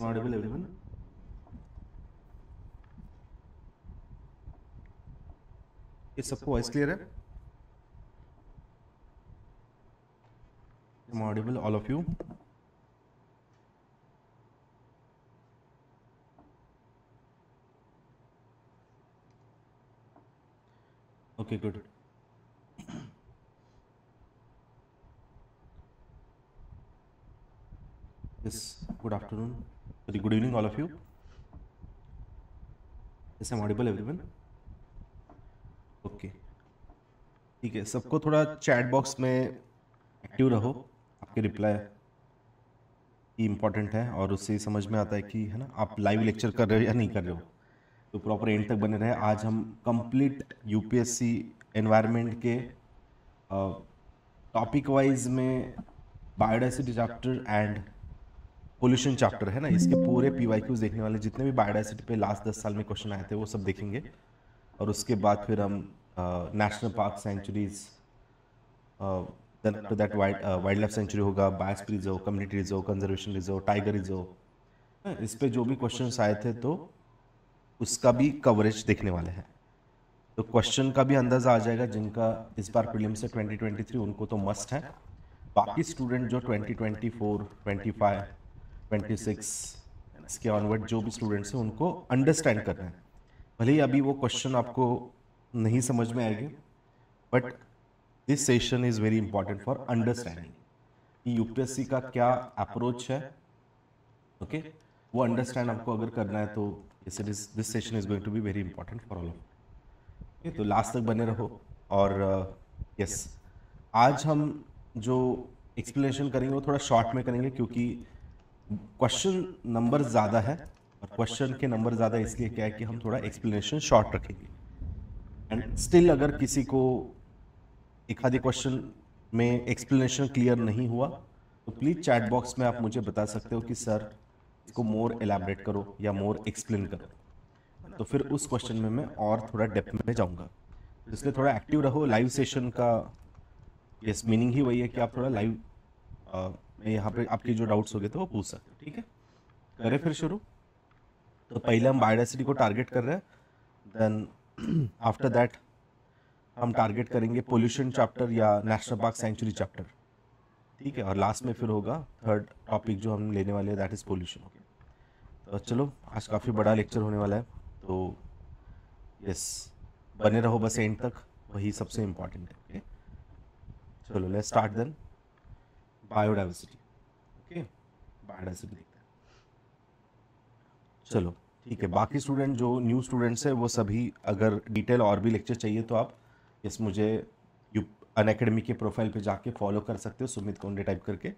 Yes, audible, everyone? ये सबको voice clear audible, all of you. Okay, good. yes, good afternoon. Good good evening all of you is i'm audible everyone okay ठीक है सबको थोड़ा chat box में active रहो आपके reply important है और उससे समझ में आता है कि है ना आप लाइव लेक्चर कर रहे हो या नहीं कर रहे हो तो प्रॉपर एंड तक बने रहे आज हम कंप्लीट यूपीएससी एनवायरनमेंट के टॉपिक uh, वाइज में biodiversity chapter and pollution chapter है ना इसके पूरे पी वाई क्यूज देखने वाले जितने भी बायोडाइसिटी पे लास्ट दस साल में क्वेश्चन आए थे वो सब देखेंगे और उसके बाद फिर हम national park sanctuaries then that wild life sanctuary होगा biosphere reserve community reserve conservation reserve tiger reserve इस पर जो भी क्वेश्चन आए थे तो उसका भी कवरेज देखने वाले हैं तो क्वेश्चन का भी अंदाज़ा आ जाएगा जिनका इस बार फिल्म से ट्वेंटी उनको तो मस्ट है बाकी स्टूडेंट जो ट्वेंटी ट्वेंटी ट्वेंटी सिक्स इसके ऑनवर्ड जो भी स्टूडेंट्स हैं उनको अंडरस्टैंड करना है भले ही अभी वो क्वेश्चन आपको नहीं समझ में आएंगे but this session is very important for understanding UPSC का क्या अप्रोच है ओके okay? वो अंडरस्टैंड आपको अगर करना है तो, तो इस is this session is going to be very important for all of तो लास्ट तक बने रहो और यस uh, yes, आज हम जो एक्सप्लेनेशन करेंगे वो थोड़ा शॉर्ट में करेंगे क्योंकि क्वेश्चन नंबर ज़्यादा है और क्वेश्चन के नंबर ज़्यादा इसलिए क्या है कि हम थोड़ा एक्सप्लेनेशन शॉर्ट रखेंगे एंड स्टिल अगर किसी को एक आधे क्वेश्चन में एक्सप्लेनेशन क्लियर नहीं हुआ तो प्लीज़ चैट बॉक्स में आप मुझे बता सकते हो कि सर इसको मोर एलेबरेट करो या मोर एक्सप्लेन करो तो फिर उस क्वेश्चन में मैं और थोड़ा डेप्थ में जाऊँगा तो इसलिए थोड़ा एक्टिव रहो लाइव सेशन का यस मीनिंग ही वही है कि आप थोड़ा लाइव यहाँ पे आपके जो डाउट्स हो गए थे वो पूछ सकते हो ठीक है करें फिर शुरू तो, तो पहले हम बायोडेसिटी को टारगेट कर रहे हैं देन आफ्टर दैट हम टारगेट करेंगे पोल्यूशन चैप्टर या नेशनल पार्क सेंचुरी चैप्टर ठीक है और लास्ट में फिर होगा थर्ड टॉपिक जो हम लेने वाले हैं दैट इज़ पोल्यूशन ओके तो चलो आज काफ़ी बड़ा लेक्चर होने वाला है तो यस बने रहो बस एंड तक वही सबसे इम्पॉर्टेंट है ओके चलो let's start then biodiversity okay biodiversity देखते हैं चलो ठीक है बाकी स्टूडेंट जो न्यू स्टूडेंट्स हैं वो सभी अगर डिटेल और भी लेक्चर चाहिए तो आप इस मुझे यू अन अकेडमी के प्रोफाइल पे जाके फॉलो कर सकते हो सुमित कोंडे टाइप करके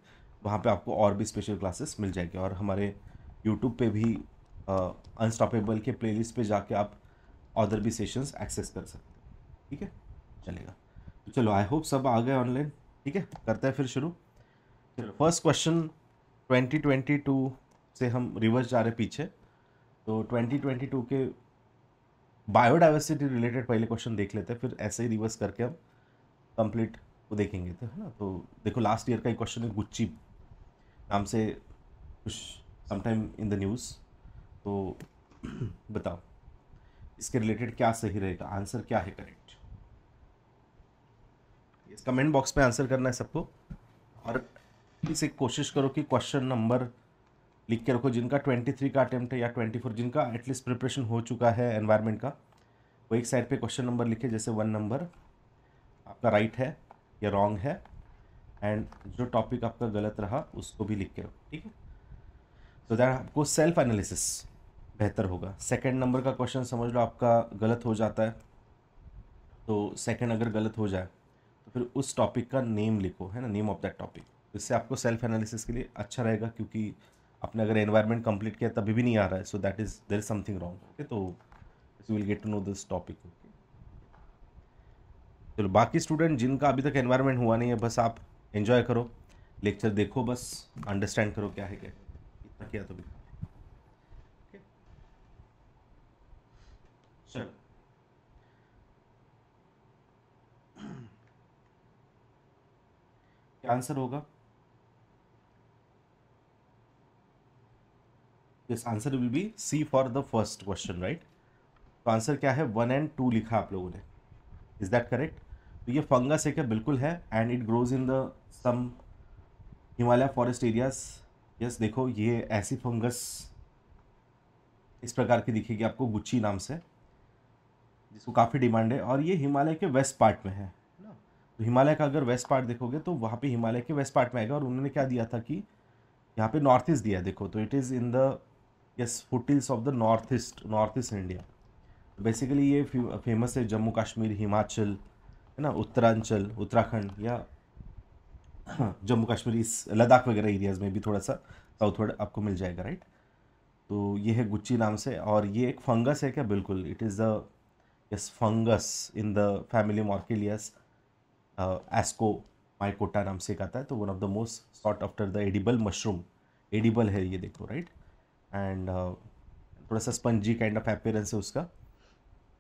वहाँ पे आपको और भी स्पेशल क्लासेस मिल जाएगी और हमारे यूट्यूब पे भी अनस्टॉपेबल के प्ले लिस्ट पर जाके आप अदर भी सेशंस एक्सेस कर सकते हो ठीक है चलेगा तो चलो आई होप सब आ गए ऑनलाइन ठीक है करते हैं फिर शुरू चलो फर्स्ट क्वेश्चन 2022 से हम रिवर्स जा रहे पीछे तो 2022 के बायोडाइवर्सिटी रिलेटेड पहले क्वेश्चन देख लेते हैं फिर ऐसे ही रिवर्स करके हम कंप्लीट वो देखेंगे तो है ना तो देखो लास्ट ईयर का एक क्वेश्चन है गुच्ची नाम से कुछ समटाइम इन द न्यूज़ तो बताओ इसके रिलेटेड क्या सही रहेगा आंसर क्या है करेक्ट कमेंट बॉक्स में आंसर करना है सबको और प्लीज़ एक कोशिश करो कि क्वेश्चन नंबर लिख के रखो जिनका ट्वेंटी थ्री का अटैम्प्ट है या ट्वेंटी फोर जिनका एटलीस्ट प्रिपरेशन हो चुका है एनवायरनमेंट का वो एक साइड पे क्वेश्चन नंबर लिखे जैसे वन नंबर आपका राइट है या रॉन्ग है एंड जो टॉपिक आपका गलत रहा उसको भी लिख के रखो ठीक है तो दैट आपको सेल्फ एनालिसिस बेहतर होगा सेकेंड नंबर का क्वेश्चन समझ लो आपका गलत हो जाता है तो सेकेंड अगर गलत हो जाए तो फिर उस टॉपिक का नेम लिखो है ना नेम ऑफ दैट टॉपिक इससे आपको सेल्फ एनालिसिस के लिए अच्छा रहेगा क्योंकि आपने अगर एनवायरनमेंट कंप्लीट किया तभी भी नहीं आ रहा है so that is there is something wrong okay तो you will get to know this topic okay चलो बाकी स्टूडेंट जिनका अभी तक एनवायरनमेंट हुआ नहीं है बस आप एंजॉय करो लेक्चर देखो बस अंडरस्टैंड करो क्या है क्या इतना किया तो भी okay. चलो क्या आंसर होगा this answer will be C for the first question right तो आंसर क्या है वन एंड टू लिखा आप लोगों ने इज़ दैट करेक्ट तो ये फंगस एक बिल्कुल है and it grows in the some Himalaya forest areas yes देखो ये ऐसी फंगस इस प्रकार की दिखेगी आपको गुच्ची नाम से जिसको काफ़ी डिमांड है और ये हिमालय के वेस्ट पार्ट में है ना तो हिमालय का अगर वेस्ट पार्ट देखोगे तो वहाँ पे हिमालय के वेस्ट पार्ट में आएगा और उन्होंने क्या दिया था कि यहाँ पे नॉर्थ ईस्ट दिया देखो तो it is in the yes of the north east north east India basically ये फेमस है जम्मू कश्मीर हिमाचल है ना उत्तरांचल उत्तराखंड या जम्मू कश्मीर इस लद्दाख वगैरह एरियाज़ में भी थोड़ा सा साउथवर्ड आपको मिल जाएगा राइट तो ये है गुच्ची नाम से और ये एक फंगस है क्या बिल्कुल it is the yes fungus in the family Morchellaceae Ascomycota नाम से एक आता है तो one of the most sought after the edible mushroom edible है ये देखो राइट एंड थोड़ा सा स्पंजी काइंड ऑफ अपेयरेंस है उसका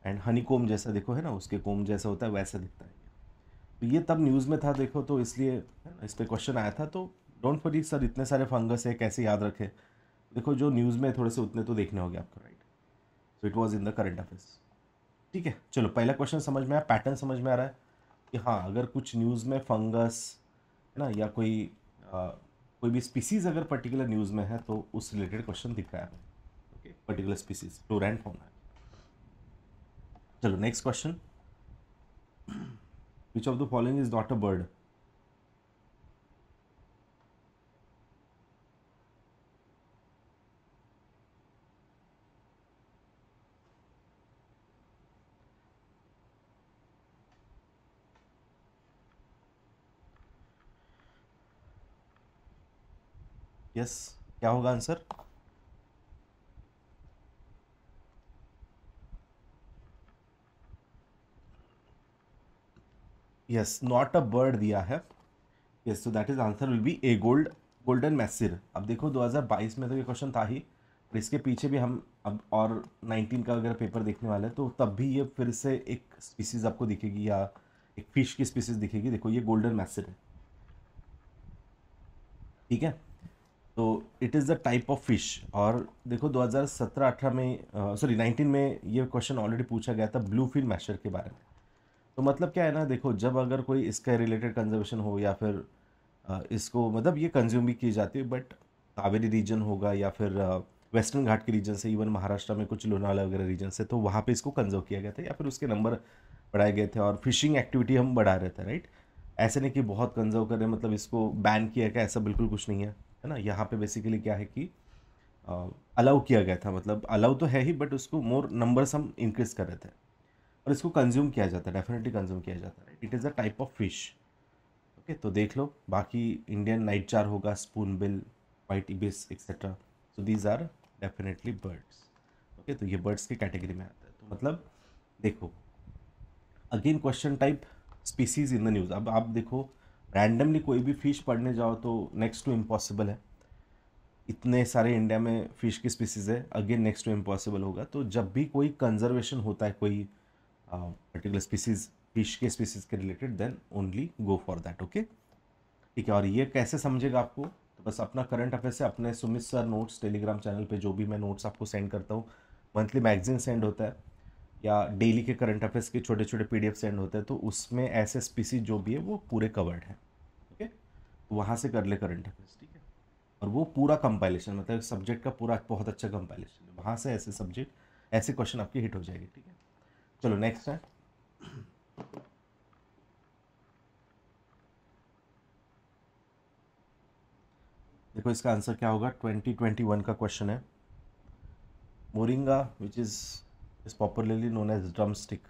एंड हनी कोम जैसा देखो है ना उसके कोम जैसा होता है वैसा दिखता है तो ये तब न्यूज़ में था देखो तो इसलिए है ना इस पर क्वेश्चन आया था तो डोंट फॉरगेट सर इतने सारे फंगस है कैसे याद रखें देखो जो न्यूज़ में थोड़े से उतने तो देखने होंगे आपको right so it was in the current affairs ठीक है चलो पहला क्वेश्चन समझ में आया पैटर्न समझ में आ रहा है कि हाँ अगर कुछ न्यूज़ में फंगस है ना या कोई कोई भी स्पीसीज अगर पर्टिकुलर न्यूज़ में है तो उस रिलेटेड क्वेश्चन दिख रहा है ओके पर्टिकुलर स्पीसीज फ्लोरेंट होना है चलो next question which of the following is not a bird yes क्या होगा answer yes not a bird दिया है yes so that is answer will be A gold golden mahseer अब देखो 2022 में तो ये क्वेश्चन था ही और इसके पीछे भी हम अब और 19 का अगर पेपर देखने वाले हैं तो तब भी ये फिर से एक स्पीसीज आपको दिखेगी या एक फिश की स्पीसीज दिखेगी देखो ये गोल्डन मैसिर है ठीक है तो it is the type of fish और देखो 2017-18 में सॉरी नाइनटीन में ये क्वेश्चन ऑलरेडी पूछा गया था ब्लू फिन मैशर के बारे में तो मतलब क्या है ना देखो जब अगर कोई इसका रिलेटेड कंजर्वेशन हो या फिर uh, इसको मतलब ये कंज्यूम भी की जाती है बट कावेरी रीजन होगा या फिर वेस्टर्न uh, घाट के रीजन से इवन महाराष्ट्र में कुछ लोनावाला वगैरह रीजन से तो वहाँ पर इसको कंजर्व किया गया था या फिर उसके नंबर बढ़ाए गए थे और फिशिंग एक्टिविटी हम बढ़ा रहे थे राइट ऐसे नहीं कि बहुत कंजर्व करें मतलब इसको बैन किया गया ऐसा बिल्कुल कुछ नहीं है है ना यहाँ पे बेसिकली क्या है कि अलाउ किया गया था मतलब अलाउ तो है ही बट उसको मोर नंबर्स हम इंक्रीज कर रहे थे और इसको कंज्यूम किया जाता है डेफिनेटली कंज्यूम किया जाता है it is a type of fish okay तो देख लो बाकी इंडियन नाइट चार होगा spoonbill white ibis etcetera so these are definitely birds okay तो ये बर्ड्स की कैटेगरी में आता है तो मतलब देखो again question type species in the news अब आप देखो रैंडमली कोई भी फ़िश पढ़ने जाओ तो नेक्स्ट टू इम्पॉसिबल है इतने सारे इंडिया में फ़िश की स्पीसीज़ है अगेन नेक्स्ट टू इम्पॉसिबल होगा तो जब भी कोई कंजर्वेशन होता है कोई पर्टिकुलर स्पीसीज़ फिश के स्पीसीज़ के related then only go for that okay ठीक है और ये कैसे समझेगा आपको तो बस अपना करंट अफेयर से अपने Sumit sir notes Telegram channel पे जो भी मैं नोट्स आपको सेंड करता हूँ मंथली मैगजीन सेंड होता है या डेली के करंट अफेयर्स के छोटे छोटे पी डी सेंड होते हैं तो उसमें एस एस पी सी जो भी है वो पूरे कवर्ड है ओके तो वहाँ से कर ले करंट अफेयर्स ठीक है और वो पूरा कंपाइलेशन मतलब सब्जेक्ट का पूरा बहुत अच्छा कंपाइलेशन है वहाँ से ऐसे सब्जेक्ट ऐसे क्वेश्चन आपकी हिट हो जाएंगे ठीक है चलो नेक्स्ट है देखो इसका आंसर क्या होगा ट्वेंटी ट्वेंटी वन का क्वेश्चन है moringa which is is popularly known as drumstick.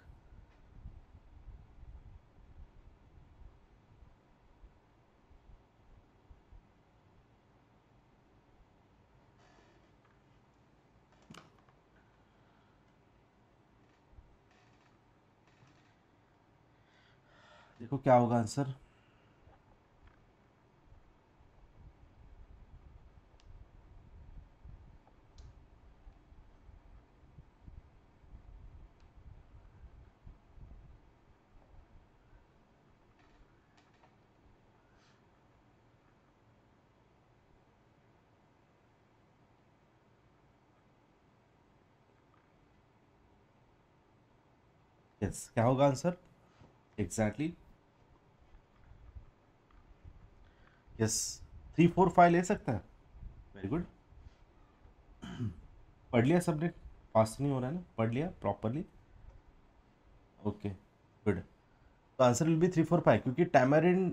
देखो क्या होगा आंसर यस क्या होगा answer exactly yes three four five ले सकते हैं वेरी गुड पढ़ लिया सबने फास्ट नहीं हो रहा है ना पढ़ लिया प्रॉपरली ओके गुड तो answer will be three four five क्योंकि टैमरिन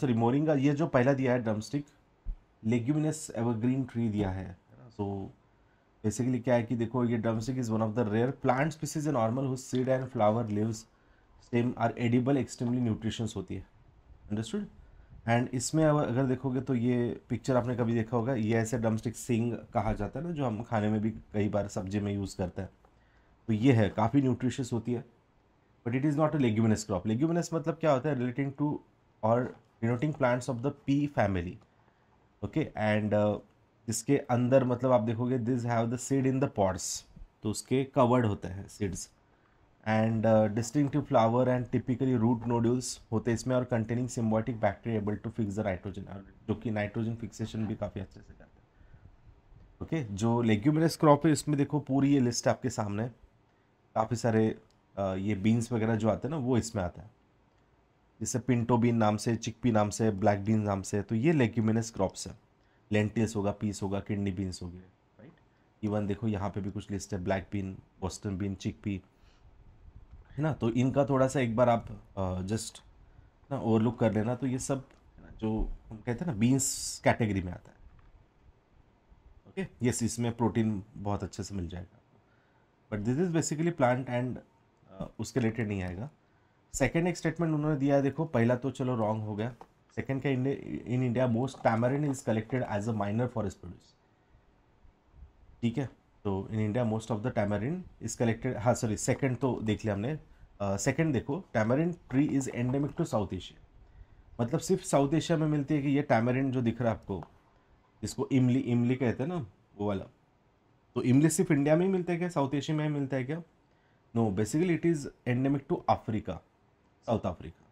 सॉरी मोरिंगा ये जो पहला दिया है ड्रमस्टिक लेग्यूमिनस एवरग्रीन ट्री दिया है सो so, बेसिकली क्या है कि देखो ये drumstick is one of the rare plant species and normal whose seed and flower leaves same are edible extremely nutritious होती है अंडरस्टूड एंड इसमें अगर देखोगे तो ये पिक्चर आपने कभी देखा होगा ये ऐसे ड्रमस्टिक सिंग कहा जाता है ना जो हम खाने में भी कई बार सब्जी में यूज़ करते हैं तो ये है काफ़ी न्यूट्रिशियस होती है but it is not a leguminous crop leguminous मतलब क्या होता है रिलेटिंग टू और denoting plants of the pea family okay and इसके अंदर मतलब आप देखोगे this have the seed in the pods तो उसके कवर्ड होते हैं seeds and distinctive flower and typically root nodules होते हैं इसमें और containing symbiotic bacteria able to fix the nitrogen और जो कि नाइट्रोजन फिक्सेशन भी काफ़ी अच्छे से करते हैं ओके okay, जो लेग्यूमिनस क्रॉप है इसमें देखो पूरी ये लिस्ट आपके सामने काफ़ी सारे uh, ये बीन्स वगैरह जो आते हैं ना वो इसमें आता है जैसे पिंटो बीन नाम से चिकपी नाम से ब्लैक बीन नाम से तो ये लेग्यूमिनस क्रॉप्स है लेंटिल्स होगा पीस होगा किडनी बीन्स हो गए राइट इवन देखो यहाँ पे भी कुछ लिस्ट है black bean Boston bean chickpea है ना तो इनका थोड़ा सा एक बार आप जस्ट ना ओवरलुक कर लेना तो ये सब जो हम कहते हैं ना बीन्स कैटेगरी में आता है ओके यस इसमें प्रोटीन बहुत अच्छे से मिल जाएगा but this is basically plant and उसके रिलेटेड नहीं आएगा सेकेंड एक स्टेटमेंट उन्होंने दिया है देखो पहला तो चलो रॉन्ग हो गया Second, in, in India, most tamarind is collected as a minor forest produce. ठीक है तो in India most of the tamarind is collected हाँ सॉरी सेकंड तो देख लिया हमने सेकंड uh, देखो tamarind tree is endemic to South Asia मतलब सिर्फ साउथ एशिया में मिलती है कि ये टैमरिन जो दिख रहा है आपको जिसको इमली इमली कहते हैं ना वो वाला तो इमली सिर्फ इंडिया में ही मिलता है क्या साउथ एशिया में ही मिलता है क्या no basically it is endemic to Africa South Africa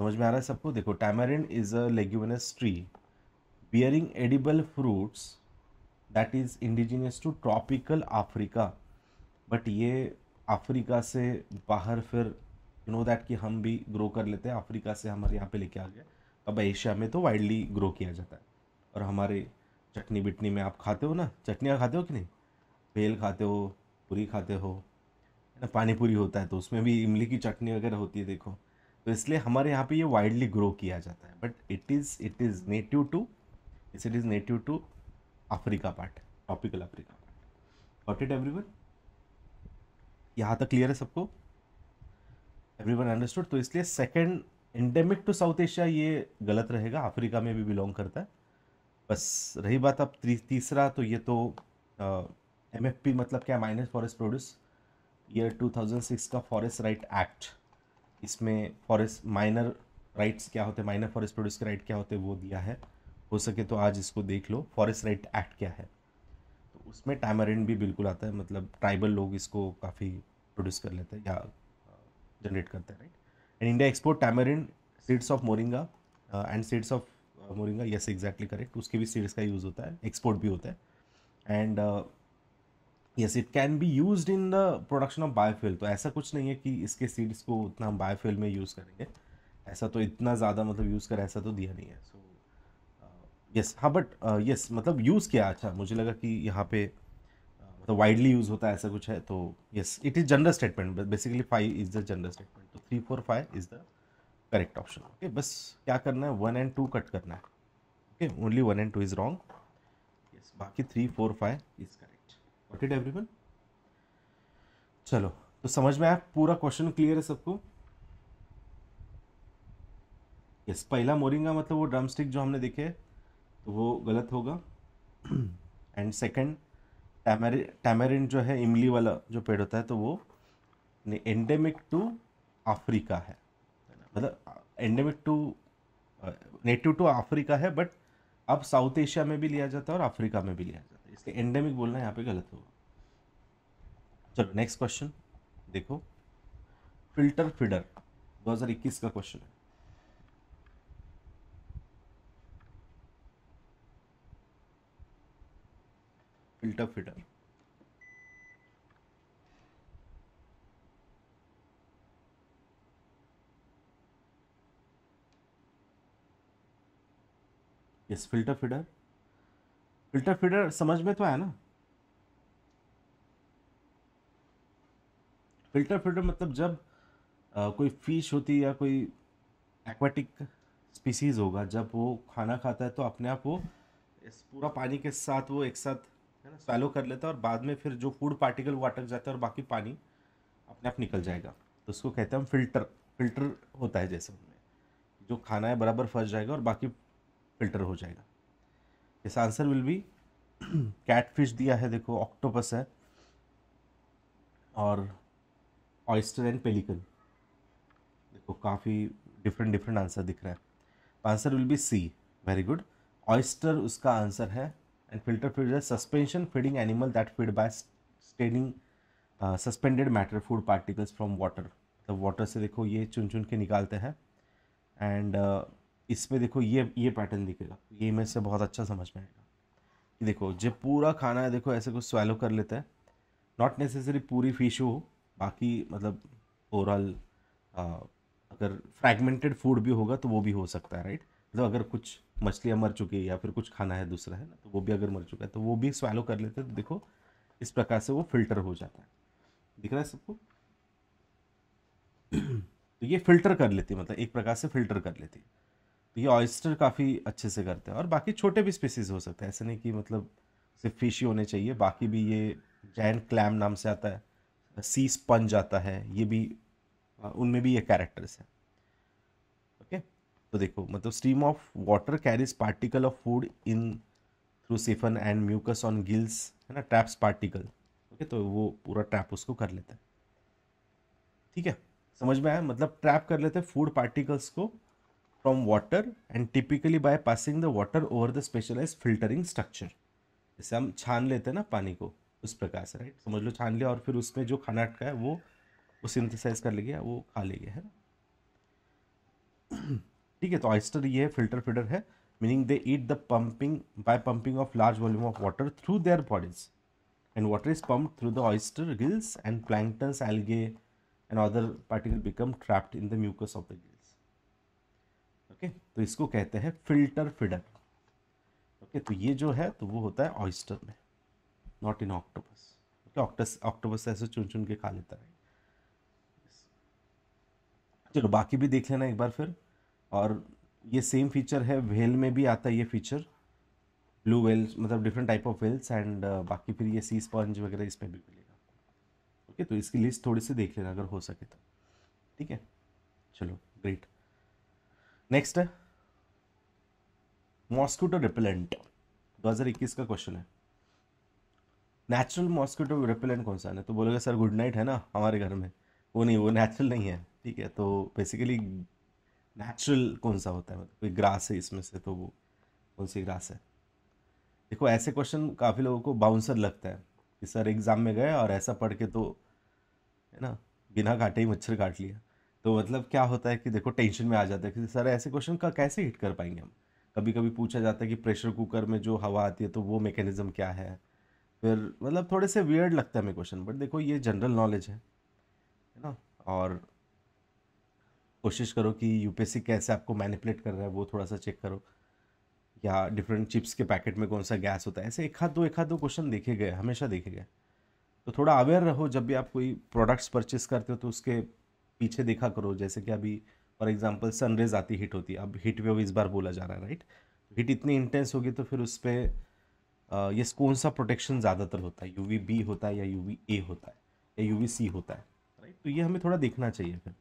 समझ में आ रहा है सबको देखो tamarind is a leguminous tree bearing edible fruits that is indigenous to tropical Africa but ये अफ्रीका से बाहर फिर यू नो दैट कि हम भी ग्रो कर लेते हैं अफ्रीका से हमारे यहाँ पे लेके आ गया अब एशिया में तो वाइडली ग्रो किया जाता है और हमारे चटनी बिटनी में आप खाते हो ना चटनियाँ खाते हो कि नहीं बेल खाते हो पूरी खाते हो है ना पानी पूरी होता है तो उसमें भी इमली की चटनी वगैरह होती है देखो तो इसलिए हमारे यहाँ पे ये वाइडली ग्रो किया जाता है but it is it is native to its it is native to Africa part tropical Africa part it it everyone यहाँ तक क्लियर है सबको एवरीवन अंडरस्टूड तो इसलिए second endemic to South Asia ये गलत रहेगा अफ्रीका में भी बिलोंग करता है बस रही बात अब तीसरा तो ये तो एम uh, मतलब क्या minus forest produce year six का फॉरेस्ट राइट एक्ट इसमें फॉरेस्ट माइनर राइट्स क्या होते हैं माइनर फॉरेस्ट प्रोड्यूस के राइट क्या होते हैं वो दिया है हो सके तो आज इसको देख लो फॉरेस्ट राइट एक्ट क्या है तो उसमें टाइमरेंट भी बिल्कुल आता है मतलब ट्राइबल लोग इसको काफ़ी प्रोड्यूस कर लेते हैं या जनरेट uh, करते हैं right and India export tamarind seeds of moringa and seeds of moringa yes exactly correct उसके भी सीड्स का यूज़ होता है एक्सपोर्ट भी होता है and yes it can be use in the production of biofuel तो ऐसा कुछ नहीं है कि इसके सीड्स को उतना हम बायोफ्यूल में यूज़ करेंगे ऐसा तो इतना ज़्यादा मतलब यूज़ कर ऐसा तो दिया नहीं है सो यस uh, हाँ बट यस uh, मतलब यूज़ किया अच्छा मुझे लगा कि यहाँ पे uh, मतलब वाइडली यूज़ होता है ऐसा कुछ है तो yes it is general statement basically five is the general statement तो three four five is the correct option okay बस क्या करना है वन एंड टू कट करना है okay only one and two is wrong yes बाकी three four five is correct what it everyone चलो तो समझ में आया पूरा क्वेश्चन क्लियर है सबको यस पहला मोरिंगा मतलब वो ड्रम स्टिक जो हमने देखे तो वो गलत होगा एंड सेकंड टैमरिन जो है इमली वाला जो पेड़ होता है तो वो एंडेमिक टू अफ्रीका है मतलब endemic to native to Africa है बट अब साउथ एशिया में भी लिया जाता है और अफ्रीका में भी लिया जाता है इसलिए एंडेमिक बोलना यहाँ पे गलत होगा चलो नेक्स्ट क्वेश्चन देखो फिल्टर फिडर 2021 का क्वेश्चन है filter feeder filter filter filter feeder समझ में तो आया ना फिल्टर फीडर मतलब जब आ, कोई फिश होती या कोई एक्वाटिक स्पीसीज होगा जब वो खाना खाता है तो अपने आप वो इस पूरा पानी के साथ वो एक साथ है ना स्वेलो कर लेता है और बाद में फिर जो फूड पार्टिकल वो अटक जाता है और बाकी पानी अपने आप निकल जाएगा तो उसको कहते हैं हम फिल्टर फिल्टर होता है जैसे उनमें जो खाना है बराबर फंस जाएगा और बाकी फिल्टर हो जाएगा इस आंसर विल बी कैटफिश दिया है देखो ऑक्टोपस है और ऑयस्टर एंड पेलिकन देखो काफ़ी डिफरेंट डिफरेंट आंसर दिख रहा है answer will be C very good oyster उसका आंसर है and filter feed suspension feeding animal that feed by straining suspended matter food particles from water मतलब वाटर से देखो ये चुन चुन के निकालते हैं एंड uh, इस पर देखो ये ये पैटर्न दिखेगा ये इमेज से बहुत अच्छा समझ में आएगा देखो जब पूरा खाना है देखो ऐसे कुछ स्वेलो कर लेता है नॉट नेसेसरी पूरी फिश हो बाकी मतलब ओवरऑल अगर फ्रैगमेंटेड फूड भी होगा तो वो भी हो सकता है राइट मतलब अगर कुछ मछलियाँ मर चुकी है या फिर कुछ खाना है दूसरा है ना तो वो भी अगर मर चुका है तो वो भी स्वेलो कर लेते हैं तो देखो इस प्रकार से वो फिल्टर हो जाता है दिख रहा है सबको तो ये फिल्टर कर लेती है मतलब एक प्रकार से फिल्टर कर लेती है तो ये ऑयस्टर काफ़ी अच्छे से करते हैं और बाकी छोटे भी स्पीसीज हो सकते हैं ऐसे नहीं कि मतलब सिर्फ फिश ही होने चाहिए बाकी भी ये जैन क्लैम नाम से आता है सी स्पंज आता है ये भी उनमें भी ये कैरेक्टर्स हैं ओके तो देखो मतलब stream of water carries particle of food in through siphon and mucus on gills है ना ट्रैप्स पार्टिकल ओके तो वो पूरा ट्रैप उसको कर लेता है ठीक है समझ में आया मतलब ट्रैप कर लेते हैं फूड पार्टिकल्स को from water and typically by passing the water over the specialized filtering structure जैसे हम छान लेते हैं ना पानी को उस प्रकार से राइट समझ लो छान लिया और फिर उसमें जो खाना अटका है वो वो सिंथेसाइज कर लेंगे वो खा गया है ना ठीक है तो ऑयस्टर ये है फिल्टर फिल्टर है meaning they eat the pumping by pumping of large volume of water through their bodies and water is pump through the oyster gills and planktons algae and other particle become trapped in the mucus of the gills okay तो इसको कहते हैं filter feeder okay तो ये जो है तो वो होता है ऑयस्टर में नॉट इन ऑक्टोपस ओके ऑक्टस ऑक्टोपस ऐसे चुन चुन के खा लेता है चलो बाकी भी देख लेना एक बार फिर और ये सेम फीचर है व्हेल में भी आता है ये फीचर ब्लू वेल्स मतलब different type of whales and बाकी फिर ये सी स्पॉन्ज वगैरह इसमें भी मिलेगा ओके okay, तो इसकी लिस्ट थोड़ी सी देख लेना अगर हो सके तो ठीक है चलो ग्रेट नेक्स्ट है मॉस्किटो रिपेलेंट 2021 का क्वेश्चन है नेचुरल मॉस्किटो रिपेलेंट कौन सा है तो बोलोगे सर गुड नाइट है ना हमारे घर में वो नहीं वो नेचुरल नहीं है ठीक है तो बेसिकली नेचुरल कौन सा होता है मतलब कोई ग्रास है इसमें से तो वो कौन सी ग्रास है देखो ऐसे क्वेश्चन काफ़ी लोगों को बाउंसर लगता है कि सर एग्ज़ाम में गए और ऐसा पढ़ के तो है ना बिना काटे ही मच्छर काट लिया तो मतलब क्या होता है कि देखो टेंशन में आ जाता है कि सर ऐसे क्वेश्चन का कैसे हिट कर पाएंगे हम कभी कभी पूछा जाता है कि प्रेशर कुकर में जो हवा आती है तो वो मेकेनिज़म क्या है फिर मतलब थोड़े से वियर्ड लगता है हमें क्वेश्चन बट देखो ये जनरल नॉलेज है है ना और कोशिश करो कि यूपीएससी कैसे आपको मैनिपुलेट कर रहा है वो थोड़ा सा चेक करो या डिफरेंट चिप्स के पैकेट में कौन सा गैस होता है ऐसे एक हाथ दो एक हाथ दो क्वेश्चन देखे गए हमेशा देखे गए तो थोड़ा अवेयर रहो जब भी आप कोई प्रोडक्ट्स परचेस करते हो तो उसके पीछे देखा करो जैसे कि अभी फॉर एग्जाम्पल सनरेज आती हिट होती है अब हिट वेव इस बार बोला जा रहा है राइट हिट इतनी इंटेंस होगी तो फिर उस पर ये कौन सा प्रोटेक्शन ज़्यादातर होता है यू बी होता है या यू ए होता है या यू सी होता है राइट तो ये हमें थोड़ा देखना चाहिए फिर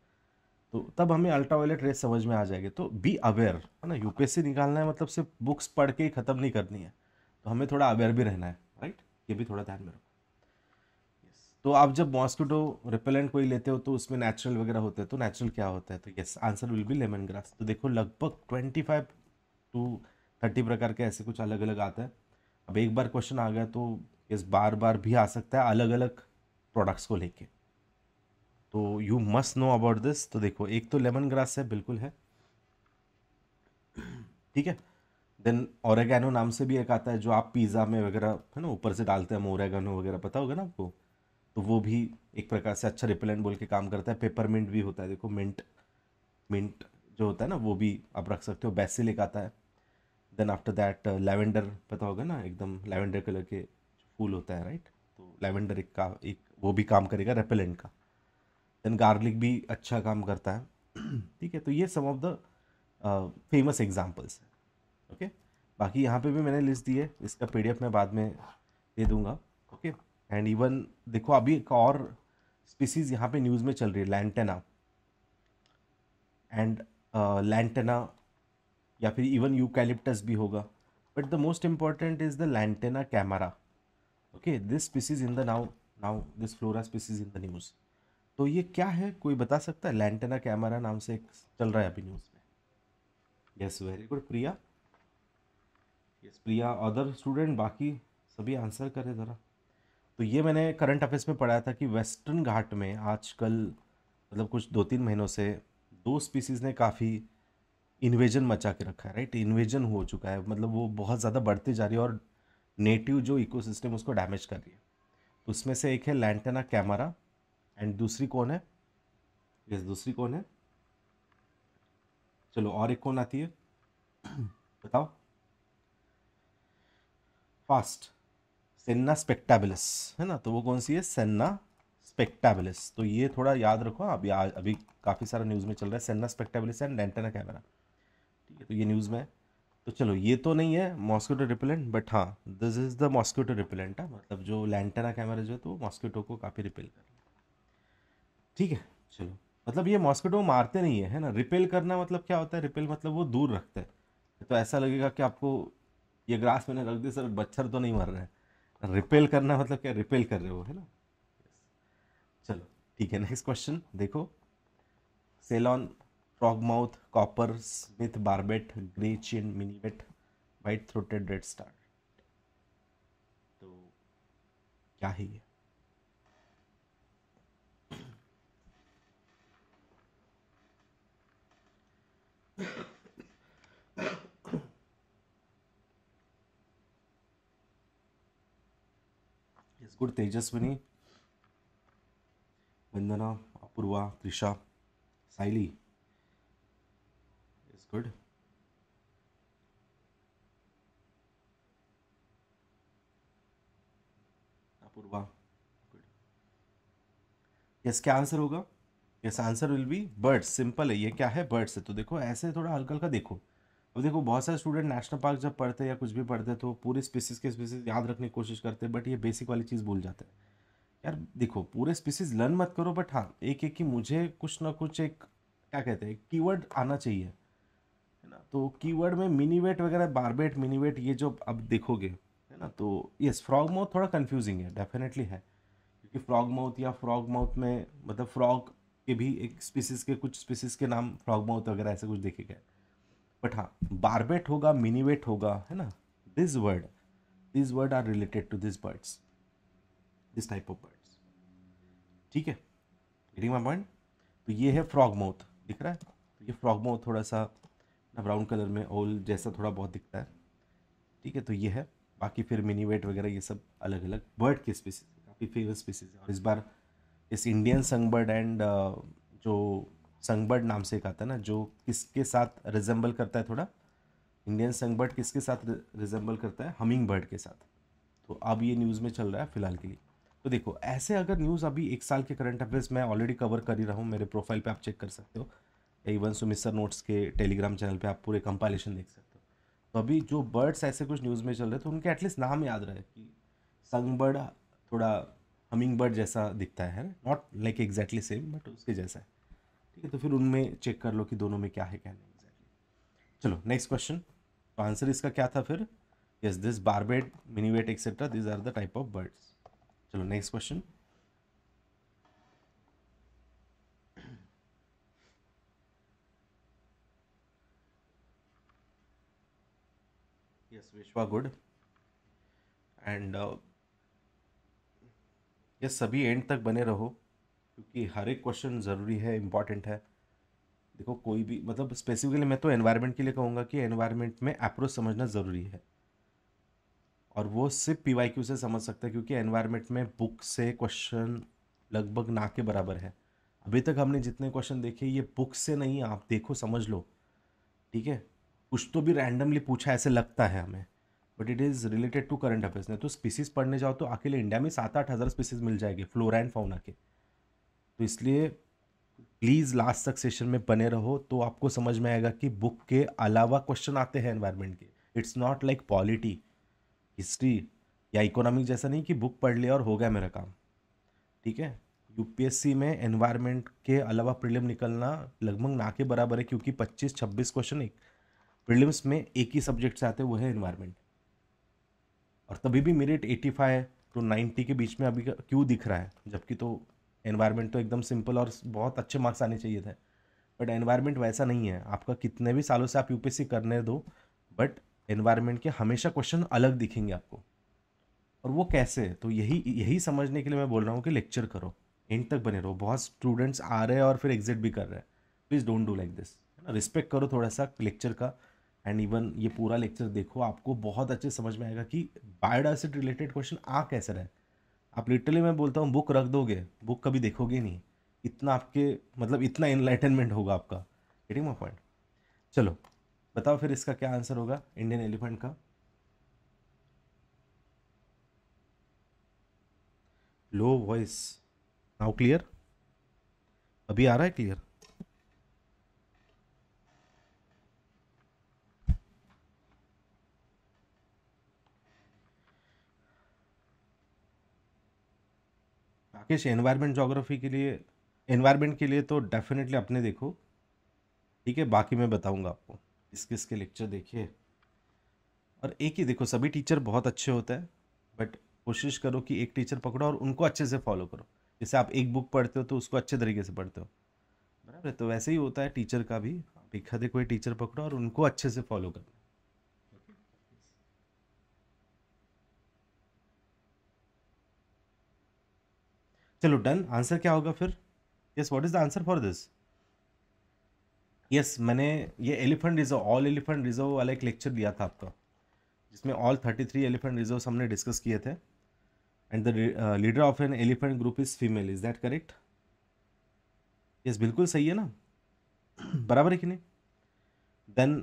तो तब हमें अल्ट्रा वायलेट रेस समझ में आ जाएगी तो बी अवेयर है ना यूपीएससी निकालना है मतलब सिर्फ बुक्स पढ़ के ही ख़त्म नहीं करनी है तो हमें थोड़ा अवेयर भी रहना है राइट ये भी थोड़ा ध्यान में रखो तो आप जब मॉस्किटो रिपेलेंट कोई लेते हो तो उसमें नेचुरल वगैरह होते हैं तो नेचुरल क्या होता है तो yes answer will be lemongrass तो देखो लगभग ट्वेंटी फाइव टू थर्टी प्रकार के ऐसे कुछ अलग अलग आते हैं अब एक बार क्वेश्चन आ गया तो यस बार बार भी आ सकता है अलग अलग प्रोडक्ट्स को लेके तो you must know about this तो देखो एक तो लेमन ग्रास है बिल्कुल है ठीक है देन ऑरेगैनो नाम से भी एक आता है जो आप पिज़्ज़ा में वगैरह है ना ऊपर से डालते हैं हम वगैरह पता होगा ना आपको तो वो भी एक प्रकार से अच्छा रिपेलेंट बोल के काम करता है पेपर मिंट भी होता है देखो मिंट मिंट जो होता है ना वो भी आप रख सकते हो बैसिल लेकर आता है देन आफ्टर दैट लैवेंडर पता होगा ना एकदम लेवेंडर कलर के फूल होता है राइट तो लेवेंडर एक का एक वो भी काम करेगा रेपेलेंट का देन गार्लिक भी अच्छा काम करता है ठीक है तो ये some of the famous examples है ओके बाकी यहाँ पे भी मैंने लिस्ट दी है इसका पीडीएफ मैं बाद में दे दूँगा ओके okay? एंड इवन देखो अभी एक और स्पीसीज़ यहाँ पे न्यूज़ में चल रही है लैंटेना एंड लैंटेना या फिर इवन यूकैलिप्टस भी होगा but the most important is the lantana camara okay this species in the now now this flora species in the news तो ये क्या है कोई बता सकता है लैंटेना कैमरा नाम से चल रहा है अभी न्यूज़ में yes very good Priya yes Priya other student बाकी सभी आंसर करें ज़रा तो ये मैंने करंट अफेयर्स में पढ़ाया था कि वेस्टर्न घाट में आजकल मतलब कुछ दो तीन महीनों से दो स्पीसीज़ ने काफ़ी इन्वेजन मचा के रखा है राइट इन्वेजन हो चुका है मतलब वो बहुत ज़्यादा बढ़ती जा रही है और नेटिव जो इकोसिस्टम उसको डैमेज कर रही है तो उसमें से एक है लैंटना कैमरा एंड दूसरी कौन है यस दूसरी कौन है चलो और एक कौन आती है बताओ फास्ट सेन्ना स्पेक्टाबिलस है ना तो वो कौन सी है सेन्ना स्पेक्टाबिलिस तो ये थोड़ा याद रखो अभी आ, अभी काफ़ी सारा न्यूज़ में चल रहा है सेन्ना स्पेक्टाबिलिस एंड डेंटेना कैमरा ठीक है तो ये न्यूज़ में तो चलो ये तो नहीं है मॉस्किटो रिपेलेंट बट हाँ this is the mosquito repellent है मतलब जो लैंटेना कैमरा जो है तो मॉस्किटो को काफ़ी रिपेल कर ठीक है चलो मतलब ये मॉस्किटो मारते नहीं है है ना रिपेल करना मतलब क्या होता है रिपेल मतलब वो दूर रखते हैं तो ऐसा लगेगा कि आपको ये ग्रास मैंने रख दी सर मच्छर तो नहीं मर रहे हैं रिपेल करना मतलब क्या रिपेल कर रहे हो है ना चलो ठीक है नेक्स्ट क्वेश्चन देखो Ceylon frogmouth mouth coppersmith barbet grey chin minivet white throated redstart तो क्या है ये Yeah. Good Tejaswini Vandana Apurva Trisha Saili is good Apurva yes क्या आंसर होगा yes answer will be birds simple है ये क्या है बर्ड्स है तो देखो ऐसे थोड़ा हल्का हल्का देखो तो देखो बहुत सारे स्टूडेंट नेशनल पार्क जब पढ़ते हैं या कुछ भी पढ़ते हैं तो पूरे स्पीसीज़ के स्पीसीज याद रखने की कोशिश करते हैं बट ये बेसिक वाली चीज़ भूल जाते हैं यार देखो पूरे स्पीसीज लर्न मत करो बट हाँ एक एक कि मुझे कुछ ना कुछ एक क्या कहते हैं कीवर्ड आना चाहिए है ना तो कीवर्ड में मिनी वेट वगैरह बारबेट मिनी वेट ये जो अब देखोगे है ना तो यस फ्रॉग माउथ थोड़ा कन्फ्यूजिंग है डेफिनेटली है क्योंकि फ्रॉग माउथ या फ्रॉग माउथ में मतलब फ्रॉग के भी एक स्पीसीज के कुछ स्पीसीज के नाम फ्रॉग माउथ वगैरह ऐसे कुछ देखे गए बट हाँ बारबेट होगा मिनीवेट होगा है ना this word this word are related to this birds this type of birds ठीक है गेटिंग माई पॉइंट तो ये है फ्रॉग माउथ दिख रहा है तो ये फ्रॉग माउथ थोड़ा सा ना ब्राउन कलर में ओल जैसा थोड़ा बहुत दिखता है ठीक है तो ये है बाकी फिर मिनीवेट वगैरह ये सब अलग अलग बर्ड की स्पीसीज काफ़ी फेमस स्पीसीज है और इस बार इस इंडियन संग बर्ड एंड जो संगबर्ड नाम से एक आता है ना जो किसके साथ रिजेंबल करता है थोड़ा इंडियन संगबर्ड किसके साथ रिजेंबल करता है हमिंग बर्ड के साथ तो अब ये न्यूज़ में चल रहा है फिलहाल के लिए तो देखो ऐसे अगर न्यूज़ अभी एक साल के करंट अफेयर्स मैं ऑलरेडी कवर कर ही रहा हूँ मेरे प्रोफाइल पे आप चेक कर सकते हो या इवन सो मिस्टर नोट्स के टेलीग्राम चैनल पे आप पूरे कंपाइलेशन देख सकते हो तो अभी जो बर्ड्स ऐसे कुछ न्यूज़ में चल रहे तो उनके एटलीस्ट नाम याद रहे कि संग बर्ड थोड़ा हमिंग बर्ड जैसा दिखता है not like exactly same but उसके जैसा है ठीक है तो फिर उनमें चेक कर लो कि दोनों में क्या है क्या नहीं एग्जैक्टली चलो नेक्स्ट क्वेश्चन तो आंसर इसका क्या था फिर yes this barbet minivet etcetera these are the type of birds चलो next question yes Vishwa good and yes सभी एंड तक बने रहो क्योंकि हर एक क्वेश्चन ज़रूरी है इम्पॉर्टेंट है देखो कोई भी मतलब स्पेसिफिकली मैं तो एनवायरनमेंट के लिए कहूँगा कि एनवायरनमेंट में अप्रोच समझना ज़रूरी है और वो सिर्फ पी वाई क्यू से समझ सकते हैं क्योंकि एनवायरनमेंट में बुक से क्वेश्चन लगभग ना के बराबर है अभी तक हमने जितने क्वेश्चन देखे ये बुक से नहीं आप देखो समझ लो ठीक है कुछ तो भी रैंडमली पूछा ऐसे लगता है हमें but it is related to current affairs नहीं तो स्पीसीज पढ़ने जाओ तो अकेले इंडिया में सात आठ हज़ार स्पीसीज मिल जाएगी फ्लोरा एंड फाउना के तो इसलिए प्लीज़ लास्ट तक सेशन में बने रहो तो आपको समझ में आएगा कि बुक के अलावा क्वेश्चन आते हैं एनवायरनमेंट के it's not like polity history या इकोनॉमिक जैसा नहीं कि बुक पढ़ लिया और हो गया मेरा काम ठीक है यूपीएससी में एनवायरनमेंट के अलावा प्रीलिम निकलना लगभग ना के बराबर है क्योंकि 25-26 क्वेश्चन एक प्रिलिम्स में एक ही सब्जेक्ट से आते हैं वो है एनवायरनमेंट और तभी भी मेरिट 85 तो 90 के बीच में अभी क्यों दिख रहा है जबकि तो एनवायरनमेंट तो एकदम सिंपल और बहुत अच्छे मार्क्स आने चाहिए थे बट एनवायरनमेंट वैसा नहीं है आपका कितने भी सालों से आप यूपीएससी करने दो बट एनवायरनमेंट के हमेशा क्वेश्चन अलग दिखेंगे आपको और वो कैसे तो यही यही समझने के लिए मैं बोल रहा हूँ कि लेक्चर करो एंड तक बने रहो बहुत स्टूडेंट्स आ रहे हैं और फिर एग्जिट भी कर रहे हैं please don't do like this है ना रिस्पेक्ट करो थोड़ा सा लेक्चर का एंड इवन ये पूरा लेक्चर देखो आपको बहुत अच्छे समझ में आएगा कि बायोडा रिलेटेड क्वेश्चन आ कैसे रहे आप लिटरली मैं बोलता हूँ बुक रख दोगे बुक कभी देखोगे नहीं इतना आपके मतलब इतना इन्लाइटनमेंट होगा आपका गेटिंग माई पॉइंट चलो बताओ फिर इसका क्या आंसर होगा इंडियन एलिफेंट का लो वॉइस नाउ क्लियर अभी आ रहा है क्लियर राकेश एनवायरनमेंट जोग्राफी के लिए एनवायरनमेंट के लिए तो डेफिनेटली अपने देखो ठीक है बाकी मैं बताऊंगा आपको इसके इसके लेक्चर देखिए और एक ही देखो सभी टीचर बहुत अच्छे होते हैं बट कोशिश करो कि एक टीचर पकड़ो और उनको अच्छे से फॉलो करो जैसे आप एक बुक पढ़ते हो तो उसको अच्छे तरीके से पढ़ते हो बराबर है तो वैसे ही होता है टीचर का भी आप एक हद कोई टीचर पकड़ो और उनको अच्छे से फॉलो करो चलो डन आंसर क्या होगा फिर yes what is the answer for this yes मैंने ये elephant reserve all elephant reserve वाला एक लेक्चर दिया था आपका जिसमें all thirty three elephant reserve हमने डिस्कस किए थे and the leader of an elephant group is female is that correct yes बिल्कुल सही है ना बराबर है कि नहीं देन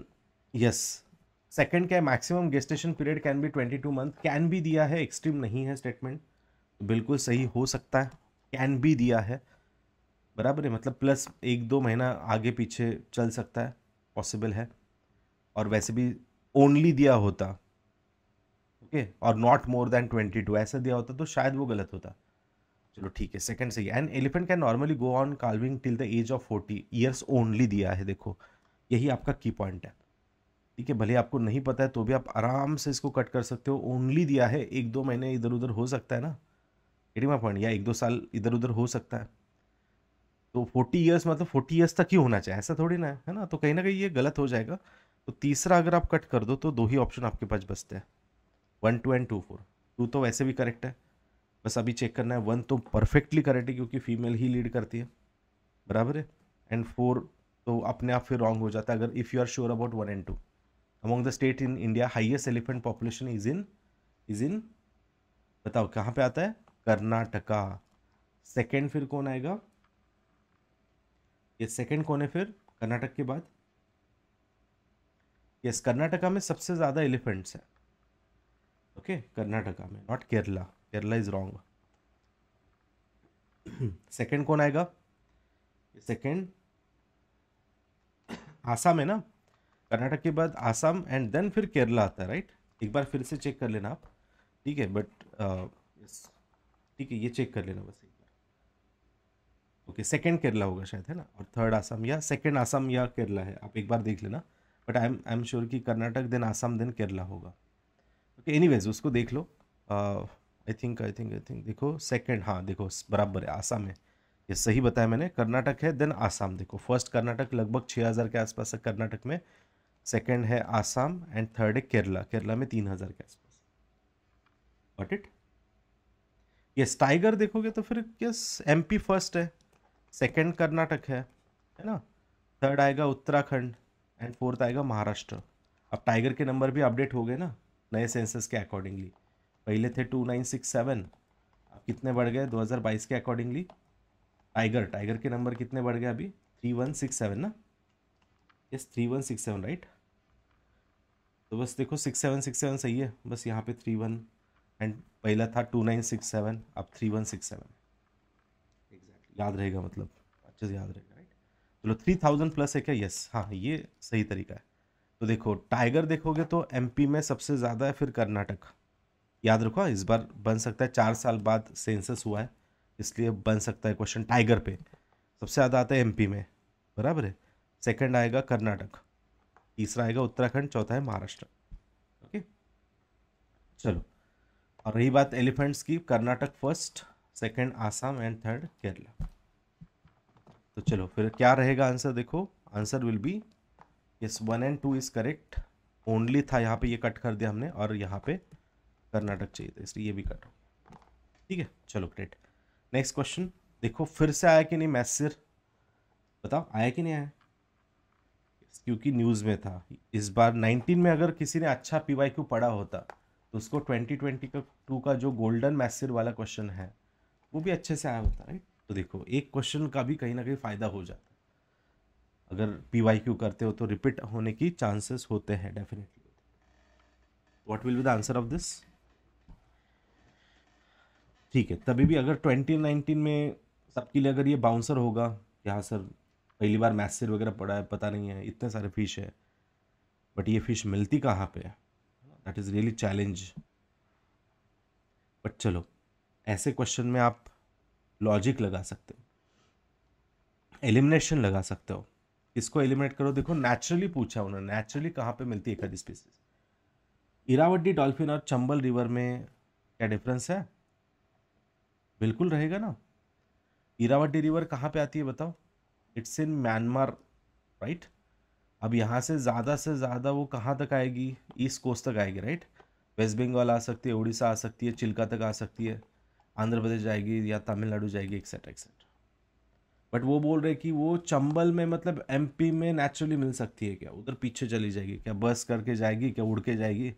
यस सेकेंड क्या maximum gestation period can be twenty two month can भी दिया है एक्सट्रीम नहीं है स्टेटमेंट बिल्कुल सही हो सकता है कैन भी दिया है बराबर है मतलब प्लस एक दो महीना आगे पीछे चल सकता है पॉसिबल है और वैसे भी ओनली दिया होता ओके okay? और not more than twenty two ऐसा दिया होता तो शायद वो गलत होता चलो ठीक है सेकंड सही and elephant can normally go on calving till the age of forty years only दिया है देखो यही आपका की पॉइंट है ठीक है भले आपको नहीं पता है तो भी आप आराम से इसको कट कर सकते हो ओनली दिया है एक दो महीने इधर उधर हो सकता है ना एटीमा पॉइंट या एक दो साल इधर उधर हो सकता है तो फोर्टी ईयर्स मतलब फोर्टी ईयर्स तक ही होना चाहिए ऐसा थोड़ी ना है ना तो कहीं ना कहीं ये गलत हो जाएगा तो तीसरा अगर आप कट कर दो तो दो ही ऑप्शन आपके पास बचते हैं one two and two four two तो वैसे भी करेक्ट है बस अभी चेक करना है वन तो परफेक्टली करेक्ट है क्योंकि फीमेल ही लीड करती है बराबर है एंड फोर तो अपने आप फिर रॉन्ग हो जाता है अगर if you are sure about one and two among the state in India highest elephant population is in is in बताओ कहाँ पे आता है कर्नाटका सेकेंड फिर कौन आएगा ये सेकेंड कौन है फिर कर्नाटक के बाद यस कर्नाटका में सबसे ज़्यादा एलिफेंट्स है ओके कर्नाटका में not Kerala Kerala is wrong second कौन आएगा सेकेंड आसाम है ना कर्नाटक के बाद आसाम एंड देन फिर केरला आता है राइट एक बार फिर से चेक कर लेना आप ठीक है बट ठीक है ये चेक कर लेना बस एक बार ओके सेकेंड केरला होगा शायद है ना और थर्ड आसाम या सेकेंड आसाम या केरला है आप एक बार देख लेना but I am I am sure कि कर्नाटक देन आसाम देन केरला होगा ओके एनी उसको देख लो I think I think I think देखो सेकेंड हाँ देखो बराबर है आसाम है ये सही बताया मैंने कर्नाटक है देन आसाम देखो फर्स्ट कर्नाटक लगभग छः हज़ार के आसपास है कर्नाटक में सेकंड है आसाम एंड थर्ड है केरला केरला में तीन हज़ार के आसपास वॉट इट यस टाइगर देखोगे तो फिर यस एमपी फर्स्ट है सेकंड कर्नाटक है है ना थर्ड आएगा उत्तराखंड एंड फोर्थ आएगा महाराष्ट्र अब टाइगर के नंबर भी अपडेट हो गए ना नए सेंसस के अकॉर्डिंगली पहले थे टू नाइन सिक्स सेवन अब कितने बढ़ गए दो हज़ार बाईस के अकॉर्डिंगली टाइगर टाइगर के नंबर कितने बढ़ गए अभी थ्री वन सिक्स सेवन ना yes three one six seven right तो बस देखो सिक्स सेवन सिक्स सेवन सही है बस यहाँ पे थ्री वन एंड पहला था टू नाइन सिक्स सेवन अब three one six seven exactly याद रहेगा मतलब अच्छे से याद रहेगा राइट चलो थ्री थाउजेंड प्लस है क्या यस हाँ ये सही तरीका है तो देखो टाइगर देखोगे तो एमपी में सबसे ज़्यादा है फिर कर्नाटक याद रखो इस बार बन सकता है चार साल बाद सेंसस हुआ है इसलिए बन सकता है क्वेश्चन टाइगर पे सबसे ज़्यादा आता है एम में बराबर है सेकेंड आएगा कर्नाटक तीसरा आएगा उत्तराखंड चौथा है महाराष्ट्र ओके चलो और रही बात एलिफेंट्स की Karnataka first second Assam and third Kerala तो चलो फिर क्या रहेगा आंसर देखो answer will be yes one and two is correct only था यहाँ पे ये कट कर दिया हमने और यहाँ पे कर्नाटक चाहिए था इसलिए ये भी कट हो ठीक है चलो ग्रेट नेक्स्ट क्वेश्चन देखो फिर से आया कि नहीं मैसेर बताओ आया कि नहीं आया क्योंकि न्यूज़ में था इस बार 19 में अगर किसी ने अच्छा पी पढ़ा होता तो उसको ट्वेंटी ट्वेंटी का टू का जो गोल्डन मैसेज वाला क्वेश्चन है वो भी अच्छे से आया होता है तो देखो एक क्वेश्चन का भी कहीं ना कहीं फ़ायदा हो जाता है अगर पी वाई क्यू करते हो तो रिपीट होने की चांसेस होते हैं definitely what will be the answer of this ठीक है तभी भी अगर ट्वेंटी नाइनटीन में सबके लिए अगर ये बाउंसर होगा कि हाँ सर पहली बार मैसेज वगैरह पड़ा है पता नहीं है इतने सारे फिश है बट ये फिश मिलती कहाँ पे है that is really challenge but चलो ऐसे क्वेश्चन में आप लॉजिक लगा सकते हो एलिमिनेशन लगा सकते हो इसको एलिमिनेट करो देखो नेचुरली पूछा उन्होंने नेचुरली कहाँ पे मिलती है एक स्पीसीज इरावटी डॉल्फिन और चंबल रिवर में क्या डिफरेंस है बिल्कुल रहेगा ना इरावटी रिवर कहाँ पे आती है बताओ इट्स इन म्यांमार राइट अब यहाँ से ज़्यादा से ज़्यादा वो कहाँ तक आएगी ईस्ट कोस्ट तक आएगी राइट वेस्ट बंगाल आ सकती है उड़ीसा आ सकती है चिल्का तक आ सकती है आंध्र प्रदेश जाएगी या तमिलनाडु जाएगी एक्सेट्रा एक्सेट्रा बट वो बोल रहे कि वो चंबल में मतलब एमपी में नेचुरली मिल सकती है क्या उधर पीछे चली जाएगी क्या बस करके जाएगी क्या उड़ के जाएगी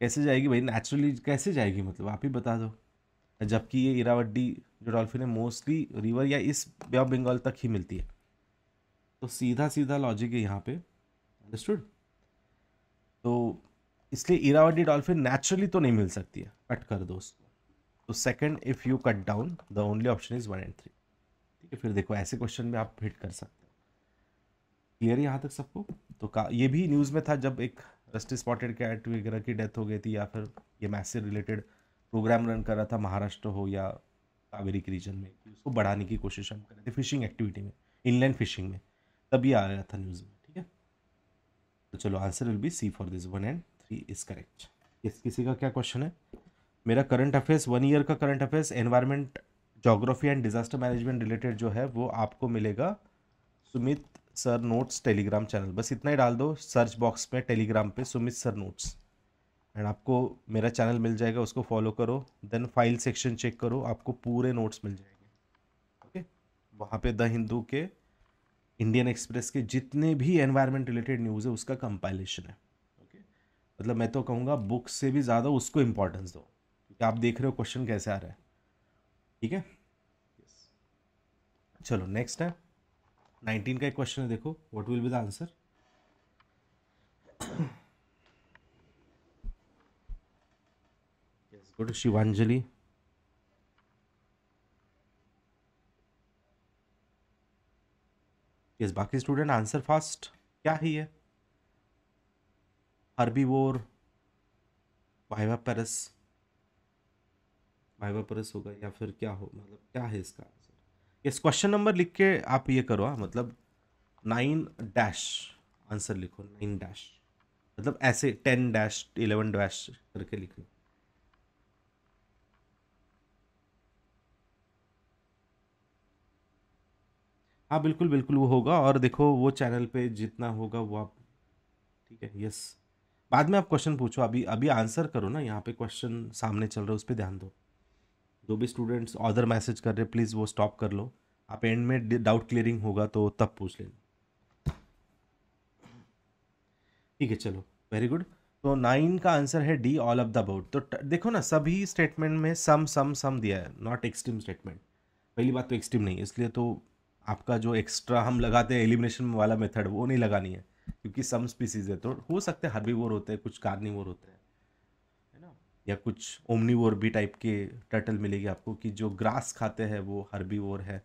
कैसे जाएगी भाई नेचुरली कैसे जाएगी मतलब आप ही बता दो जबकि ये इरावड्डी जो डॉल्फिन है मोस्टली रिवर या इस बे ऑफ बंगाल तक ही मिलती है तो सीधा सीधा लॉजिक है यहाँ पे अंडरस्टूड तो इसलिए इरावडी डॉल्फिन नेचुरली तो नहीं मिल सकती है कट कर दो उसको तो second if you cut down the only option is one and three ठीक है फिर देखो ऐसे क्वेश्चन में आप हिट कर सकते हो क्लियर यहाँ तक सबको तो का ये भी न्यूज़ में था जब एक रस्टी स्पॉटेड कैट वगैरह की डेथ हो गई थी या फिर ये मैथ से रिलेटेड प्रोग्राम रन कर रहा था महाराष्ट्र हो या कावेरी के रीजन में उसको बढ़ाने की कोशिश हम कर रहे थे फिशिंग एक्टिविटी में इनलैंड फिशिंग में तभी आ रहा था न्यूज़ में तो चलो answer will be C for this one and three is correct किस किसी का क्या क्वेश्चन है मेरा करंट अफेयर्स वन ईयर का current affairs environment geography and disaster management related जो है वो आपको मिलेगा Sumit sir notes Telegram channel बस इतना ही डाल दो सर्च बॉक्स में टेलीग्राम पे सुमित सर नोट्स एंड आपको मेरा चैनल मिल जाएगा उसको फॉलो करो देन फाइल सेक्शन चेक करो आपको पूरे नोट्स मिल जाएंगे ओके okay? वहाँ पे द हिंदू के इंडियन एक्सप्रेस के जितने भी एनवायरमेंट रिलेटेड न्यूज़ है उसका कंपाइलेशन है ओके okay? मतलब मैं तो कहूँगा बुक से भी ज़्यादा उसको इम्पोर्टेंस दो क्योंकि आप देख रहे हो क्वेश्चन कैसे आ रहा है ठीक है yes. चलो नेक्स्ट है नाइनटीन का एक क्वेश्चन है देखो what will be the answer go to yes बाकी स्टूडेंट आंसर फास्ट क्या ही है वोर वाइवा पेरस वाइवा पेरस होगा या फिर क्या हो मतलब क्या है इसका आंसर यस क्वेश्चन नंबर लिख के आप ये करो हाँ, मतलब नाइन डैश आंसर लिखो नाइन डैश मतलब ऐसे टेन डैश इलेवन डैश करके लिखना हाँ बिल्कुल बिल्कुल वो होगा और देखो वो चैनल पे जितना होगा वो आप ठीक है यस बाद में आप क्वेश्चन पूछो अभी अभी आंसर करो ना यहाँ पे क्वेश्चन सामने चल रहा है उस पर ध्यान दो जो भी स्टूडेंट्स ऑर्डर मैसेज कर रहे प्लीज़ वो स्टॉप कर लो आप एंड में डाउट क्लियरिंग होगा तो तब पूछ लेना ठीक है चलो वेरी गुड तो नाइन का आंसर है D all of the about तो देखो ना सभी स्टेटमेंट में सम सम सम दिया है नॉट एक्सट्रीम स्टेटमेंट पहली बात तो एक्सट्रीम नहीं है इसलिए तो आपका जो एक्स्ट्रा हम लगाते हैं एलिमिनेशन वाला मेथड वो नहीं लगानी है क्योंकि सम स्पीसीज है तो हो सकते हैं हर्बीवोर होते हैं कुछ कार्निवोर होते हैं है ना या कुछ ओमनीवोर भी टाइप के टर्टल मिलेगी आपको कि जो ग्रास खाते हैं वो हर्बीवोर है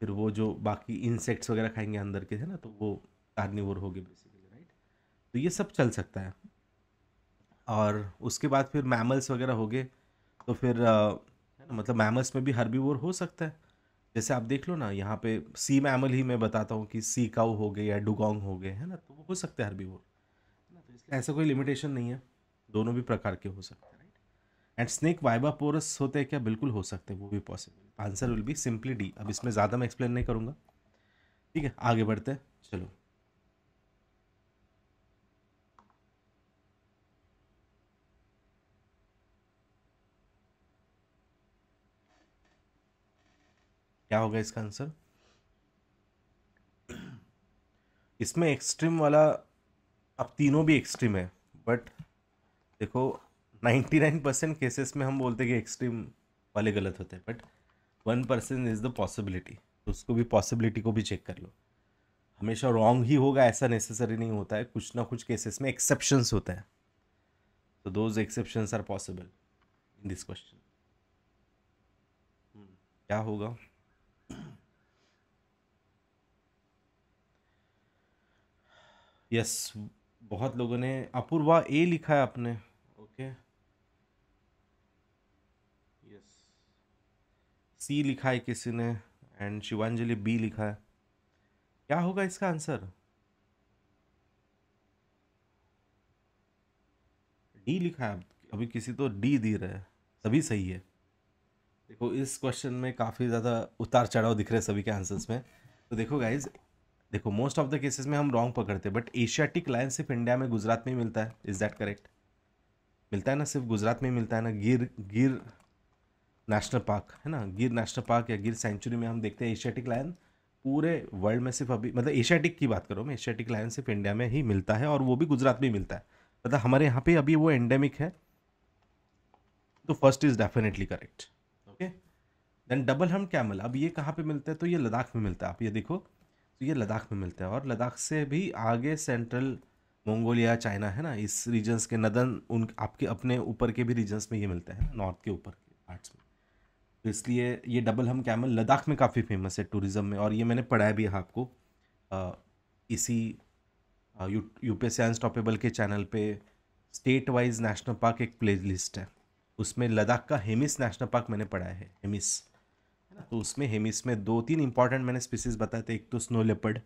फिर वो जो बाकी इंसेक्ट्स वगैरह खाएंगे अंदर के है ना तो वो कार्निवोर हो गए बेसिकली राइट तो ये सब चल सकता है और उसके बाद फिर मैमल्स वगैरह हो गए तो फिर है ना मतलब मैमल्स में भी हर्बीवोर हो सकता है जैसे आप देख लो ना यहाँ पे सी मैमल ही मैं बताता हूँ कि सी काउ हो गए या डुगोंग हो गए है ना तो वो हो सकते हैं हर्बीवोर है ना तो इसलिए ऐसा कोई लिमिटेशन नहीं है दोनों भी प्रकार के हो सकते हैं right and snake viviparous होते हैं क्या बिल्कुल हो सकते हैं वो भी possible answer will be simply D अब इसमें ज़्यादा मैं एक्सप्लेन नहीं करूँगा ठीक है आगे बढ़ते हैं चलो क्या होगा इसका आंसर इसमें एक्सट्रीम वाला अब तीनों भी एक्सट्रीम है बट देखो 99 परसेंट केसेस में हम बोलते हैं कि एक्सट्रीम वाले गलत होते हैं but one percent is the possibility तो उसको भी पॉसिबिलिटी को भी चेक कर लो हमेशा रॉन्ग ही होगा ऐसा नेसेसरी नहीं होता है कुछ ना कुछ केसेस में एक्सेप्शंस होते हैं तो those exceptions are possible in this question क्या होगा यस बहुत लोगों ने अपूर्वा ए लिखा है आपने ओके यस सी लिखा है किसी ने एंड शिवांजलि बी लिखा है क्या होगा इसका आंसर डी लिखा है अभी किसी तो डी दे रहा है सभी सही है देखो इस क्वेश्चन में काफ़ी ज़्यादा उतार चढ़ाव दिख रहे हैं सभी के आंसर्स में तो देखो गाइज देखो मोस्ट ऑफ द केसेस में हम रॉन्ग पकड़ते हैं बट एशियाटिक लाइन सिर्फ इंडिया में गुजरात में मिलता है इज़ दैट करेक्ट मिलता है ना सिर्फ गुजरात में मिलता है ना गिर गिर नेशनल पार्क है ना गिर नेशनल पार्क या गिर सेंचुरी में हम देखते हैं एशियाटिक लाइन पूरे वर्ल्ड में सिर्फ अभी मतलब एशियाटिक की बात करो मैं एशियाटिक लाइन सिर्फ इंडिया में ही मिलता है और वो भी गुजरात में मिलता है मतलब हमारे यहाँ पे अभी वो एंडेमिक है तो first is definitely correct okay then double hump camel अब ये कहाँ पे मिलता है तो ये लद्दाख में मिलता है आप ये देखो तो ये लद्दाख में मिलते हैं और लद्दाख से भी आगे सेंट्रल मंगोलिया चाइना है ना इस रीजन्स के नदन उन आपके अपने ऊपर के भी रीजन्स में ये मिलते हैं नॉर्थ के ऊपर के पार्ट्स में तो इसलिए ये डबल हम कैमल लद्दाख में काफ़ी फेमस है टूरिज़्म में और ये मैंने पढ़ाया भी है आपको आ, इसी यू पी एस अनस्टॉपेबल के चैनल पर स्टेट वाइज नेशनल पार्क एक प्ले लिस्ट है उसमें लद्दाख का हेमिस नेशनल पार्क मैंने पढ़ाया है हेमिस तो उसमें हेमिस में दो तीन इंपॉर्टेंट मैंने स्पीसीज बताए थे एक तो स्नो लेपर्ड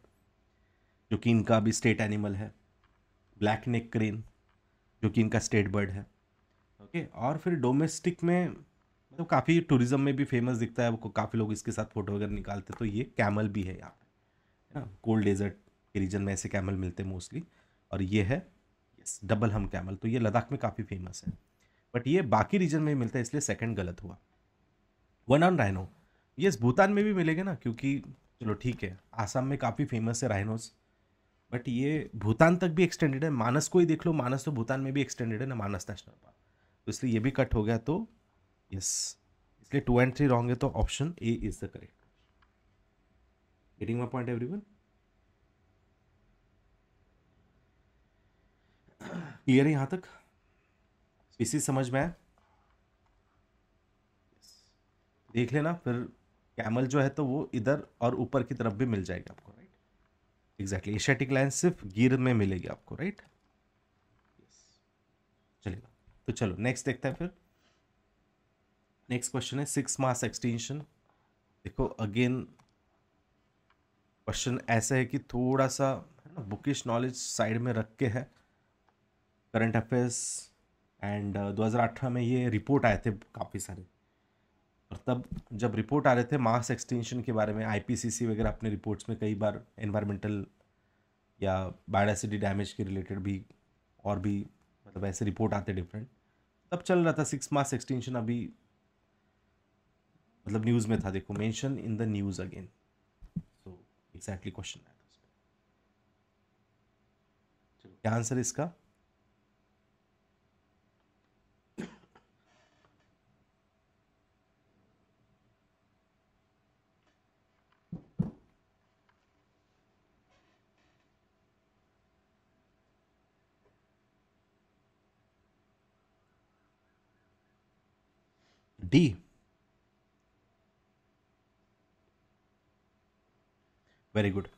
जो कि इनका अभी स्टेट एनिमल है ब्लैक नेक क्रेन जो कि इनका स्टेट बर्ड है ओके और फिर डोमेस्टिक में मतलब काफ़ी टूरिज्म में भी फेमस दिखता है काफ़ी लोग इसके साथ फ़ोटो वगैरह निकालते तो ये कैमल भी है यहाँ पर है ना कोल्ड डेजर्ट के रीजन में ऐसे कैमल मिलते हैं मोस्टली और ये है यस डबल हम कैमल तो ये लद्दाख में काफ़ी फेमस है बट ये बाकी रीजन में मिलता है इसलिए सेकंड गलत हुआ one on rhino yes Bhutan में भी मिलेंगे ना क्योंकि चलो ठीक है आसाम में काफ़ी फेमस है राइनोज बट ये भूटान तक भी एक्सटेंडेड है मानस को ही देख लो मानस तो भूटान में भी एक्सटेंडेड है ना मानस नेशनल पार्क तो इसलिए ये भी कट हो गया तो यस इसलिए टू एंड थ्री रॉन्ग है तो option A is the correct getting my point every clear है यहाँ तक इसी समझ में आया देख लेना फिर कैमल जो है तो वो इधर और ऊपर की तरफ भी मिल जाएगी आपको राइट एग्जैक्टली एशियाटिक लाइन सिर्फ गिर में मिलेगी आपको राइट चलेगा तो चलो नेक्स्ट देखते हैं फिर नेक्स्ट क्वेश्चन है सिक्स मास एक्सटेंशन देखो अगेन क्वेश्चन ऐसा है कि थोड़ा सा है ना बुकिश नॉलेज साइड में रख के है करंट अफेयर्स एंड uh, 2018 में ये रिपोर्ट आए थे काफ़ी सारे और तब जब रिपोर्ट आ रहे थे मास एक्सटेंशन के बारे में आईपीसीसी वगैरह अपने रिपोर्ट्स में कई बार एनवायरमेंटल या बायोडासिटी डैमेज के रिलेटेड भी और भी मतलब ऐसे रिपोर्ट आते डिफरेंट तब चल रहा था सिक्स मास एक्सटेंशन अभी मतलब न्यूज़ में था देखो mention in the news again so exactly question आया क्या आंसर इसका तो D. वेरी गुड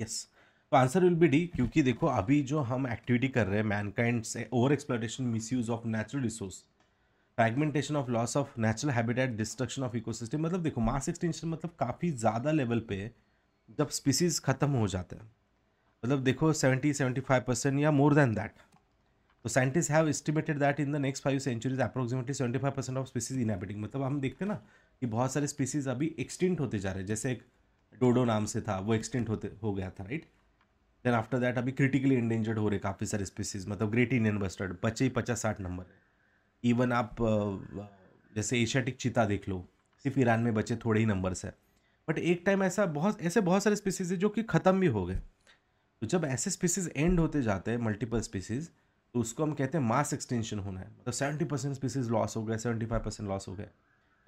यस तो आंसर विल बी डी क्योंकि देखो अभी जो हम एक्टिविटी कर रहे हैं मैनकाइंड से over exploration misuse of natural resource fragmentation of loss of natural habitat destruction of ecosystem मतलब देखो मास एक्सटेंशन मतलब काफ़ी ज़्यादा लेवल पे जब स्पीसीज ख़त्म हो जाते हैं मतलब देखो सेवेंटी सेवेंटी फाइव परसेंट या मोर देन दैट तो scientist have estimated that in the next five centuries approximately seventy five percent of species inhabiting मतलब हम देखते ना कि बहुत सारे स्पीसीज अभी एक्सटिंक्ट होते जा रहे हैं जैसे एक डोडो नाम से था वो एक्सटिंक्ट होते हो गया था राइट देन आफ्टर दैट अभी क्रिटिकली इंडेंजर्ड हो रहे काफ़ी सारे स्पीसीज मतलब ग्रेट इंडियन बस्टर्ड बच्चे ही पचास साठ नंबर है इवन आप जैसे एशियाटिक चीता देख लो सिर्फ ईरान में बचे थोड़े ही नंबर्स है बट एक टाइम ऐसा बहुत ऐसे बहुत सारे स्पीसीज है जो कि ख़त्म भी हो गए तो जब ऐसे स्पीसीज एंड होते जाते हैं मल्टीपल स्पीसीज़ तो उसको हम कहते हैं मास एक्सटेंशन होना है मतलब सेवेंटी परसेंट स्पीसीज लॉस हो गए सेवेंटी फाइव परसेंट लॉस हो गए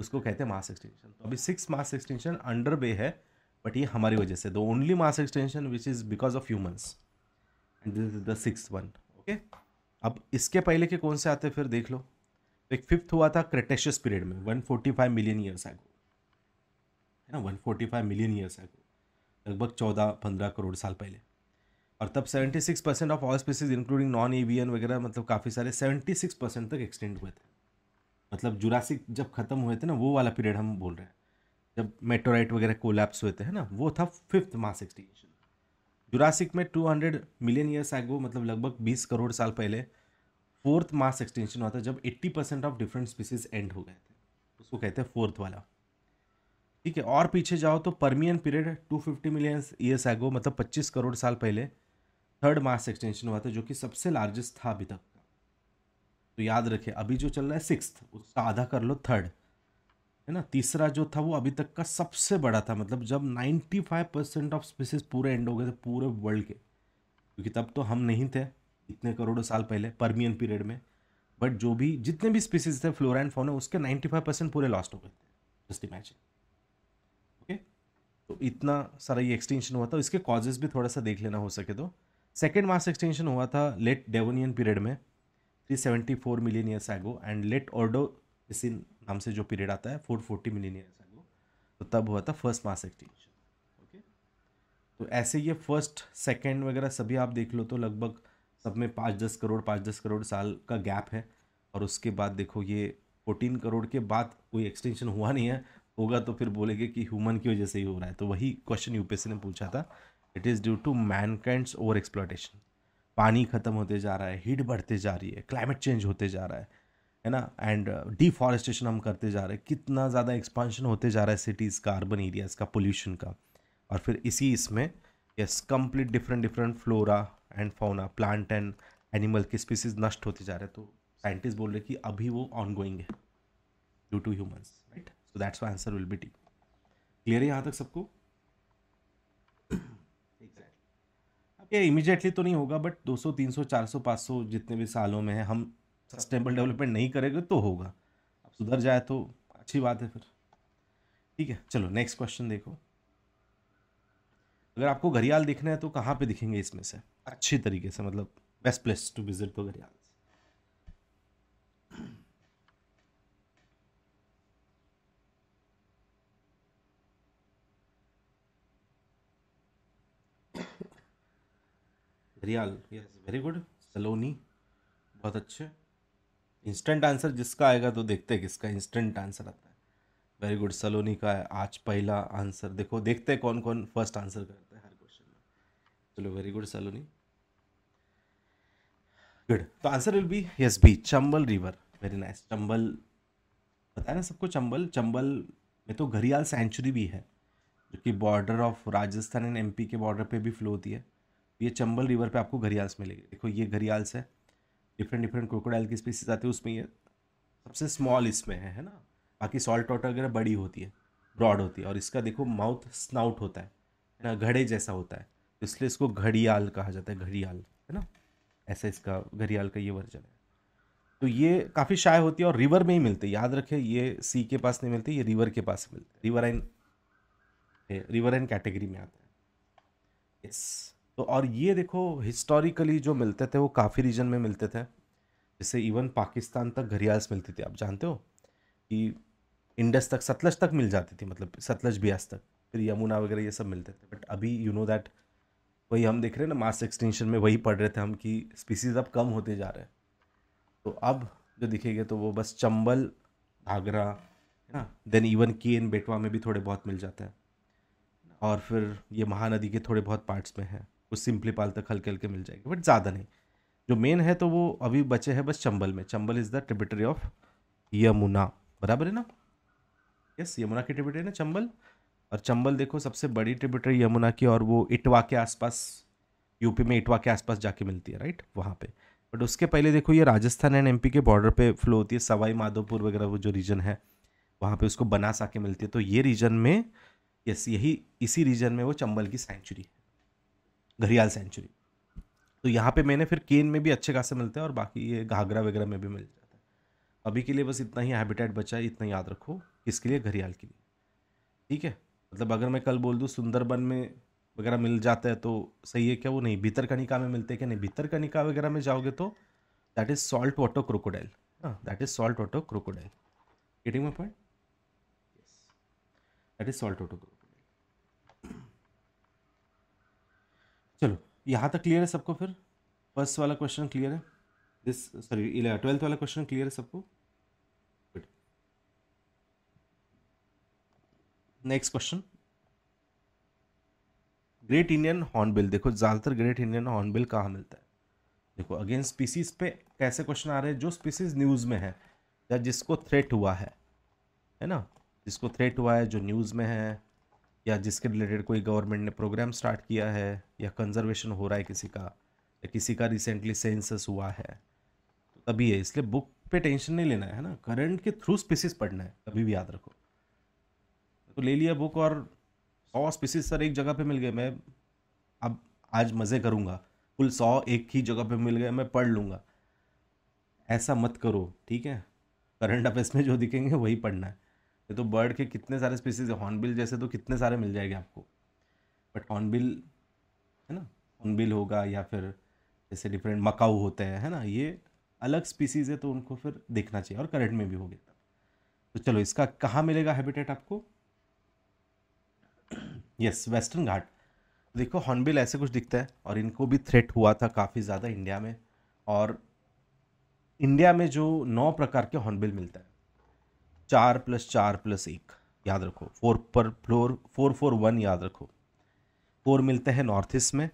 उसको कहते हैं मास एक्सटेंशन तो अभी six mass extension under way है बट ये हमारी वजह से the only mass extension which is because of humans and this is the six one okay अब इसके पहले के कौन से आते फिर देख लो तो एक फिफ्थ हुआ था क्रेटेशियस पीरियड में one forty five million years ago है ना one forty five million years ago लगभग चौदह पंद्रह करोड़ साल पहले और तब 76 percent of all species including non avian वगैरह मतलब काफ़ी सारे 76 परसेंट तक एक्सटेंड हुए थे मतलब जुरासिक जब ख़त्म हुए थे ना वो वाला पीरियड हम बोल रहे हैं जब मेटोराइट वगैरह कोलैप्स हुए थे है ना वो था फिफ्थ मास एक्सटेंशन जुरासिक में 200 मिलियन ईयर्स आगो मतलब लगभग 20 करोड़ साल पहले फोर्थ मास एक्सटेंशन हुआ था जब 80 percent of different species end हो गए थे उसको कहते हैं फोर्थ वाला ठीक है और पीछे जाओ तो परमियन पीरियड 250 मिलियन ईयर्स आगो मतलब 25 करोड़ साल पहले थर्ड मास एक्सटेंशन हुआ था जो कि सबसे लार्जेस्ट था अभी तक तो याद रखें अभी जो चल रहा है सिक्स उसका आधा कर लो थर्ड है ना तीसरा जो था वो अभी तक का सबसे बड़ा था मतलब जब 95 परसेंट ऑफ स्पीसीज पूरे एंड हो गए थे पूरे वर्ल्ड के क्योंकि तब तो हम नहीं थे इतने करोड़ों साल पहले परमियन पीरियड में बट जो भी जितने भी स्पीसीज थे फ्लोरा एंड फोन उसके 95 परसेंट पूरे लॉस्ट हो गए थे जस्ट इमेजिन ओके तो इतना सारा ये एक्सटेंशन हुआ था इसके कॉजेज भी थोड़ा सा देख लेना हो सके तो सेकेंड मास एक्सटेंशन हुआ था लेट डेवोनियन पीरियड में 374 million years ago and late Ordovician इसी नाम से जो पीरियड आता है 440 मिलियन ईयर्स एगो तो तब हुआ था फर्स्ट मास एक्सटेंशन ओके तो ऐसे ये फर्स्ट सेकेंड वगैरह सभी आप देख लो तो लगभग सब में पाँच दस करोड़ पाँच दस करोड़ साल का गैप है और उसके बाद देखो ये फोर्टीन करोड़ के बाद कोई एक्सटेंशन हुआ नहीं है होगा तो फिर बोलेंगे कि ह्यूमन की वजह से ही हो रहा है तो वही क्वेश्चन यूपीएससी ने पूछा था it is due to mankind over exploitation पानी ख़त्म होते जा रहा है हीट बढ़ते जा रही है क्लाइमेट चेंज होते जा रहा है है ना एंड डिफॉरेस्टेशन uh, हम करते जा रहे हैं कितना ज़्यादा एक्सपांशन होते जा रहा है सिटीज़ का अर्बन एरियाज़ का पोल्यूशन का और फिर इसी इसमें yes complete different different flora and fauna plant and animal की स्पीसीज नष्ट होते जा रहे हैं तो साइंटिस्ट बोल रहे कि अभी वो ऑन गोइंग है due to humans right so that's answer will be T clear है यहाँ तक सबको ये इमीडिएटली तो नहीं होगा बट 200 300 400 500 जितने भी सालों में है हम सस्टेनेबल डेवलपमेंट नहीं करेंगे तो होगा अब सुधर जाए तो अच्छी बात है फिर ठीक है चलो नेक्स्ट क्वेश्चन देखो अगर आपको घरियाल दिखना है तो कहाँ पे दिखेंगे इसमें से अच्छी तरीके से मतलब बेस्ट प्लेस टू विजिट तो gharial riyal yes very good सलोनी बहुत अच्छे इंस्टेंट आंसर जिसका आएगा तो देखते हैं किसका इंस्टेंट आंसर आता है वेरी गुड सलोनी का है आज पहला आंसर देखो देखते हैं कौन कौन फर्स्ट आंसर करता है हर क्वेश्चन में चलो वेरी गुड सलोनी गुड तो answer will be yes B Chambal river very nice Chambal पता है ना सबको चंबल चंबल में तो घरियाल सेंचुरी भी है जो कि border of Rajasthan and MP के बॉर्डर पे भी फ्लो होती है ये चंबल रिवर पे आपको घरियाल्स मिलेगी देखो ये घरियाल्स है डिफरेंट डिफरेंट क्रोकोडाइल की स्पीसीज आती है उसमें ये सबसे स्मॉल इसमें है है ना बाकी सॉल्ट वाटर वगैरह बड़ी होती है ब्रॉड होती है और इसका देखो माउथ स्नाउट होता है ना घड़े जैसा होता है तो इसलिए इसको घड़ियाल कहा जाता है घड़ियाल है ना ऐसा इसका घड़ियाल का ये वर्जन है तो ये काफ़ी शाय होती है और रिवर में ही मिलते याद रखें ये सी के पास नहीं मिलते ये रिवर के पास मिलते river and river and category में आता है यस तो और ये देखो हिस्टोरिकली जो मिलते थे वो काफ़ी रीजन में मिलते थे जैसे इवन पाकिस्तान तक घरियाल्स मिलती थी आप जानते हो कि इंडस तक सतलज तक मिल जाती थी मतलब सतलज ब्यास तक फिर यमुना वगैरह ये सब मिलते थे बट अभी यू नो दैट वही हम देख रहे हैं ना मास एक्सटेंशन में वही पढ़ रहे थे हम कि स्पीसीज अब कम होते जा रहे हैं तो अब जो दिखेंगे तो वो बस चंबल आगरा है ना देन इवन केन बेटवा में भी थोड़े बहुत मिल जाते हैं और फिर ये महानदी के थोड़े बहुत पार्ट्स में हैं सिंपली पाल तक हल्के हल्के मिल जाएगी बट ज़्यादा नहीं जो मेन है तो वो अभी बचे हैं बस चंबल में Chambal is the tributary of Yamuna बराबर है ना यस यमुना की ट्रिबिटरी ना चंबल और चंबल देखो सबसे बड़ी ट्रिबिटरी यमुना की और वो इटवा के आसपास यूपी में इटवा के आसपास जाके मिलती है राइट वहाँ पे बट उसके पहले देखो ये राजस्थान एंड एमपी के बॉर्डर पे फ्लो होती है सवाई माधोपुर वगैरह वो जो रीजन है वहाँ पे उसको बनास के मिलती है तो ये रीजन में यस यही इसी रीजन में वो चंबल की सेंचुरी है घरियाल सेंचुरी तो यहाँ पे मैंने फिर केन में भी अच्छे खासे मिलते हैं और बाकी ये घाघरा वगैरह में भी मिल जाता है अभी के लिए बस इतना ही हैबिटेट बचा है इतना याद रखो इसके लिए घरियाल के लिए ठीक है मतलब अगर मैं कल बोल दूँ सुंदरबन में वगैरह मिल जाता है तो सही है क्या वो नहीं भीतर कनिका में मिलते हैं क्या नहीं भीतर कनिका वगैरह में जाओगे तो that is salt water crocodile हाँ that is salt water crocodile getting my point that is salt water crocodile चलो यहाँ तक क्लियर है सबको फिर फर्स्ट वाला क्वेश्चन क्लियर है दिस सॉरी ट्वेल्थ वाला क्वेश्चन क्लियर है सबको next question great Indian hornbill देखो ज़्यादातर ग्रेट इंडियन हॉर्नबिल कहाँ मिलता है देखो अगेन स्पीसीज पे कैसे क्वेश्चन आ रहे हैं जो स्पीसीज न्यूज़ में है या जिसको थ्रेट हुआ है है ना जिसको थ्रेट हुआ है जो न्यूज़ में है या जिसके रिलेटेड कोई गवर्नमेंट ने प्रोग्राम स्टार्ट किया है या कंजर्वेशन हो रहा है किसी का या किसी का रिसेंटली सेंसस हुआ है तो तभी है इसलिए बुक पे टेंशन नहीं लेना है ना करंट के थ्रू स्पीसीज पढ़ना है कभी भी याद रखो तो ले लिया बुक और सौ स्पीसीज सर एक जगह पे मिल गए मैं अब आज मज़े करूँगा कुल सौ एक ही जगह पे मिल गए मैं पढ़ लूँगा ऐसा मत करो ठीक है करंट अफेयर्स में जो दिखेंगे वही पढ़ना है ये तो बर्ड के कितने सारे स्पीसीज है हॉर्नबिल जैसे तो कितने सारे मिल जाएंगे आपको बट हॉर्नबिल है ना हॉर्नबिल होगा या फिर जैसे डिफरेंट मकाऊ होते हैं है ना ये अलग स्पीसीज़ है तो उनको फिर देखना चाहिए और करंट में भी हो गया तो चलो इसका कहाँ मिलेगा हैबिटेट आपको यस वेस्टर्न घाट देखो हॉर्नबिल ऐसे कुछ दिखता है और इनको भी थ्रेट हुआ था काफ़ी ज़्यादा इंडिया में और इंडिया में जो नौ प्रकार के हॉर्नबिल मिलता है चार प्लस चार प्लस एक याद रखो फोर पर फ्लोर फोर फोर वन याद रखो फोर मिलते हैं नॉर्थ ईस्ट में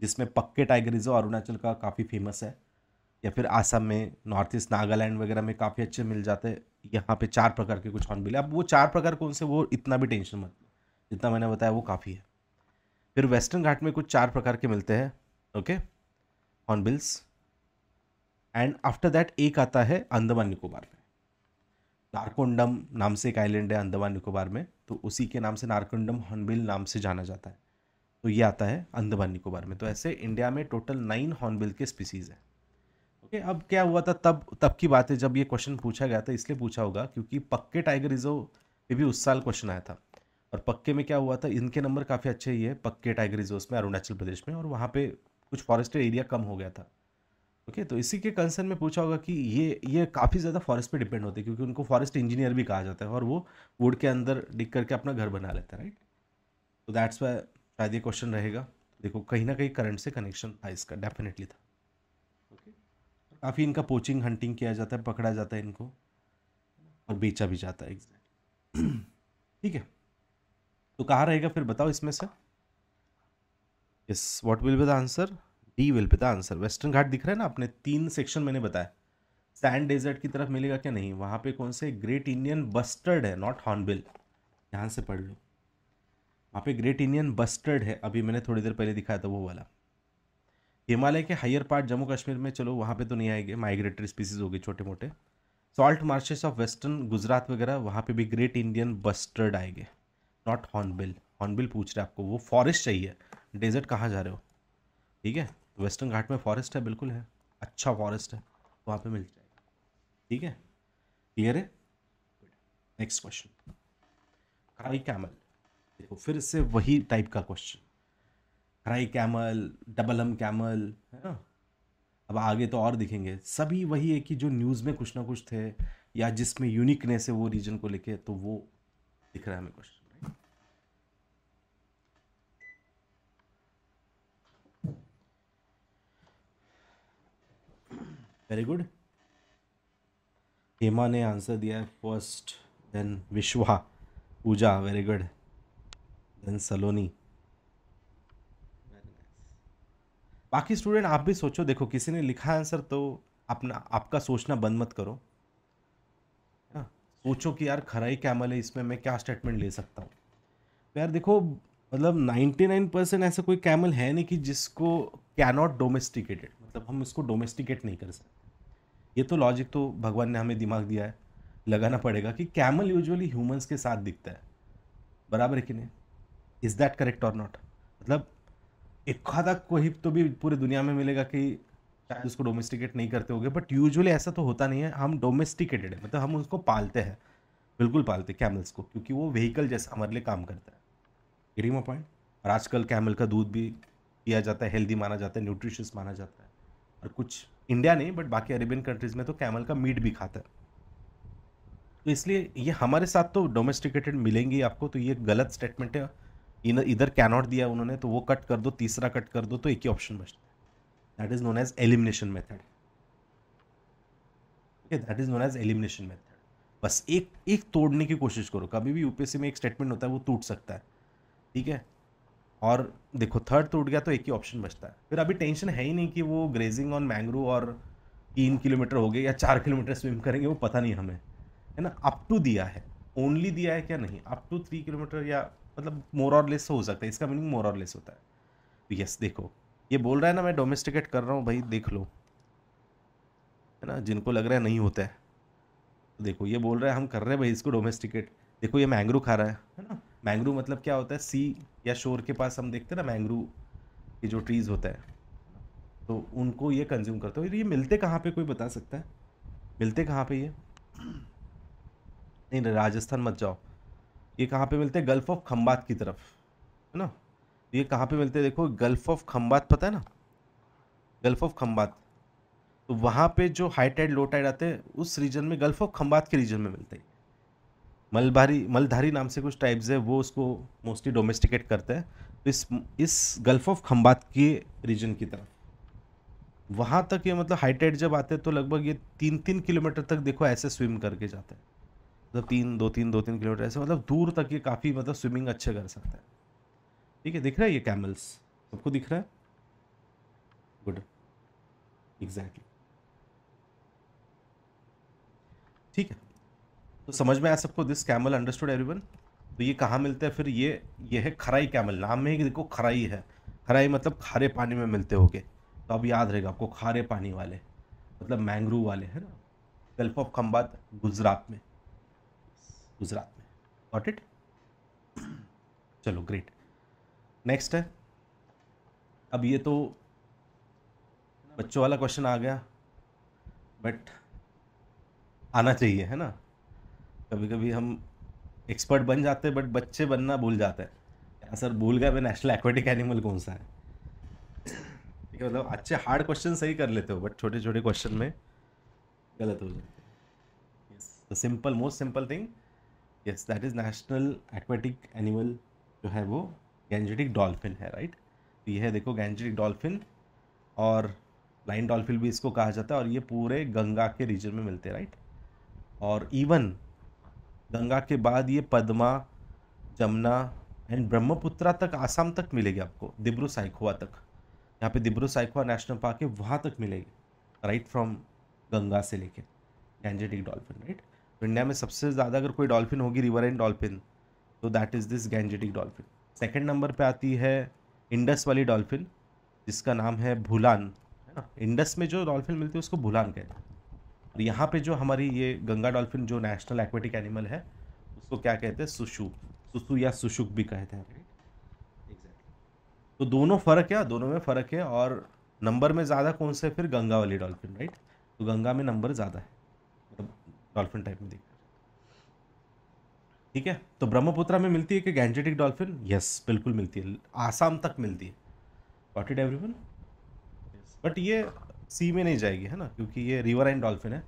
जिसमें पक्के टाइगर रिजर्व अरुणाचल का काफ़ी फेमस है या फिर आसाम में नॉर्थ ईस्ट नागालैंड वगैरह में काफ़ी अच्छे मिल जाते हैं यहाँ पे चार प्रकार के कुछ मिले अब वो चार प्रकार कौन से वो इतना भी टेंशन मत जितना मैंने बताया वो काफ़ी है फिर वेस्टर्न घाट में कुछ चार प्रकार के मिलते हैं okay hornbills and after that एक आता है अंदमान निकोबार में नारकोंडम नाम से एक आइलैंड है अंदमान निकोबार में तो उसी के नाम से नारकोंडम हॉर्नबिल नाम से जाना जाता है तो ये आता है अंदमान निकोबार में तो ऐसे इंडिया में टोटल नाइन हॉर्नबिल के स्पीसीज़ हैं ओके अब क्या हुआ था तब तब की बात है जब ये क्वेश्चन पूछा गया था इसलिए पूछा होगा क्योंकि पक्के टाइगर रिजर्व पे भी उस साल क्वेश्चन आया था और पक्के में क्या हुआ था इनके नंबर काफ़ी अच्छे ही है पक्के टाइगर रिजर्व में अरुणाचल प्रदेश में और वहाँ पे कुछ फॉरेस्टेड एरिया कम हो गया था ओके तो इसी के कंसर्न में पूछा होगा कि ये ये काफ़ी ज़्यादा फॉरेस्ट पे डिपेंड होते हैं क्योंकि उनको फॉरेस्ट इंजीनियर भी कहा जाता है और वो वुड के अंदर डिग करके अपना घर बना लेते हैं राइट तो दैट्स वाई शायद ये क्वेश्चन रहेगा देखो कहीं ना कहीं करंट से कनेक्शन था इसका डेफिनेटली था ओके okay. काफ़ी इनका पोचिंग हंटिंग किया जाता है पकड़ा जाता है इनको और बेचा भी जाता है एग्जैक्ट ठीक है तो कहाँ रहेगा फिर बताओ इसमें से yes what will be the answer D will be the answer western Ghat दिख रहा है ना आपने तीन सेक्शन मैंने बताया सैंड डेजर्ट की तरफ मिलेगा क्या नहीं वहाँ पे कौन से ग्रेट इंडियन बस्टर्ड है नॉट हॉर्नबिल यहाँ से पढ़ लो वहाँ पे ग्रेट इंडियन बस्टर्ड है अभी मैंने थोड़ी देर पहले दिखाया था वो वाला हिमालय के हायर पार्ट जम्मू कश्मीर में चलो वहाँ पे तो नहीं आएंगे माइग्रेटरी स्पीसीज होगी छोटे मोटे salt marshes of western Gujarat वगैरह वहाँ पे भी ग्रेट इंडियन बस्टर्ड आएंगे नॉट हॉर्नबिल हॉर्नबिल पूछ रहे आपको वो फॉरेस्ट चाहिए डेजर्ट कहाँ जा रहे हो ठीक है वेस्टर्न घाट में फॉरेस्ट है बिल्कुल है अच्छा फॉरेस्ट है वहाँ पे मिल जाएगा ठीक है क्लियर है नेक्स्ट क्वेश्चन क्राई कैमल देखो फिर से वही टाइप का question cry camel double hump camel है ना अब आगे तो और दिखेंगे सभी वही है कि जो न्यूज़ में कुछ ना कुछ थे या जिसमें यूनिकनेस है वो रीजन को लेके तो वो दिख रहा है हमें क्वेश्चन वेरी गुड हेमा ने आंसर दिया है first then Vishwa Puja very good then Saloni बाकी स्टूडेंट आप भी सोचो देखो किसी ने लिखा आंसर तो अपना आपका सोचना बंद मत करो ना हाँ, सोचो कि यार खराई कैमल है इसमें मैं क्या स्टेटमेंट ले सकता हूँ तो यार देखो मतलब 99 परसेंट ऐसा कोई कैमल है नहीं कि जिसको कैनॉट डोमेस्टिकेटेड मतलब हम इसको डोमेस्टिकेट नहीं कर सकते ये तो लॉजिक तो भगवान ने हमें दिमाग दिया है लगाना पड़ेगा कि कैमल यूजुअली ह्यूमंस के साथ दिखता है बराबर है कि नहीं इज़ दैट करेक्ट और नॉट मतलब एखादा कोई तो भी पूरी दुनिया में मिलेगा कि शायद उसको डोमेस्टिकेट नहीं करते होंगे बट यूजुअली ऐसा तो होता नहीं है हम डोमेस्टिकेटेड है मतलब हम उसको पालते हैं बिल्कुल पालते कैमल्स को क्योंकि वो व्हीकल जैसा हमारे लिए काम करता है गिरी माई पॉइंट और आजकल कैमल का दूध भी पिया जाता है हेल्दी माना जाता है न्यूट्रिशियस माना जाता है और कुछ इंडिया नहीं बट बाकी अरेबियन कंट्रीज़ में तो कैमल का मीट भी खाता है तो इसलिए ये हमारे साथ तो डोमेस्टिकेटेड मिलेंगी आपको तो ये गलत स्टेटमेंट है इन इधर कैनॉट दिया उन्होंने तो वो कट कर दो तीसरा कट कर दो तो एक ही ऑप्शन बचता है that is known as elimination method ठीक है that is known as elimination method बस एक एक तोड़ने की कोशिश करो कभी भी यूपीएससी में एक स्टेटमेंट होता है वो टूट सकता है ठीक है और देखो थर्ड टूट तो गया तो एक ही ऑप्शन बचता है फिर अभी टेंशन है ही नहीं कि वो ग्रेजिंग ऑन मैंग्रो और तीन किलोमीटर हो गए या चार किलोमीटर स्विम करेंगे वो पता नहीं हमें है ना अप टू दिया है ओनली दिया है क्या नहीं अप टू थ्री किलोमीटर या मतलब मोर और लेस हो सकता है इसका मीनिंग मोर और लेस होता है तो यस देखो ये बोल रहा है ना मैं डोमेस्टिकेट कर रहा हूँ भाई देख लो है ना जिनको लग रहा है नहीं होता है देखो ये बोल रहा है हम कर रहे हैं भाई इसको डोमेस्टिकेट देखो ये मैंग्रो खा रहा है है ना मैंग्रू मतलब क्या होता है सी या शोर के पास हम देखते हैं ना मैंग्रू के जो ट्रीज़ होता है तो उनको ये कंज्यूम करते हो ये मिलते कहाँ पे कोई बता सकता है मिलते कहाँ पे ये नहीं राजस्थान मत जाओ ये कहाँ पे मिलते हैं गल्फ़ ऑफ खम्बात की तरफ है ना तो ये कहाँ पे मिलते हैं देखो गल्फ़ ऑफ खम्बात पता है ना गल्फ़ ऑफ खम्बात तो वहाँ पे जो हाई टाइड लो टाइड आते हैं उस रीजन में गल्फ़ ऑफ खम्बात के रीजन में मिलते हैं मलबारी मलधारी नाम से कुछ ट्राइब्स है वो उसको मोस्टली डोमेस्टिकेट करते हैं तो इस इस गल्फ ऑफ खम्बात के रीजन की तरफ वहाँ तक ये मतलब हाई जब आते हैं तो लगभग ये तीन तीन किलोमीटर तक देखो ऐसे स्विम करके जाते हैं मतलब तो तीन दो तीन दो तीन किलोमीटर ऐसे मतलब दूर तक ये काफ़ी मतलब स्विमिंग अच्छे कर सकते हैं ठीक है दिख रहा है ये कैमल्स सबको दिख रहा है गुड एग्जैक्टली ठीक है तो समझ में आया सबको दिस कैमल अंडरस्टूड एवरीवन तो ये कहाँ मिलता है फिर ये ये है खराई कैमल नाम में ही देखो खराई है खराई मतलब खारे पानी में मिलते होगे तो अब याद रहेगा आपको खारे पानी वाले मतलब मैंग्रूव वाले है ना गल्फ ऑफ खम्बात गुजरात में गुजरात में वॉट इट चलो ग्रेट नेक्स्ट है अब ये तो बच्चों वाला क्वेश्चन आ गया बट आना चाहिए है ना कभी कभी हम एक्सपर्ट बन जाते हैं बट बच्चे बनना भूल जाते हैं सर भूल गया मैं नेशनल एक्वेटिक एनिमल कौन सा है ठीक है मतलब अच्छे हार्ड क्वेश्चन सही कर लेते हो बट छोटे छोटे क्वेश्चन में गलत हो जाते हैं simple most simple thing yes that is national aquatic animal जो है वो गैंजेटिक डॉल्फिन है राइट तो ये है देखो गैंजेटिक डॉल्फिन और ब्लाइंड डॉल्फिन भी इसको कहा जाता है और ये पूरे गंगा के रीजन में मिलते हैं राइट और इवन गंगा के बाद ये पद्मा जमुना एंड ब्रह्मपुत्रा तक आसाम तक मिलेगी आपको दिब्रू साइकुआ तक यहाँ पे दिब्रू साइकुआ नेशनल पार्क है वहाँ तक मिलेगी राइट फ्रॉम गंगा से लेके गैंजेटिक डॉल्फिन राइट तो इंडिया में सबसे ज़्यादा अगर कोई डॉल्फिन होगी रिवर एंड डॉल्फिन तो that is this Gangetic dolphin second number पर आती है इंडस वाली डॉल्फिन जिसका नाम है भूलान है ना इंडस में जो डॉल्फिन मिलती है उसको भूलान कहते हैं यहाँ पे जो हमारी ये गंगा डॉल्फिन जो नेशनल एक्वेटिक एनिमल है उसको क्या कहते हैं सुशु सुसु या सुशुक भी कहते हैं तो दोनों फ़र्क है दोनों में फ़र्क है और नंबर में ज़्यादा कौन से फिर गंगा वाली डॉल्फिन राइट तो गंगा में नंबर ज़्यादा है मतलब डॉल्फिन टाइप में देखा ठीक है तो ब्रह्मपुत्रा में मिलती है कि गैंजेटिक डॉल्फिन यस बिल्कुल मिलती है आसाम तक मिलती है वॉट इट एवरी बट ये सी में नहीं जाएगी है ना क्योंकि ये रिवर एंड डॉल्फिन है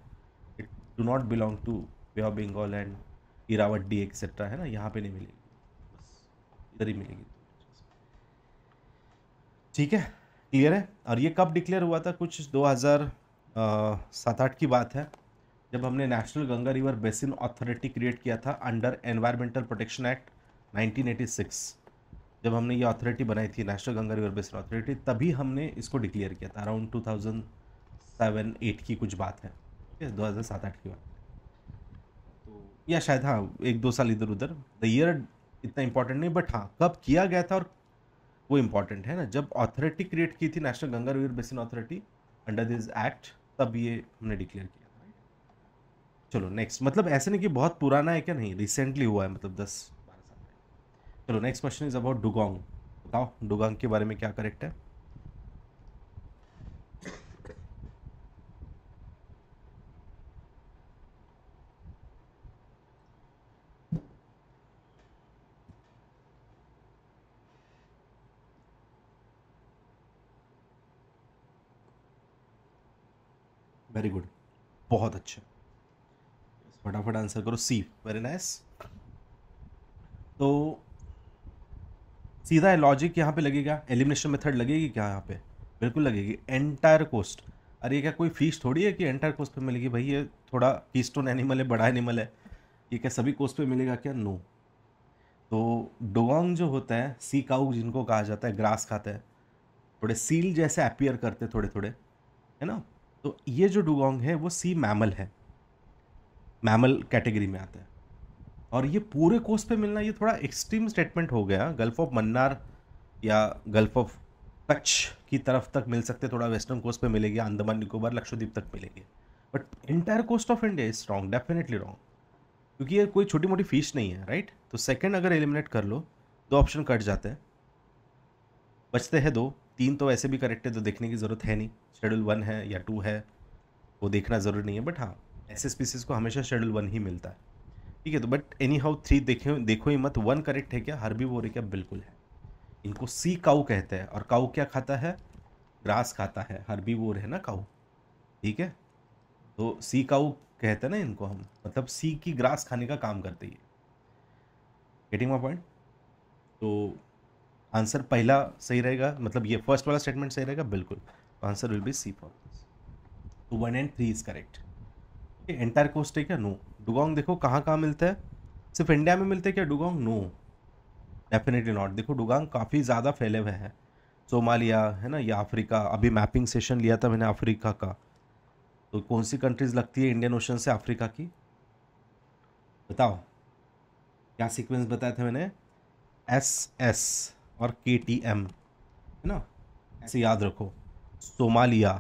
it do not belong to bay of Bengal and Irrawaddy etcetera है ना यहाँ पे नहीं मिलेगी बस इधर ही मिलेगी ठीक है क्लियर है और ये कब डिक्लेयर हुआ था कुछ दो हज़ार सात आठ की बात है जब हमने national Ganga river basin authority create किया था under environmental protection act six जब हमने ये अथॉरिटी बनाई थी national Ganga river basin authority तभी हमने इसको डिक्लेयर किया था around two thousand seven eight की कुछ बात है ठीक है दो हज़ार सात आठ की बात तो या शायद हाँ एक दो साल इधर उधर द ईयर इतना इंपॉर्टेंट नहीं बट हाँ कब किया गया था और वो इम्पॉर्टेंट है ना जब अथॉरिटी क्रिएट की थी national Ganga river basin authority under this act तब ये हमने डिक्लेयर किया चलो नेक्स्ट मतलब ऐसे नहीं कि बहुत पुराना है क्या नहीं रिसेंटली हुआ है मतलब दस चलो next question is about dugong बताओ डुगोंग के बारे में क्या करेक्ट है वेरी गुड बहुत अच्छा फटाफट आंसर करो सी वेरी नाइस तो सीधा लॉजिक यहाँ पे लगेगा एलिमिनेशन मेथड लगेगी क्या यहाँ पे बिल्कुल लगेगी एंटायर कोस्ट अरे ये क्या कोई फीस थोड़ी है कि एंटायर कोस्ट पे मिलेगी भाई ये थोड़ा कीस्टोन एनिमल है बड़ा एनिमल है ये क्या सभी कोस्ट पे मिलेगा क्या नो तो डोगोंग जो होता है सी काउ जिनको कहा जाता है ग्रास खाते हैं थोड़े सील जैसे अपियर करते थोड़े थोड़े है ना तो ये जो डुगोंग है वो सी मैमल है मैमल कैटेगरी में आता है और ये पूरे कोस्ट पे मिलना ये थोड़ा एक्सट्रीम स्टेटमेंट हो गया गल्फ ऑफ मन्नार या गल्फ ऑफ कच्छ की तरफ तक मिल सकते थोड़ा वेस्टर्न कोस्ट पे मिलेगी अंडमान निकोबार लक्षद्वीप तक मिलेगी but entire coast of India is wrong definitely wrong क्योंकि ये कोई छोटी मोटी फिश नहीं है राइट तो सेकेंड अगर एलिमिनेट कर लो दो ऑप्शन कट जाते हैं बचते हैं दो तीन तो ऐसे भी करेक्ट है तो देखने की ज़रूरत है नहीं शेड्यूल वन है या टू है वो देखना ज़रूरी नहीं है बट हाँ ऐसे स्पीसीज़ को हमेशा शेड्यूल वन ही मिलता है ठीक है तो बट एनी हाउ थ्री देखो देखो ही मत वन करेक्ट है क्या हर वो बोरे क्या बिल्कुल है इनको सी काऊ कहते हैं और काऊ क्या खाता है ग्रास खाता है हरबी बोर है ना काऊ ठीक है तो सी काऊ कहते हैं ना इनको हम मतलब सी की ग्रास खाने का काम करते हैं गेटिंग माई पॉइंट तो आंसर पहला सही रहेगा मतलब ये फर्स्ट वाला स्टेटमेंट सही रहेगा बिल्कुल answer will be C for तो one and three is correct entire coast है क्या नो डुगोंग देखो कहाँ कहाँ मिलता है सिर्फ इंडिया में मिलते क्या डुगोंग नो डेफिनेटली नॉट देखो डुगोंग काफ़ी ज़्यादा फैले हुए हैं सोमालिया है ना या अफ्रीका अभी मैपिंग सेशन लिया था मैंने अफ्रीका का तो कौन सी कंट्रीज़ लगती है इंडियन ओशन से अफ्रीका की बताओ क्या सीक्वेंस बताया था मैंने एस एस और के टी एम है ना ऐसे याद रखो Somalia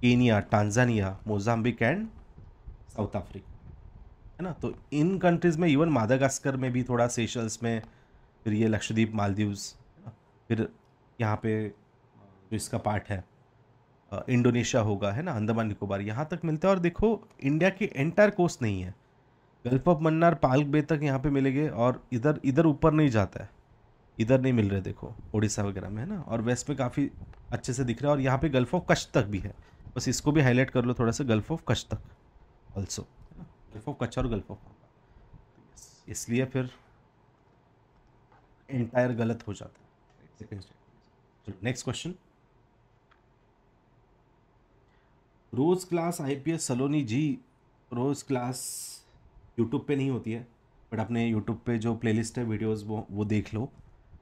Kenya Tanzania Mozambique and South Africa है ना तो इन कंट्रीज़ में इवन मादागास्कर में भी थोड़ा सेशल्स में फिर ये लक्षद्वीप मालदीव्स फिर यहाँ पे जो इसका पार्ट है इंडोनेशिया होगा है ना अंडमान निकोबार यहाँ तक मिलता है और देखो इंडिया की एंटायर कोस्ट नहीं है gulf of Mannar Palk bay तक यहाँ पे मिलेंगे और इधर इधर ऊपर नहीं जाता है इधर नहीं मिल रहे देखो उड़ीसा वगैरह में है ना और वेस्ट में काफ़ी अच्छे से दिख रहा है और यहाँ पे गल्फ ऑफ कच्छ तक भी है बस इसको भी हाईलाइट कर लो थोड़ा सा गल्फ ऑफ कच्छ तक ऑल्सो गल्फ ऑफ कच्छ और गल्फ ऑफ होगा इसलिए फिर एंटायर गलत हो जाता है नेक्स्ट क्वेश्चन रोज़ क्लास आईपीएस सलोनी जी रोज़ क्लास यूट्यूब पे नहीं होती है बट अपने यूट्यूब पे जो प्लेलिस्ट है वीडियोस वो वो देख लो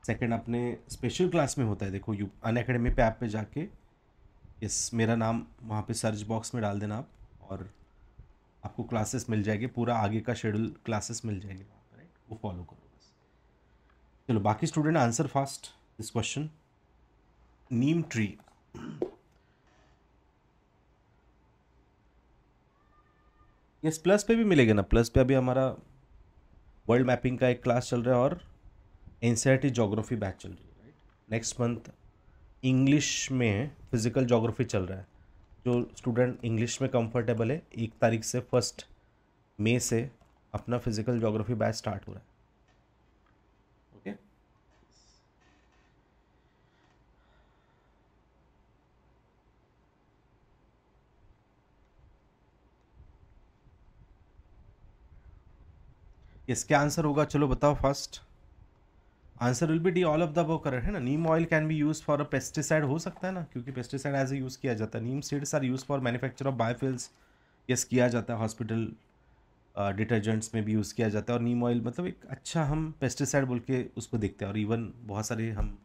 सेकंड अपने स्पेशल क्लास में होता है देखो यू अन अकेडमी पे ऐप पे जाके यस मेरा नाम वहाँ पे सर्च बॉक्स में डाल देना आप और आपको क्लासेस मिल जाएगी पूरा आगे का शेड्यूल क्लासेस मिल जाएगी राइट वो फॉलो करो बस चलो बाकी student answer fast this question neem tree yes plus पे भी मिलेगा ना प्लस पे अभी हमारा वर्ल्ड मैपिंग का एक क्लास चल रहा है और एनसीआरटी जोग्राफी बैच चल रही है राइट नेक्स्ट मंथ इंग्लिश में फिजिकल जोग्राफी चल रहा है जो स्टूडेंट इंग्लिश में कंफर्टेबल है एक तारीख से फर्स्ट मई से अपना फिजिकल जोग्राफी बैच स्टार्ट हो रहा है इसके आंसर होगा चलो बताओ first answer will be D all of the वो करेक्ट है ना neem oil can be use for a pesticide हो सकता है ना क्योंकि पेस्टिसाइड एज ए यूज़ किया जाता है neem seeds are use for manufacture of biofuels yes किया जाता है हॉस्पिटल डिटर्जेंट्स में भी यूज़ किया जाता है और नीम ऑयल मतलब एक अच्छा हम पेस्टिसाइड बोल के उसको देखते हैं और इवन बहुत सारे हम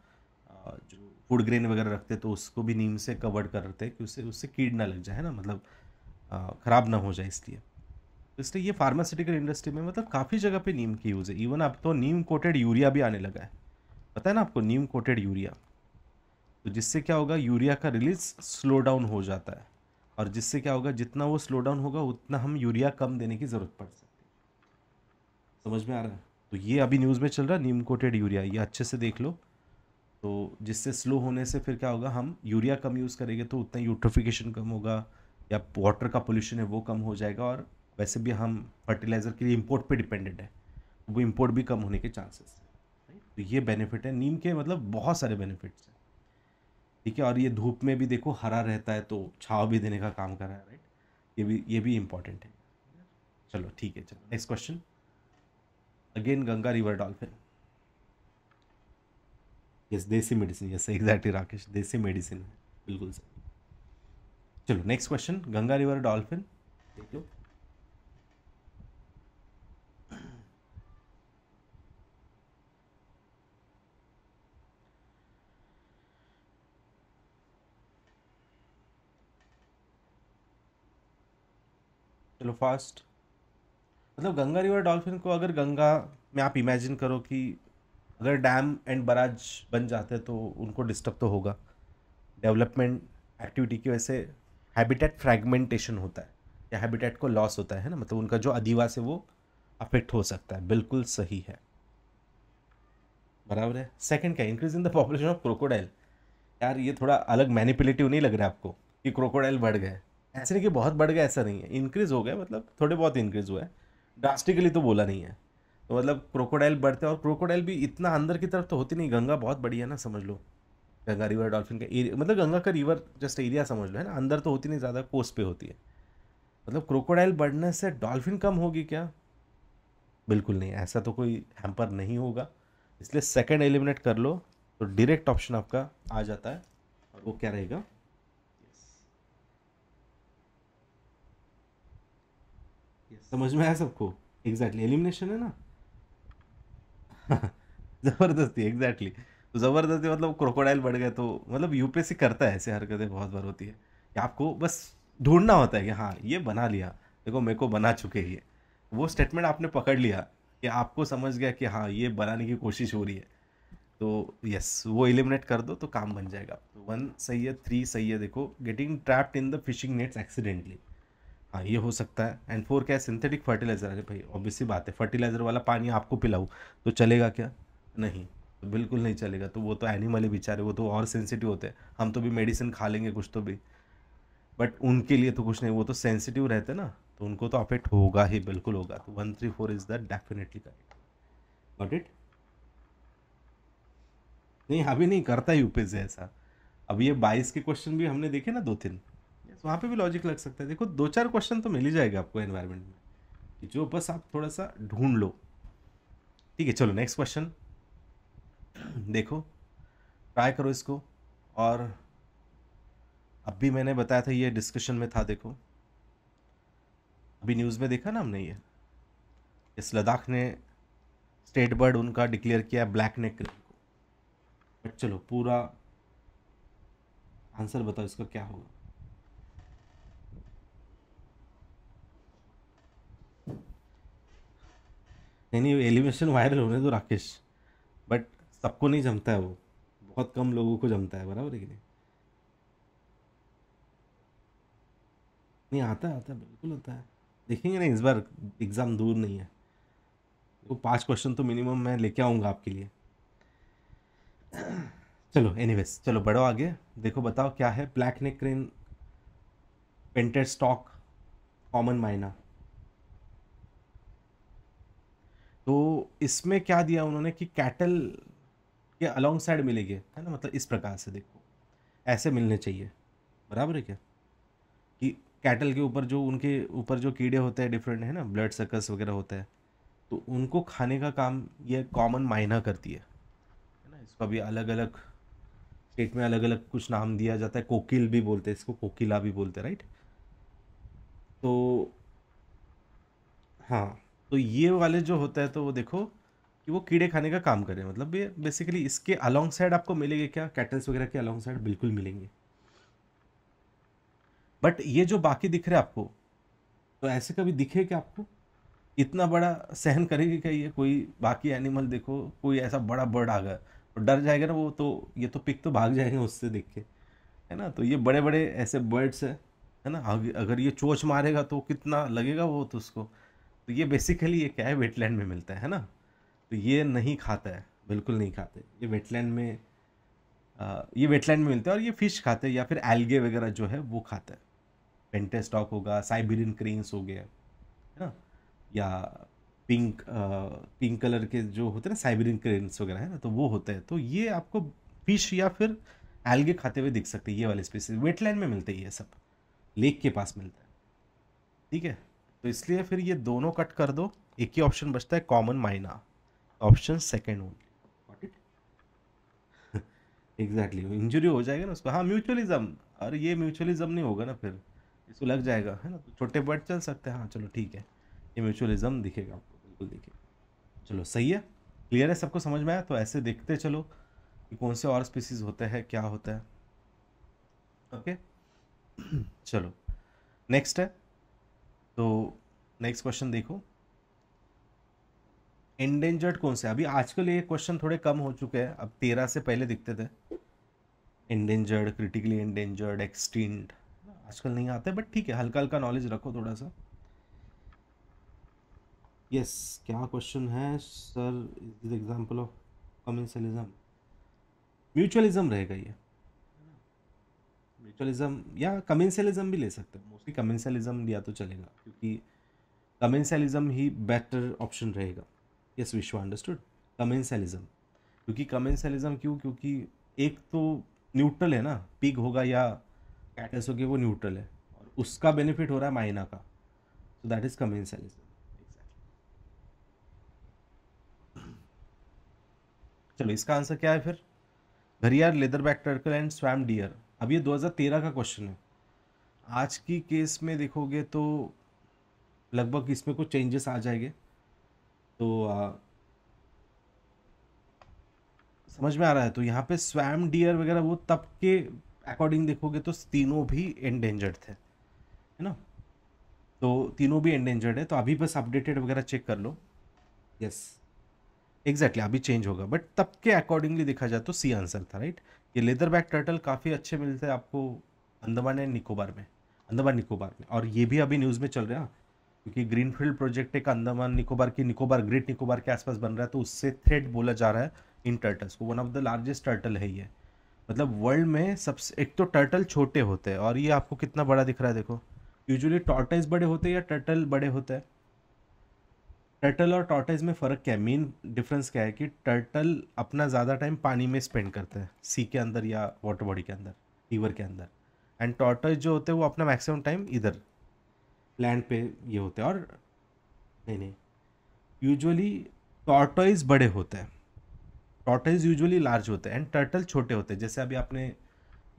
uh, जो फूड ग्रेन वगैरह रखते हैं तो उसको भी नीम से कवर्ड करते हैं कि उससे उससे कीड ना लग जाए है ना मतलब uh, ख़राब ना हो जाए इसलिए इसलिए ये फार्मास्यूटिकल इंडस्ट्री में मतलब काफ़ी जगह पे नीम की यूज़ है इवन अब तो नीम कोटेड यूरिया भी आने लगा है पता है ना आपको नीम कोटेड यूरिया तो जिससे क्या होगा यूरिया का रिलीज स्लो डाउन हो जाता है और जिससे क्या होगा जितना वो स्लो डाउन होगा उतना हम यूरिया कम देने की ज़रूरत पड़ सकती है समझ में आ रहा है तो ये अभी न्यूज़ में चल रहा है नीम कोटेड यूरिया ये अच्छे से देख लो तो जिससे स्लो होने से फिर क्या होगा हम यूरिया कम यूज़ करेंगे तो उतना यूट्रोफिकेशन कम होगा या वाटर का पोल्यूशन है वो कम हो जाएगा और वैसे भी हम फर्टिलाइज़र के लिए इम्पोर्ट पे डिपेंडेंट है वो इम्पोर्ट भी कम होने के चांसेस है तो ये बेनिफिट है नीम के मतलब बहुत सारे बेनिफिट्स हैं ठीक है और ये धूप में भी देखो हरा रहता है तो छाव भी देने का काम कर रहा है राइट ये भी ये भी इम्पोर्टेंट है चलो ठीक है चलो next question again Ganga river dolphin yes desi medicine yes exactly Rakesh desi medicine है बिल्कुल सही चलो next question Ganga river dolphin देख लो चलो फास्ट मतलब गंगा रिवर डॉल्फिन को अगर गंगा में आप इमेजिन करो कि अगर डैम एंड बराज बन जाते तो उनको डिस्टर्ब तो होगा डेवलपमेंट एक्टिविटी की वजह से हैबिटेट फ्रैगमेंटेशन होता है या हैबिटेट को लॉस होता है ना मतलब उनका जो अधिवास है वो अफेक्ट हो सकता है बिल्कुल सही है बराबर है सेकंड क्या increase in the population of crocodile यार ये थोड़ा अलग मैनिपुलेटिव नहीं लग रहा है आपको कि क्रोकोडाइल बढ़ गए ऐसे नहीं कि बहुत बढ़ गया ऐसा नहीं है इंक्रीज़ हो गया मतलब थोड़े बहुत इंक्रीज़ हुआ है ड्रास्टिकली तो बोला नहीं है तो मतलब क्रोकोडाइल बढ़ते हैं और क्रोकोडाइल भी इतना अंदर की तरफ तो होती नहीं गंगा बहुत बड़ी है ना समझ लो गंगा रिवर डॉल्फिन का एरिया मतलब गंगा का रिवर जस्ट एरिया समझ लो है ना अंदर तो होती नहीं ज़्यादा कोस्ट पे होती है मतलब क्रोकोडाइल बढ़ने से डॉल्फिन कम होगी क्या बिल्कुल नहीं ऐसा तो कोई हैम्पर नहीं होगा इसलिए सेकेंड एलिमिनेट कर लो तो डायरेक्ट ऑप्शन आपका आ जाता है और वो क्या रहेगा समझ में आया सबको एग्जैक्टली एलिमिनेशन है ना ज़बरदस्ती एग्जैक्टली तो ज़बरदस्ती मतलब क्रोकोडाइल बढ़ गए तो मतलब यूपीएससी करता है ऐसे हरकतें बहुत बार होती है कि आपको बस ढूंढना होता है कि हाँ ये बना लिया देखो मेरे को बना चुके ये वो स्टेटमेंट आपने पकड़ लिया कि आपको समझ गया कि हाँ ये बनाने की कोशिश हो रही है तो यस वो एलिमिनेट कर दो तो काम बन जाएगा वन सही है थ्री सही है देखो getting trapped in the fishing nets accidentally हाँ ये हो सकता है एंड फोर क्या है सिंथेटिक फर्टिलाइज़र अरे भाई ऑब्वियसली बात है फर्टिलाइज़र वाला पानी आपको पिलाऊँ तो चलेगा क्या नहीं तो बिल्कुल नहीं चलेगा तो वो तो एनिमल ही बेचारे वो तो और सेंसिटिव होते हैं हम तो भी मेडिसिन खा लेंगे कुछ तो भी बट उनके लिए तो कुछ नहीं वो तो सेंसिटिव रहते ना तो उनको तो अफेक्ट होगा ही बिल्कुल होगा तो one three four is the definitely correct got it नहीं अभी नहीं करता यूपीएससी ऐसा अब ये बाईस के क्वेश्चन भी हमने देखे ना दो तीन तो वहाँ पे भी लॉजिक लग सकता है देखो दो चार क्वेश्चन तो मिल ही जाएगा आपको एनवायरमेंट में जो बस आप थोड़ा सा ढूंढ लो ठीक है चलो नेक्स्ट क्वेश्चन देखो ट्राई करो इसको और अब भी मैंने बताया था ये डिस्कशन में था देखो अभी न्यूज़ में देखा ना हमने ये इस लद्दाख ने स्टेट बर्ड उनका डिक्लेयर किया ब्लैक नेक को बट चलो पूरा आंसर बताओ इसका क्या होगा नहीं नहीं एलिमिनेशन वायरल होने दो राकेश बट सबको नहीं जमता है वो बहुत कम लोगों को जमता है बराबर है कि नहीं नहीं आता है आता बिल्कुल आता है देखेंगे ना इस बार एग्ज़ाम दूर नहीं है वो पांच क्वेश्चन तो मिनिमम मैं लेके आऊँगा आपके लिए चलो एनी चलो बढ़ो आगे देखो बताओ क्या है black neck crane painted stork common myna तो इसमें क्या दिया उन्होंने कि कैटल के अलोंग साइड मिलेगी है ना मतलब इस प्रकार से देखो ऐसे मिलने चाहिए बराबर है क्या कि कैटल के ऊपर जो उनके ऊपर जो कीड़े होते हैं डिफरेंट है ना ब्लड सर्कल्स वगैरह होते हैं तो उनको खाने का काम ये कॉमन मायना करती है है ना इसका भी अलग अलग स्टेट में अलग अलग कुछ नाम दिया जाता है कोकिल भी बोलते हैं इसको कोकिला भी बोलते हैं राइट तो हाँ तो ये वाले जो होता है तो वो देखो कि वो कीड़े खाने का काम करें मतलब ये बेसिकली इसके अलॉन्ग साइड आपको मिलेंगे क्या कैटल्स वगैरह के अलॉन्ग साइड बिल्कुल मिलेंगे बट ये जो बाकी दिख रहे आपको तो ऐसे कभी दिखे क्या आपको इतना बड़ा सहन करेगी क्या ये कोई बाकी एनिमल देखो कोई ऐसा बड़ा बर्ड आ गया तो डर जाएगा ना वो तो ये तो पिक तो भाग जाएंगे उससे देख के है ना तो ये बड़े बड़े ऐसे बर्ड्स हैं है ना अगर ये चोच मारेगा तो कितना लगेगा वो तो उसको तो ये बेसिकली ये क्या है वेटलैंड में मिलता है ना तो ये नहीं खाता है बिल्कुल नहीं खाते ये वेटलैंड में आ, ये वेटलैंड में मिलते हैं और ये फ़िश खाते हैं या फिर एल्गे वगैरह जो है वो खाता है पेंटेस्टॉक होगा साइबेरियन क्रीन्स हो गया है ना या पिंक पिंक कलर के जो होते हैं ना साइबेरियन क्रेन्स वगैरह है ना तो वो होते हैं तो ये आपको फिश या फिर एल्गे खाते हुए दिख सकते हैं ये वाले स्पीसीज वेटलैंड में मिलते हैं ये सब लेक के पास मिलता है ठीक है तो इसलिए फिर ये दोनों कट कर दो एक ही ऑप्शन बचता है common myna option second only exactly injury हो जाएगा ना उसको हाँ म्यूचुअलिज्म अरे ये म्यूचुअलिज्म नहीं होगा ना फिर इसको लग जाएगा है ना तो छोटे बर्ड चल सकते हैं हाँ चलो ठीक है ये म्यूचुअलिज्म दिखेगा आपको बिल्कुल दिखेगा चलो सही है क्लियर है सबको समझ में आया तो ऐसे देखते चलो कि कौन से और स्पीसीज होते हैं क्या होता है ओके okay? चलो नेक्स्ट है तो नेक्स्ट क्वेश्चन देखो एंडेंजर्ड कौन से अभी आजकल ये क्वेश्चन थोड़े कम हो चुके हैं अब तेरह से पहले दिखते थे एंडेंजर्ड क्रिटिकली एंडेंजर्ड एक्सटिंट आजकल नहीं आते बट ठीक है हल्का हल्का नॉलेज रखो थोड़ा सा यस yes, क्या क्वेश्चन है sir is example of commensalism mutualism रहेगा ये म्यूचुअलिज्म या कमेंसलिज्म भी ले सकते हैं मोस्टली कमेंसलिज्म लिया तो चलेगा क्योंकि कमेंसलिज्म ही बेटर ऑप्शन रहेगा यस विश्व अंडरस्टूड कमेंसलिज्म क्योंकि कमेंसलिज्म क्यों क्योंकि एक तो न्यूट्रल है ना पिग होगा या कैटस होगी वो न्यूट्रल है और उसका बेनिफिट हो रहा है माइना का सो दैट इज़ कमेंसलिज्म चलो इसका आंसर क्या है फिर gharial leatherback turtle and swamp deer अब ये 2013 का क्वेश्चन है आज की केस में देखोगे तो लगभग इसमें कुछ चेंजेस आ जाएंगे तो आ, समझ में आ रहा है तो यहाँ पे स्वैम डियर वगैरह वो तब के अकॉर्डिंग देखोगे तो तीनों भी एंडेंजर्ड थे है ना तो तीनों भी एंडेंजर्ड है तो अभी बस अपडेटेड वगैरह चेक कर लो यस yes. एग्जैक्टली exactly, अभी चेंज होगा बट तब के अकॉर्डिंगली देखा जाए तो सी आंसर था राइट ये लेदर बैक टर्टल काफ़ी अच्छे मिलते हैं आपको अंदमान एंड निकोबार में अंदमान निकोबार में और ये भी अभी न्यूज़ में चल रहे हैं क्योंकि ग्रीनफील्ड प्रोजेक्ट एक अंदमान निकोबार की निकोबार ग्रेट निकोबार के आसपास बन रहा है तो उससे थ्रेड बोला जा रहा है इन टर्टल्स को one of the largest turtle है ये मतलब वर्ल्ड में सबसे एक तो टर्टल छोटे होते हैं और ये आपको कितना बड़ा दिख रहा है देखो यूजुअली टॉर्टाइज बड़े होते हैं या टर्टल बड़े होते हैं टर्टल और टॉर्टेज में फ़र्क क्या है मेन डिफरेंस क्या है कि टर्टल अपना ज़्यादा टाइम पानी में स्पेंड करते हैं सी के अंदर या वाटर बॉडी के अंदर रिवर के अंदर एंड टॉर्टेज जो होते हैं वो अपना मैक्सिमम टाइम इधर लैंड पे ये होते हैं और नहीं नहीं यूजुअली टॉर्टोइज बड़े होते हैं टॉर्टोइज यूजुअली लार्ज होते हैं एंड टर्टल छोटे होते हैं जैसे अभी आपने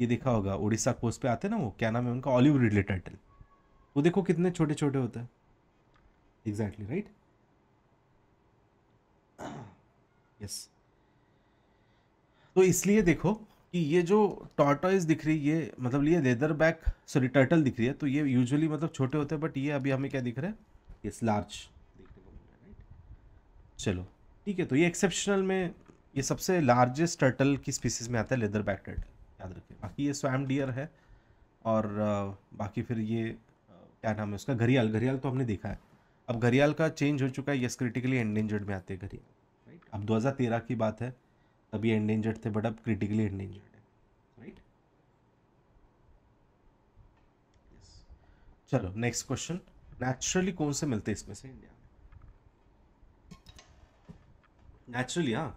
ये देखा होगा उड़ीसा कोस्ट पे आते हैं ना वो क्या नाम है उनका ऑलिव रिडले टर्टल वो देखो कितने छोटे छोटे होते हैं एग्जैक्टली राइट यस तो इसलिए देखो कि ये जो टॉर्टोइज दिख रही है ये मतलब ये लेदर बैक सॉरी टर्टल दिख रही है तो ये यूजुअली मतलब छोटे होते हैं बट ये अभी हमें क्या दिख रहा है यस लार्ज राइट चलो ठीक है तो ये एक्सेप्शनल में ये सबसे लार्जेस्ट टर्टल की स्पीसीज में आता है लेदर बैक टर्टल याद रखें बाकी ये स्वैम डियर है और बाकी फिर ये क्या नाम है उसका घरियाल घरियाल तो हमने देखा है अब घरियाल का चेंज हो चुका है यस क्रिटिकली एंडेंजर्ड में आते हैं घरियाल अब 2013 की बात है तभी एंडेंजर्ड थे बट अब क्रिटिकली एंडेंजर्ड है राइट चलो नेक्स्ट क्वेश्चन नेचुरली कौन से मिलते हैं इसमें से इंडिया में नेचुरली हाँ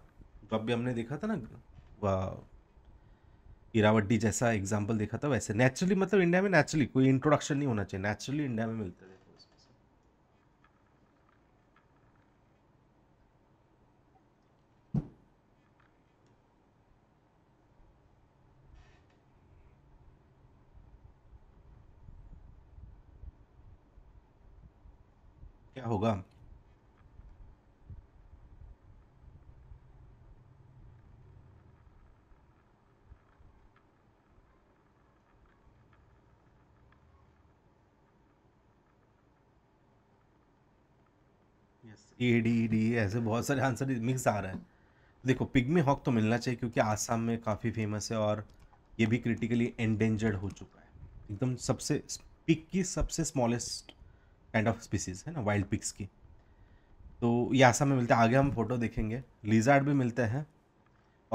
जो अभी हमने देखा था ना हीरावड्डी जैसा एग्जाम्पल देखा था वैसे नेचुरली मतलब इंडिया में नेचुरली कोई इंट्रोडक्शन नहीं होना चाहिए नेचुरली इंडिया में मिलते थे होगा ए डी डी ऐसे बहुत सारे आंसर मिक्स आ रहे हैं देखो पिग्मी हॉक तो मिलना चाहिए क्योंकि आसाम में काफ़ी फेमस है और ये भी क्रिटिकली एंडेंजर्ड हो चुका है एकदम सबसे पिक की सबसे स्मॉलेस्ट काइंड ऑफ स्पीसीज है ना वाइल्ड पिक्स की तो ये आसाम में मिलते हैं आगे हम फोटो देखेंगे लीजार्ड भी मिलते हैं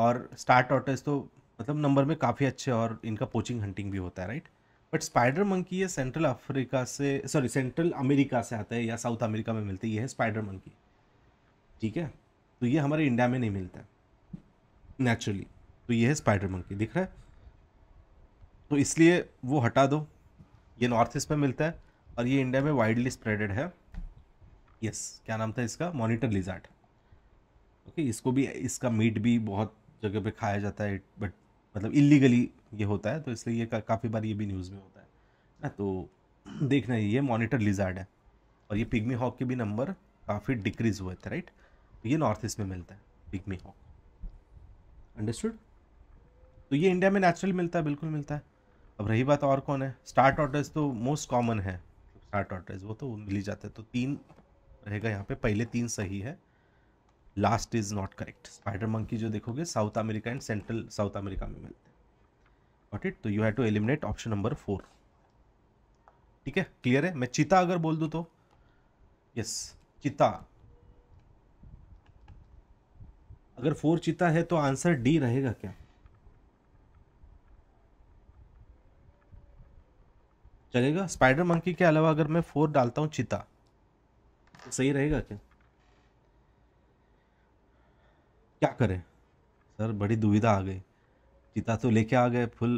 और स्टार टॉटर्स तो मतलब नंबर में काफ़ी अच्छे और इनका पोचिंग हंटिंग भी होता है राइट बट स्पाइडर मंकी ये सेंट्रल अफ्रीका से सॉरी सेंट्रल अमेरिका से आता है या साउथ अमेरिका में मिलती है ये है स्पाइडर मंकी ठीक है तो ये हमारे इंडिया में नहीं मिलता नेचुरली तो ये है स्पाइडर मंकी दिख रहा है तो इसलिए वो हटा दो ये नॉर्थ ईस्ट में मिलता है और ये इंडिया में वाइडली स्प्रेडेड है यस क्या नाम था इसका मॉनिटर लिजार्ट ओके इसको भी इसका मीट भी बहुत जगह पे खाया जाता है बट मतलब इलीगली ये होता है तो इसलिए ये का, काफ़ी बार ये भी न्यूज़ में होता है ना तो देखना ये मॉनिटर लिजार्ड है और ये पिगमी हॉक के भी नंबर काफ़ी डिक्रीज हुए थे राइट तो ये नॉर्थ ईस्ट में मिलता है पिगमी हॉक अंडरस्टूड तो ये इंडिया में नेचुरल मिलता है बिल्कुल मिलता है अब रही बात और कौन है स्टार टॉटर्स तो मोस्ट कॉमन है आठ आठ वो तो मिल ही जाते तो तीन रहेगा यहाँ पे पहले तीन सही है last is not correct spider monkey जो देखोगे South America and central South America में मिलते हैं वॉट इट तो you have to eliminate option number four ठीक है क्लियर है मैं चिता अगर बोल दूँ तो यस चिता अगर फोर चिता है तो आंसर डी रहेगा क्या चलेगा स्पाइडर मंकी के अलावा अगर मैं फोर डालता हूँ चिता तो सही रहेगा क्या क्या करें सर बड़ी दुविधा आ गई चिता तो लेके आ गए फुल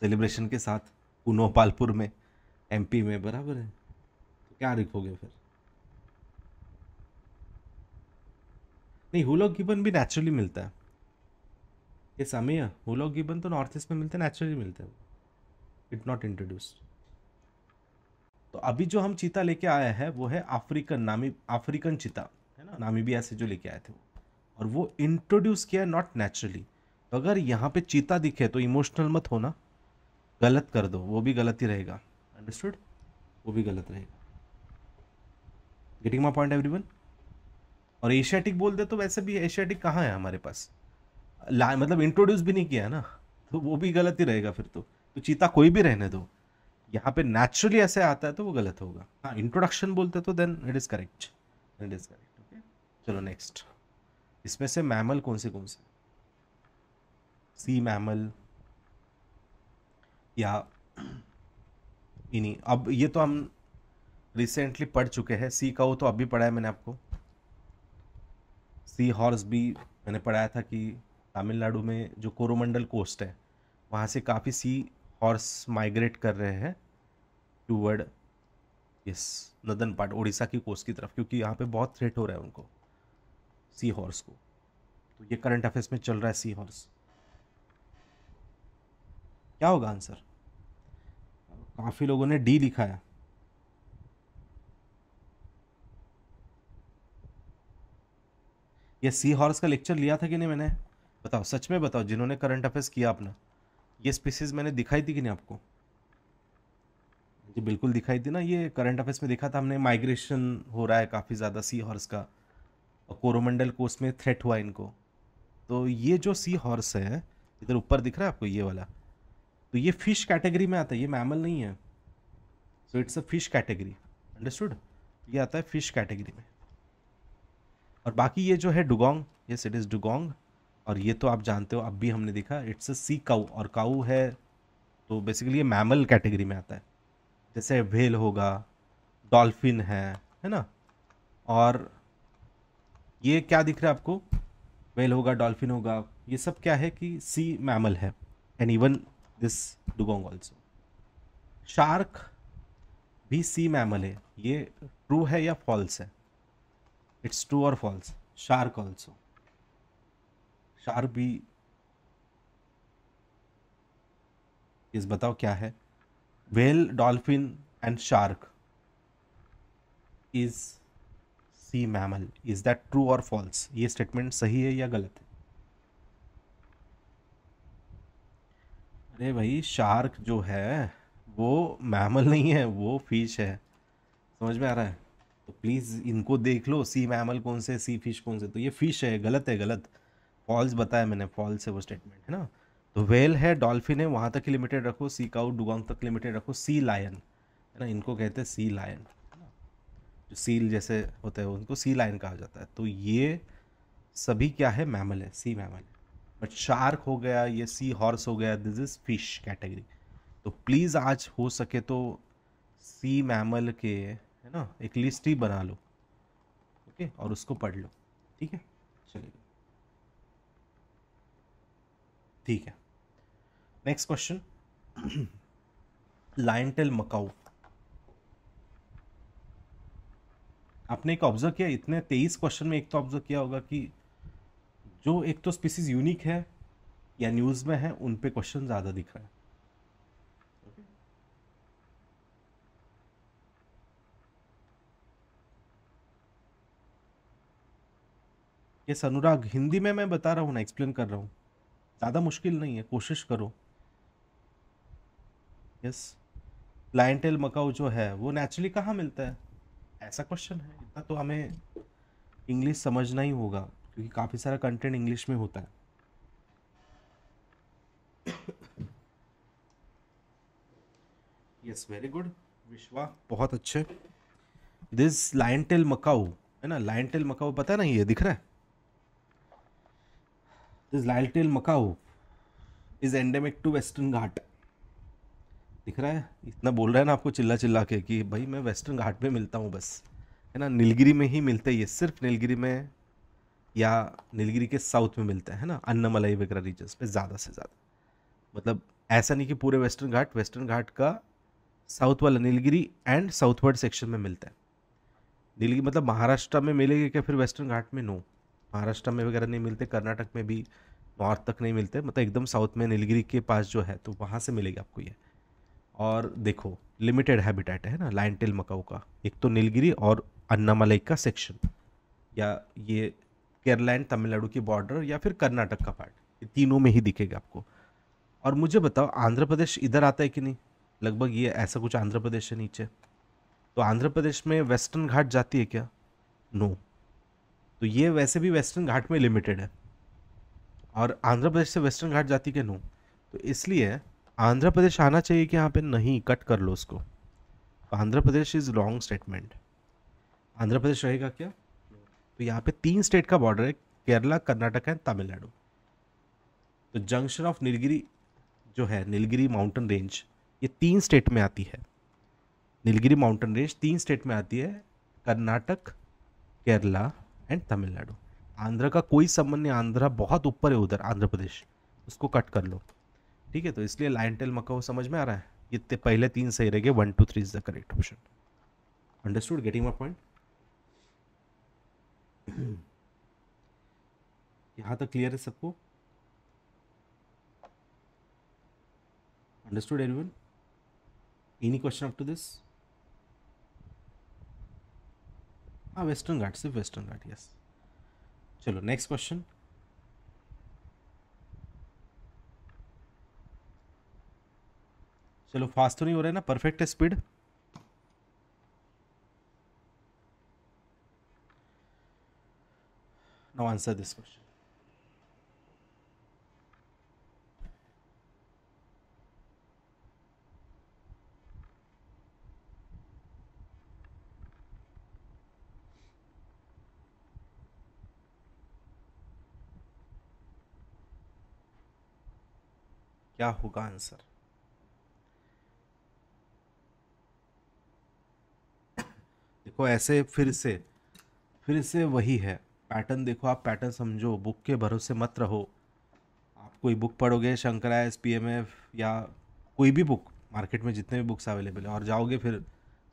सेलिब्रेशन के साथ पुनो पालपुर में एमपी में बराबर है तो क्या लिखोगे फिर नहीं हुलो गिबन भी नेचुरली मिलता है ये समय हुलो गिबन तो नॉर्थ ईस्ट में मिलते हैं नेचुरली मिलते हैं इट नॉट इंट्रोड्यूस्ड तो अभी जो हम चीता लेके आया है वो है अफ्रीकन नामी अफ्रीकन चीता है ना नामीबिया से जो लेके आए थे और वो इंट्रोड्यूस किया है नॉट नेचुरली तो अगर यहाँ पे चीता दिखे तो इमोशनल मत होना गलत कर दो वो भी गलत ही रहेगा अंडरस्टूड वो भी गलत रहेगा गेटिंग माई पॉइंट एवरी और एशियाटिक बोल दे तो वैसे भी एशियाटिक कहाँ है हमारे पास ला मतलब इंट्रोड्यूस भी नहीं किया है ना तो वो भी गलत ही रहेगा फिर तो तो चीता कोई भी रहने दो यहाँ पे नेचुरली ऐसे आता है तो वो गलत होगा हाँ इंट्रोडक्शन बोलते तो then it is correct it is correct okay चलो नेक्स्ट इसमें से मैमल कौन से कौन से सी मैमल या इनी अब ये तो हम रिसेंटली पढ़ चुके हैं सी का वो तो अब भी पढ़ा है मैंने आपको सी हॉर्स भी मैंने पढ़ाया था कि तमिलनाडु में जो कोरोमंडल कोस्ट है वहाँ से काफ़ी सी हॉर्स माइग्रेट कर रहे हैं toward yes northern part Orissa की कोस्ट की तरफ क्योंकि यहाँ पे बहुत थ्रेट हो रहा है उनको सी हॉर्स को तो ये करंट अफेयर्स में चल रहा है सी हॉर्स क्या होगा आंसर काफ़ी लोगों ने डी लिखा है ये सी हॉर्स का लेक्चर लिया था कि नहीं मैंने बताओ सच में बताओ जिन्होंने करंट अफेयर्स किया अपना ये स्पीसीज मैंने दिखाई थी कि नहीं आपको जी बिल्कुल दिखाई थी ना ये करंट अफेयर्स में देखा था हमने माइग्रेशन हो रहा है काफ़ी ज़्यादा सी हॉर्स का और कोरोमंडल कोस्ट में थ्रेट हुआ इनको तो ये जो सी हॉर्स है इधर ऊपर दिख रहा है आपको ये वाला तो ये फिश कैटेगरी में आता है ये मैमल नहीं है so it's a fish category understood ये आता है फिश कैटेगरी में और बाकी ये जो है dugong yes it is dugong और ये तो आप जानते हो अब भी हमने देखा इट्स अ सी काऊ और काऊ है तो बेसिकली ये मैमल कैटेगरी में आता है जैसे व्हेल होगा डॉल्फिन है है ना और ये क्या दिख रहा है आपको व्हेल होगा डॉल्फिन होगा ये सब क्या है कि सी मैमल है and even this dugong also shark भी सी मैमल है ये ट्रू है या फॉल्स है इट्स ट्रू और फॉल्स शार्क ऑल्सो चार बी इस बताओ क्या है well dolphin and shark is sea mammal is that true और फॉल्स ये स्टेटमेंट सही है या गलत है अरे भाई शार्क जो है वो मैमल नहीं है वो फिश है समझ में आ रहा है तो प्लीज़ इनको देख लो सी मैमल कौन से सी फिश कौन से तो ये फिश है गलत है गलत फॉल्स बताया मैंने फॉल्स है वो स्टेटमेंट है ना तो वेल है डॉल्फिन है वहाँ तक लिमिटेड रखो सी काउ डुगोंग तक लिमिटेड रखो सी लायन है ना इनको कहते हैं सी लायन जो सील जैसे होते हैं उनको सी लायन कहा जाता है तो ये सभी क्या है मैमल है सी मैमल है बट शार्क हो गया ये सी हॉर्स हो गया दिस इज़ फिश कैटेगरी तो प्लीज़ आज हो सके तो सी मैमल के है ना एक लिस्ट ही बना लो ओके और उसको पढ़ लो ठीक है चलिए ठीक है next question lion tail macaque आपने एक ऑब्जर्व किया इतने तेईस क्वेश्चन में एक तो ऑब्जर्व किया होगा कि जो एक तो स्पीसीज यूनिक है या न्यूज़ में है उन पे क्वेश्चन ज़्यादा दिख रहा है ये अनुराग हिंदी में मैं बता रहा हूं ना एक्सप्लेन कर रहा हूं ज़्यादा मुश्किल नहीं है कोशिश करो यस क्लाइंटेल मकाऊ जो है वो नेचुरली कहाँ मिलता है ऐसा क्वेश्चन है इतना तो हमें इंग्लिश समझना ही होगा क्योंकि काफ़ी सारा कंटेंट इंग्लिश में होता है यस वेरी गुड विश्वा बहुत अच्छे दिस लाइन टेल मकाऊ है ना लाइन टेल मकाऊ पता है ना ये दिख रहा है This Lyletail macaque is endemic to western Ghat दिख रहा है इतना बोल रहा है ना आपको चिल्ला चिल्ला के कि भाई मैं वेस्टर्न घाट में मिलता हूँ बस है ना नीलगिरी में ही मिलते ये सिर्फ नीलगिरी में या नीलगिरी के साउथ में मिलता है ना अन्नामलाई वगैरह रीजन्स में ज़्यादा से ज़्यादा मतलब ऐसा नहीं कि पूरे वेस्टर्न घाट वेस्टर्न घाट का साउथ वाला नीलगिरी एंड साउथवर्ड सेक्शन में मिलता है नीलगिरी मतलब महाराष्ट्र में मिलेगी क्या फिर वेस्टर्न घाट में नो महाराष्ट्र में वगैरह नहीं मिलते कर्नाटक में भी नॉर्थ तक नहीं मिलते मतलब एकदम साउथ में नीलगिरी के पास जो है तो वहाँ से मिलेगा आपको ये और देखो लिमिटेड हैबिटेट है ना लाइन टेल मकाऊ का एक तो नीलगिरी और अन्नामलई का सेक्शन या ये केरला एंड तमिलनाडु की बॉर्डर या फिर कर्नाटक का पार्ट ये तीनों में ही दिखेगा आपको और मुझे बताओ आंध्र प्रदेश इधर आता है कि नहीं लगभग ये ऐसा कुछ आंध्र प्रदेश है नीचे तो आंध्र प्रदेश में वेस्टर्न घाट जाती है क्या नो no. तो ये वैसे भी वेस्टर्न घाट में लिमिटेड है और आंध्र प्रदेश से वेस्टर्न घाट जाती के नो तो इसलिए आंध्र प्रदेश आना चाहिए कि यहाँ पे नहीं कट कर लो उसको तो Andhra Pradesh is wrong statement Andhra Pradesh रहेगा क्या तो यहाँ पे तीन स्टेट का बॉर्डर है केरला कर्नाटक एंड तमिलनाडु तो जंक्शन ऑफ नीलगिरी जो है नीलगिरी माउंटेन रेंज ये तीन स्टेट में आती है नीलगिरी माउंटेन रेंज तीन स्टेट में आती है कर्नाटक केरला एंड तमिलनाडु आंध्र का कोई संबंध नहीं आंध्र बहुत ऊपर है उधर आंध्र प्रदेश उसको कट कर लो ठीक है तो इसलिए लाइन टेल मकाओ समझ में आ रहा है इतने पहले तीन सही रह गए one two three is the correct option understood getting my point यहाँ तक क्लियर है सबको understood everyone any question up to this हाँ वेस्टर्न घाट सिर्फ वेस्टर्न घाट यस चलो नेक्स्ट क्वेश्चन चलो फास्ट तो नहीं हो रहा है ना परफेक्ट है speed no answer this question क्या होगा आंसर देखो ऐसे फिर से फिर से वही है पैटर्न देखो आप पैटर्न समझो बुक के भरोसे मत रहो आप कोई बुक पढ़ोगे Shankara S P M F या कोई भी बुक मार्केट में जितने भी बुक्स अवेलेबल हैं और जाओगे फिर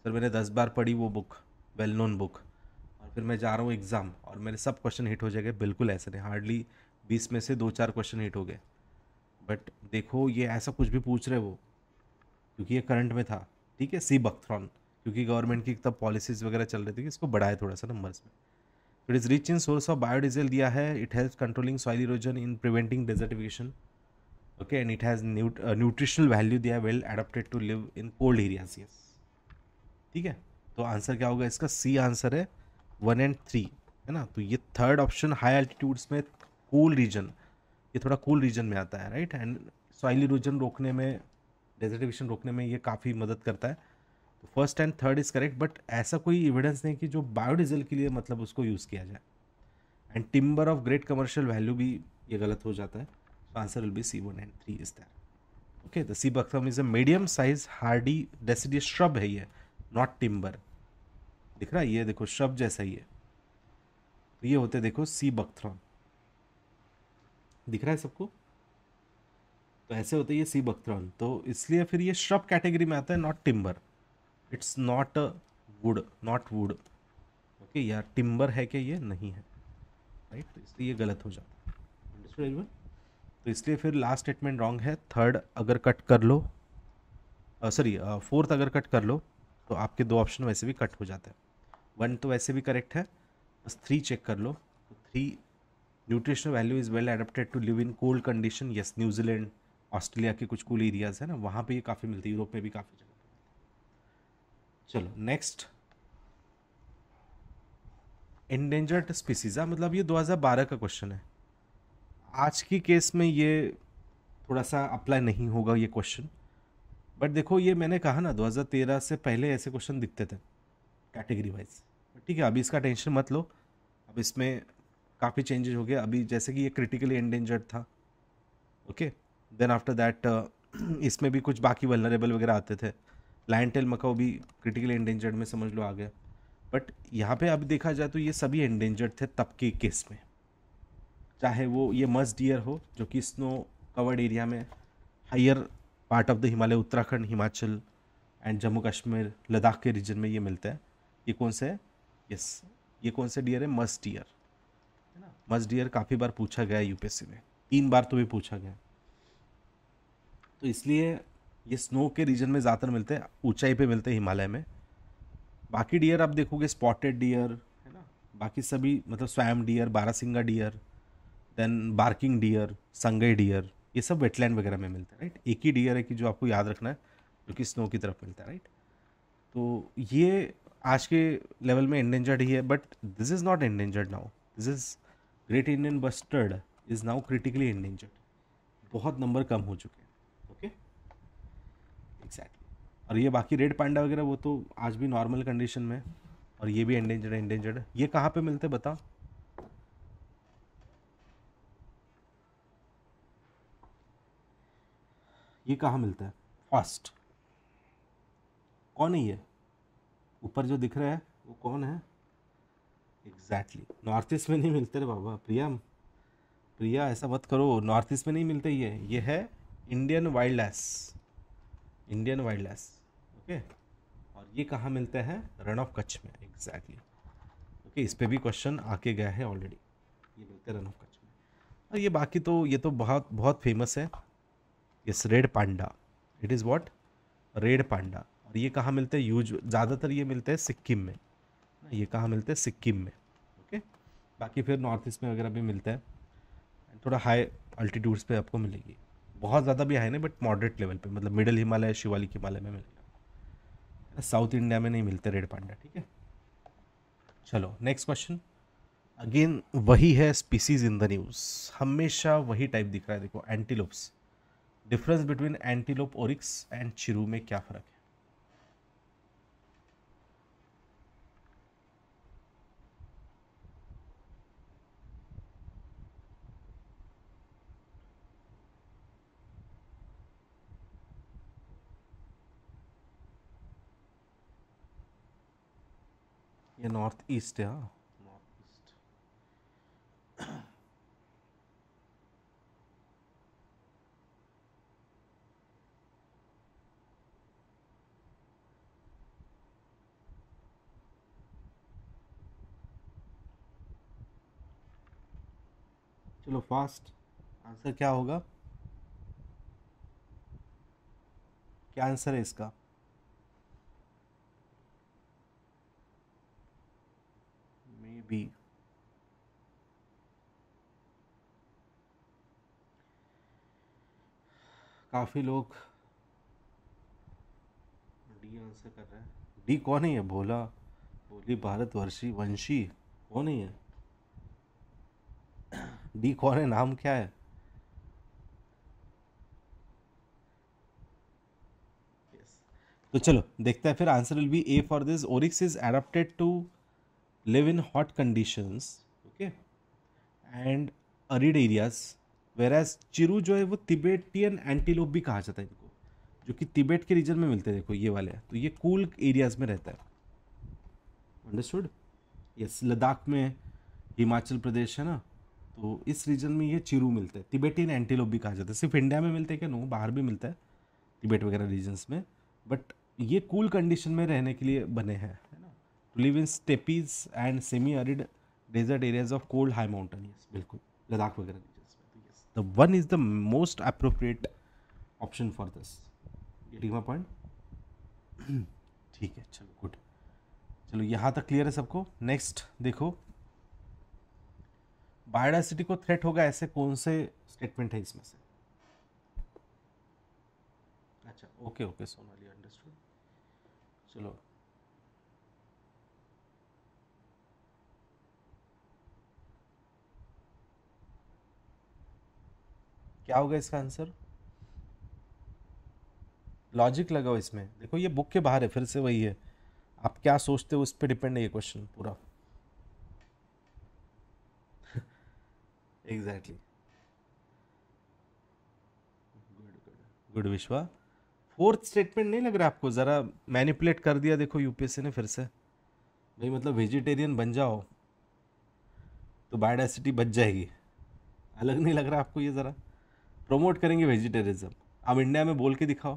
सर मैंने दस बार पढ़ी वो बुक वेल नोन बुक और फिर मैं जा रहा हूँ एग्ज़ाम और मेरे सब क्वेश्चन हिट हो जाएंगे बिल्कुल ऐसे नहीं हार्डली बीस में से दो चार क्वेश्चन हिट हो गए बट देखो ये ऐसा कुछ भी पूछ रहे वो क्योंकि ये करंट में था ठीक है सी बक्थ्रॉन क्योंकि गवर्नमेंट की तब पॉलिसीज वगैरह चल रही थी कि इसको बढ़ाए थोड़ा सा नंबर्स में it is rich in source of biodiesel दिया है it has controlling soil erosion in preventing desertification okay and it has nutritional value दिया well adapted to live in cold areas yes ठीक है तो आंसर क्या होगा इसका सी आंसर है वन एंड थ्री है ना तो ये थर्ड ऑप्शन हाई एल्टीट्यूड्स में कोल्ड रीजन ये थोड़ा कूल रीजन में आता है राइट एंड सॉइल इरोजन रोकने में डेजर्टिफिकेशन रोकने में ये काफ़ी मदद करता है तो first and third is correct but ऐसा कोई एविडेंस नहीं कि जो बायोडीजल के लिए मतलब उसको यूज़ किया जाए and timber of great commercial value भी ये गलत हो जाता है so answer will be C one and three is that okay the sea buckthorn is a medium size hardy deciduous shrub है ये नॉट टिम्बर दिख रहा है ये देखो श्रब जैसा ही है तो ये होते देखो सी बक्थ्रॉन दिख रहा है सबको तो ऐसे होते हैं ये सी बक्थ्रॉन तो इसलिए फिर ये श्रब कैटेगरी में आता है not timber it's not wood not wood okay यार टिम्बर है क्या ये नहीं है राइट तो इसलिए ये गलत हो जाता है तो इसलिए फिर लास्ट स्टेटमेंट रॉन्ग है थर्ड अगर कट कर लो सॉरी फोर्थ अगर कट कर लो तो आपके दो ऑप्शन वैसे भी कट हो जाते हैं वन तो वैसे भी करेक्ट है बस थ्री चेक कर लो तो three nutritional value is well adapted to live in cold condition yes New Zealand Australia के कुछ कूल एरियाज़ है ना वहाँ पे ये काफ़ी मिलती है यूरोप में भी काफ़ी जगह चलो नेक्स्ट इंडेंजर्ड स्पीसीज मतलब ये 2012 का क्वेश्चन है आज की केस में ये थोड़ा सा अप्लाई नहीं होगा ये क्वेश्चन बट देखो ये मैंने कहा ना 2013 से पहले ऐसे क्वेश्चन दिखते थे कैटेगरी वाइज ठीक है अभी इसका टेंशन मत लो अब इसमें काफ़ी चेंजेज हो गए अभी जैसे कि ये क्रिटिकली एंडेंजर्ड था ओके देन आफ्टर दैट इसमें भी कुछ बाकी वलनरेबल वगैरह आते थे लाइन टेल मकाओ भी क्रिटिकली एंडेंजर्ड में समझ लो आ गया बट यहाँ पे अब देखा जाए तो ये सभी एंडेंजर्ड थे तब के केस में चाहे वो ये मस डियर हो जो कि स्नो कवर्ड एरिया में higher part of the Himalaya Uttarakhand Himachal and Jammu Kashmir Ladakh के रीजन में ये मिलता है ये कौन से है यस yes. ये कौन से डियर है मस डियर मस्ट डियर काफ़ी बार पूछा गया यूपीएससी में तीन बार तो भी पूछा गया तो इसलिए ये स्नो के रीजन में ज़्यादातर मिलते हैं ऊंचाई पे मिलते हैं हिमालय में बाकी डियर आप देखोगे स्पॉटेड डियर है ना बाकी सभी मतलब swamp deer barasingha deer then barking deer sangai deer ये सब वेटलैंड वगैरह में मिलते हैं राइट एक ही डियर है कि जो आपको याद रखना है जो कि स्नो की तरफ मिलता है राइट तो ये आज के लेवल में इंडेंजर्ड ही है but this is not endangered now this is great Indian bustard is now critically endangered बहुत नंबर कम हो चुके हैं ओके एग्जैक्टली और ये बाकी रेड पांडा वगैरह वो तो आज भी नॉर्मल कंडीशन में और ये भी एंडेंजर्ड एंडेंजर्ड ये कहाँ पे मिलते बता ये कहाँ मिलता है फर्स्ट कौन है ये ऊपर जो दिख रहा है वो कौन है एग्जैक्टली exactly. नॉर्थ ईस्ट में नहीं मिलते रे बाबा प्रिया प्रिया ऐसा मत करो नॉर्थ ईस्ट में नहीं मिलते ये ये है Indian wild life Indian wild life okay और ये कहाँ मिलते हैं रन ऑफ कच्छ में एग्जैक्टली exactly. ओके इस पर भी क्वेश्चन आके गया है ऑलरेडी ये मिलते हैं रन ऑफ कच्छ में और ये बाकी तो ये तो बहुत बहुत फेमस है yes red panda it is what red panda और ये कहाँ मिलते हैं यूज ज़्यादातर ये मिलते हैं सिक्किम में ना ये कहाँ मिलते हैं सिक्किम में ओके बाकी फिर नॉर्थ ईस्ट में वगैरह भी मिलता है थोड़ा हाई अल्टीट्यूड्स पे आपको मिलेगी बहुत ज़्यादा भी हाई नहीं बट मॉडरेट लेवल पे मतलब मिडिल हिमालय शिवालिक हिमालय में मिलेगा साउथ इंडिया में नहीं मिलते रेड पांडा ठीक है चलो नेक्स्ट क्वेश्चन अगेन वही है स्पीसीज इन द न्यूज़ हमेशा वही टाइप दिख रहा है देखो एंटीलोप्स डिफरेंस बिटवीन एंटीलोप और एंड चिरू में क्या फ़र्क है ये नॉर्थ ईस्ट है नॉर्थ ईस्ट चलो फास्ट आंसर क्या होगा क्या आंसर है इसका B. काफ़ी लोग डी आंसर कर रहे हैं डी कौन है भोला बोली भारतवर्षी वंशी कौन है डी कौन है नाम क्या है तो चलो देखते हैं फिर answer will be A for this oryx is adapted to live in hot conditions okay and arid areas whereas chiru जो है वो तिबेटियन एंटीलोप भी कहा जाता है इनको जो कि तिबेट के रीजन में मिलते हैं देखो ये वाले तो ये कूल एरियाज में रहता है अंडरस्टूड यस लद्दाख में हिमाचल प्रदेश है ना तो इस रीजन में ये चिरू मिलते हैं तिबेटियन एंटीलोप भी कहा जाता है सिर्फ इंडिया में मिलते हैं क्या नो बाहर भी मिलता है तिबेट वगैरह रीजन्स में बट ये कूल कंडीशन में रहने के लिए बने हैं to live in steppes and semi arid desert areas of cold high mountain बिल्कुल लद्दाख वगैरह the one is the most appropriate option for this getting my point ठीक है चलो गुड चलो यहाँ तक क्लियर है सबको नेक्स्ट देखो सिटी को थ्रेट होगा ऐसे कौन से स्टेटमेंट है इसमें से अच्छा ओके ओके सोनाली अंडरस्टूड चलो क्या होगा इसका आंसर लॉजिक लगाओ इसमें देखो ये बुक के बाहर है फिर से वही है आप क्या सोचते हो उस पर डिपेंड है ये क्वेश्चन पूरा exactly good good good Vishwa fourth statement नहीं लग रहा आपको ज़रा मैनिपुलेट कर दिया देखो यूपीएससी ने फिर से भाई मतलब वेजिटेरियन बन जाओ तो बायोडासिटी बच जाएगी अलग नहीं लग रहा आपको ये ज़रा प्रमोट करेंगे वेजिटेरिज्म अब इंडिया में बोल के दिखाओ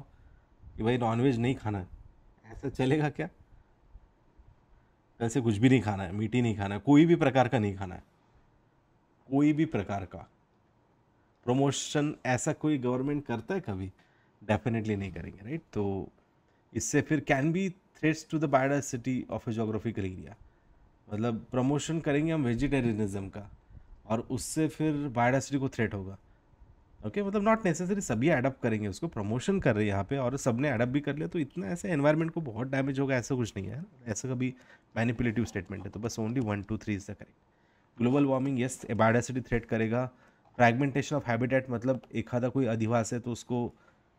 कि भाई नॉनवेज नहीं खाना है ऐसा चलेगा क्या वैसे कुछ भी नहीं खाना है मीठी नहीं खाना है कोई भी प्रकार का नहीं खाना है कोई भी प्रकार का प्रमोशन ऐसा कोई गवर्नमेंट करता है कभी डेफिनेटली नहीं करेंगे राइट तो इससे फिर can be threats to the biodiversity of a geographical area मतलब प्रमोशन करेंगे हम वेजिटेरियनिज्म का और उससे फिर बायोडाइवर्सिटी को थ्रेट होगा ओके okay, मतलब नॉट नेसेसरी सभी एडप्ट करेंगे उसको प्रमोशन कर रहे हैं यहाँ पे और सबने अडप भी कर लिया तो इतना ऐसे एनवायरनमेंट को बहुत डैमेज होगा ऐसा कुछ नहीं है ऐसा कभी मैनिपुलेटिव स्टेटमेंट है तो बस only one two three is the correct global warming yes biodiversity threat करेगा फ्रैगमेंटेशन ऑफ हैबिटेट मतलब एक आधा कोई अधिवास है तो उसको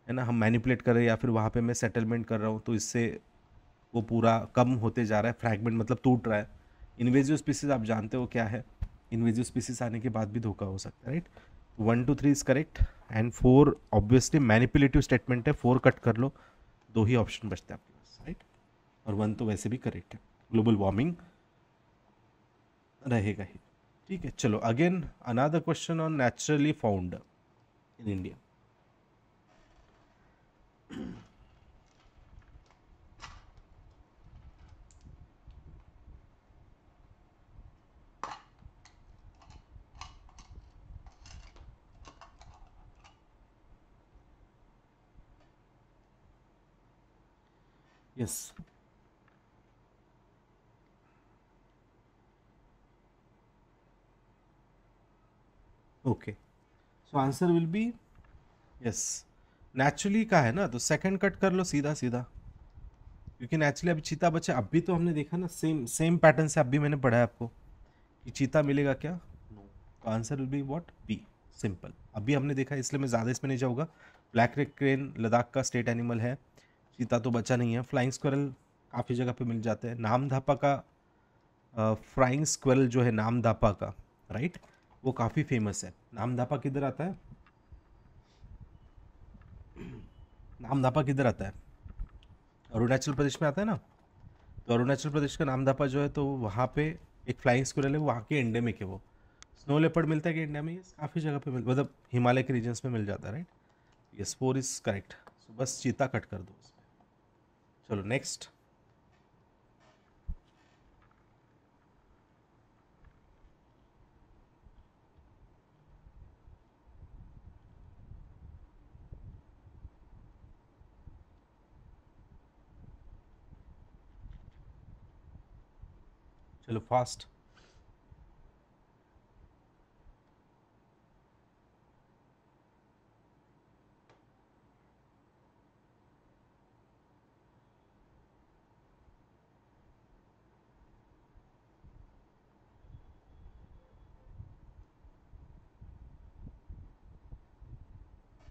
है ना हम मैनिपुलेट कर रहे हैं या फिर वहाँ पर मैं सेटलमेंट कर रहा हूँ तो इससे वो पूरा कम होते जा रहा है फ्रैगमेंट मतलब टूट रहा है इन्वेजिव स्पीसीज आप जानते हो क्या है इन्वेजिव स्पीसीज आने के बाद भी धोखा हो सकता है right one two three is correct and four obviously manipulative statement है फोर कट कर लो दो ही ऑप्शन बचते हैं आपके पास राइट और वन तो वैसे भी करेक्ट है ग्लोबल वार्मिंग रहेगा ही ठीक है चलो again another question on naturally found in India Yes. Okay so answer will be yes naturally का है ना तो सेकंड कट कर लो सीधा सीधा क्योंकि नेचुरली अभी चीता बचा अब भी तो हमने देखा ना सेम सेम पैटर्न से अब भी मैंने पढ़ा है आपको कि चीता मिलेगा क्या नो तो answer will be what be simple अभी हमने देखा इसलिए मैं ज़्यादा इसमें नहीं जाऊँगा ब्लैक रेड क्रेन लद्दाख का स्टेट एनिमल है चीता तो बचा नहीं है फ्लाइंग स्क्वेरल काफ़ी जगह पे मिल जाते हैं नाम धापा का फ्लाइंग स्क्वेरल जो है नाम धापा का राइट वो काफ़ी फेमस है नाम धापा किधर आता है नाम धापा किधर आता है अरुणाचल प्रदेश में आता है ना तो अरुणाचल प्रदेश का नाम धापा जो है तो वहाँ पे एक फ्लाइंग स्क्वेरल है वहाँ के एंडेमिक है वो स्नो लेपर्ड मिलता है कि इंडिया में काफ़ी जगह पे मिल मतलब हिमालय के रीजन्स में मिल जाता है राइट ये फोर इज़ करेक्ट सो बस चीता कट कर दो চলো নেক্সট চলো ফার্স্ট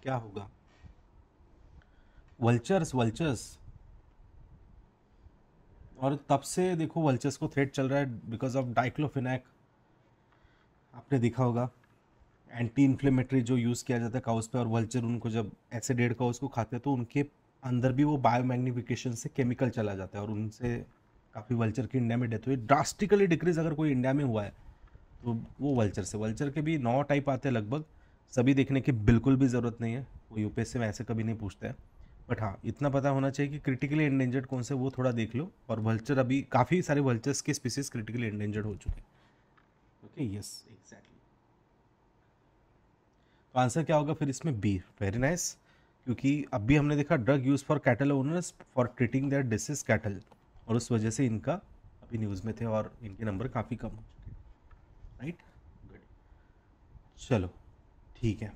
क्या होगा वल्चर्स वल्चर्स और तब से देखो वल्चर्स को थ्रेट चल रहा है बिकॉज ऑफ डाइक्लोफिनैक आपने देखा होगा एंटी इन्फ्लेमेटरी जो यूज़ किया जाता है काउस पे और वल्चर उनको जब एसिडेड काउस को खाते हैं तो उनके अंदर भी वो बायोमैग्निफिकेशन से केमिकल चला जाता है और उनसे काफ़ी वल्चर की इंडिया में डेथ हुई ड्रास्टिकली डिक्रीज अगर कोई इंडिया में हुआ है तो वो वल्चर से वल्चर के भी नौ टाइप आते हैं लगभग सभी देखने की बिल्कुल भी ज़रूरत नहीं है वो यूपीएससी में ऐसे कभी नहीं पूछता है बट हाँ इतना पता होना चाहिए कि क्रिटिकली इंडेंजर्ड कौन से वो थोड़ा देख लो और वल्चर अभी काफ़ी सारे वल्चर्स के स्पीसीज क्रिटिकली इंडेंजर्ड हो चुके हैं ओके यस एग्जैक्टली तो आंसर क्या होगा फिर इसमें बी वेरी नाइस क्योंकि अभी हमने देखा drug use for cattle owners for treating that disease cattle और उस वजह से इनका अभी न्यूज़ में थे और इनके नंबर काफ़ी कम हो चुके राइट गुड चलो ठीक है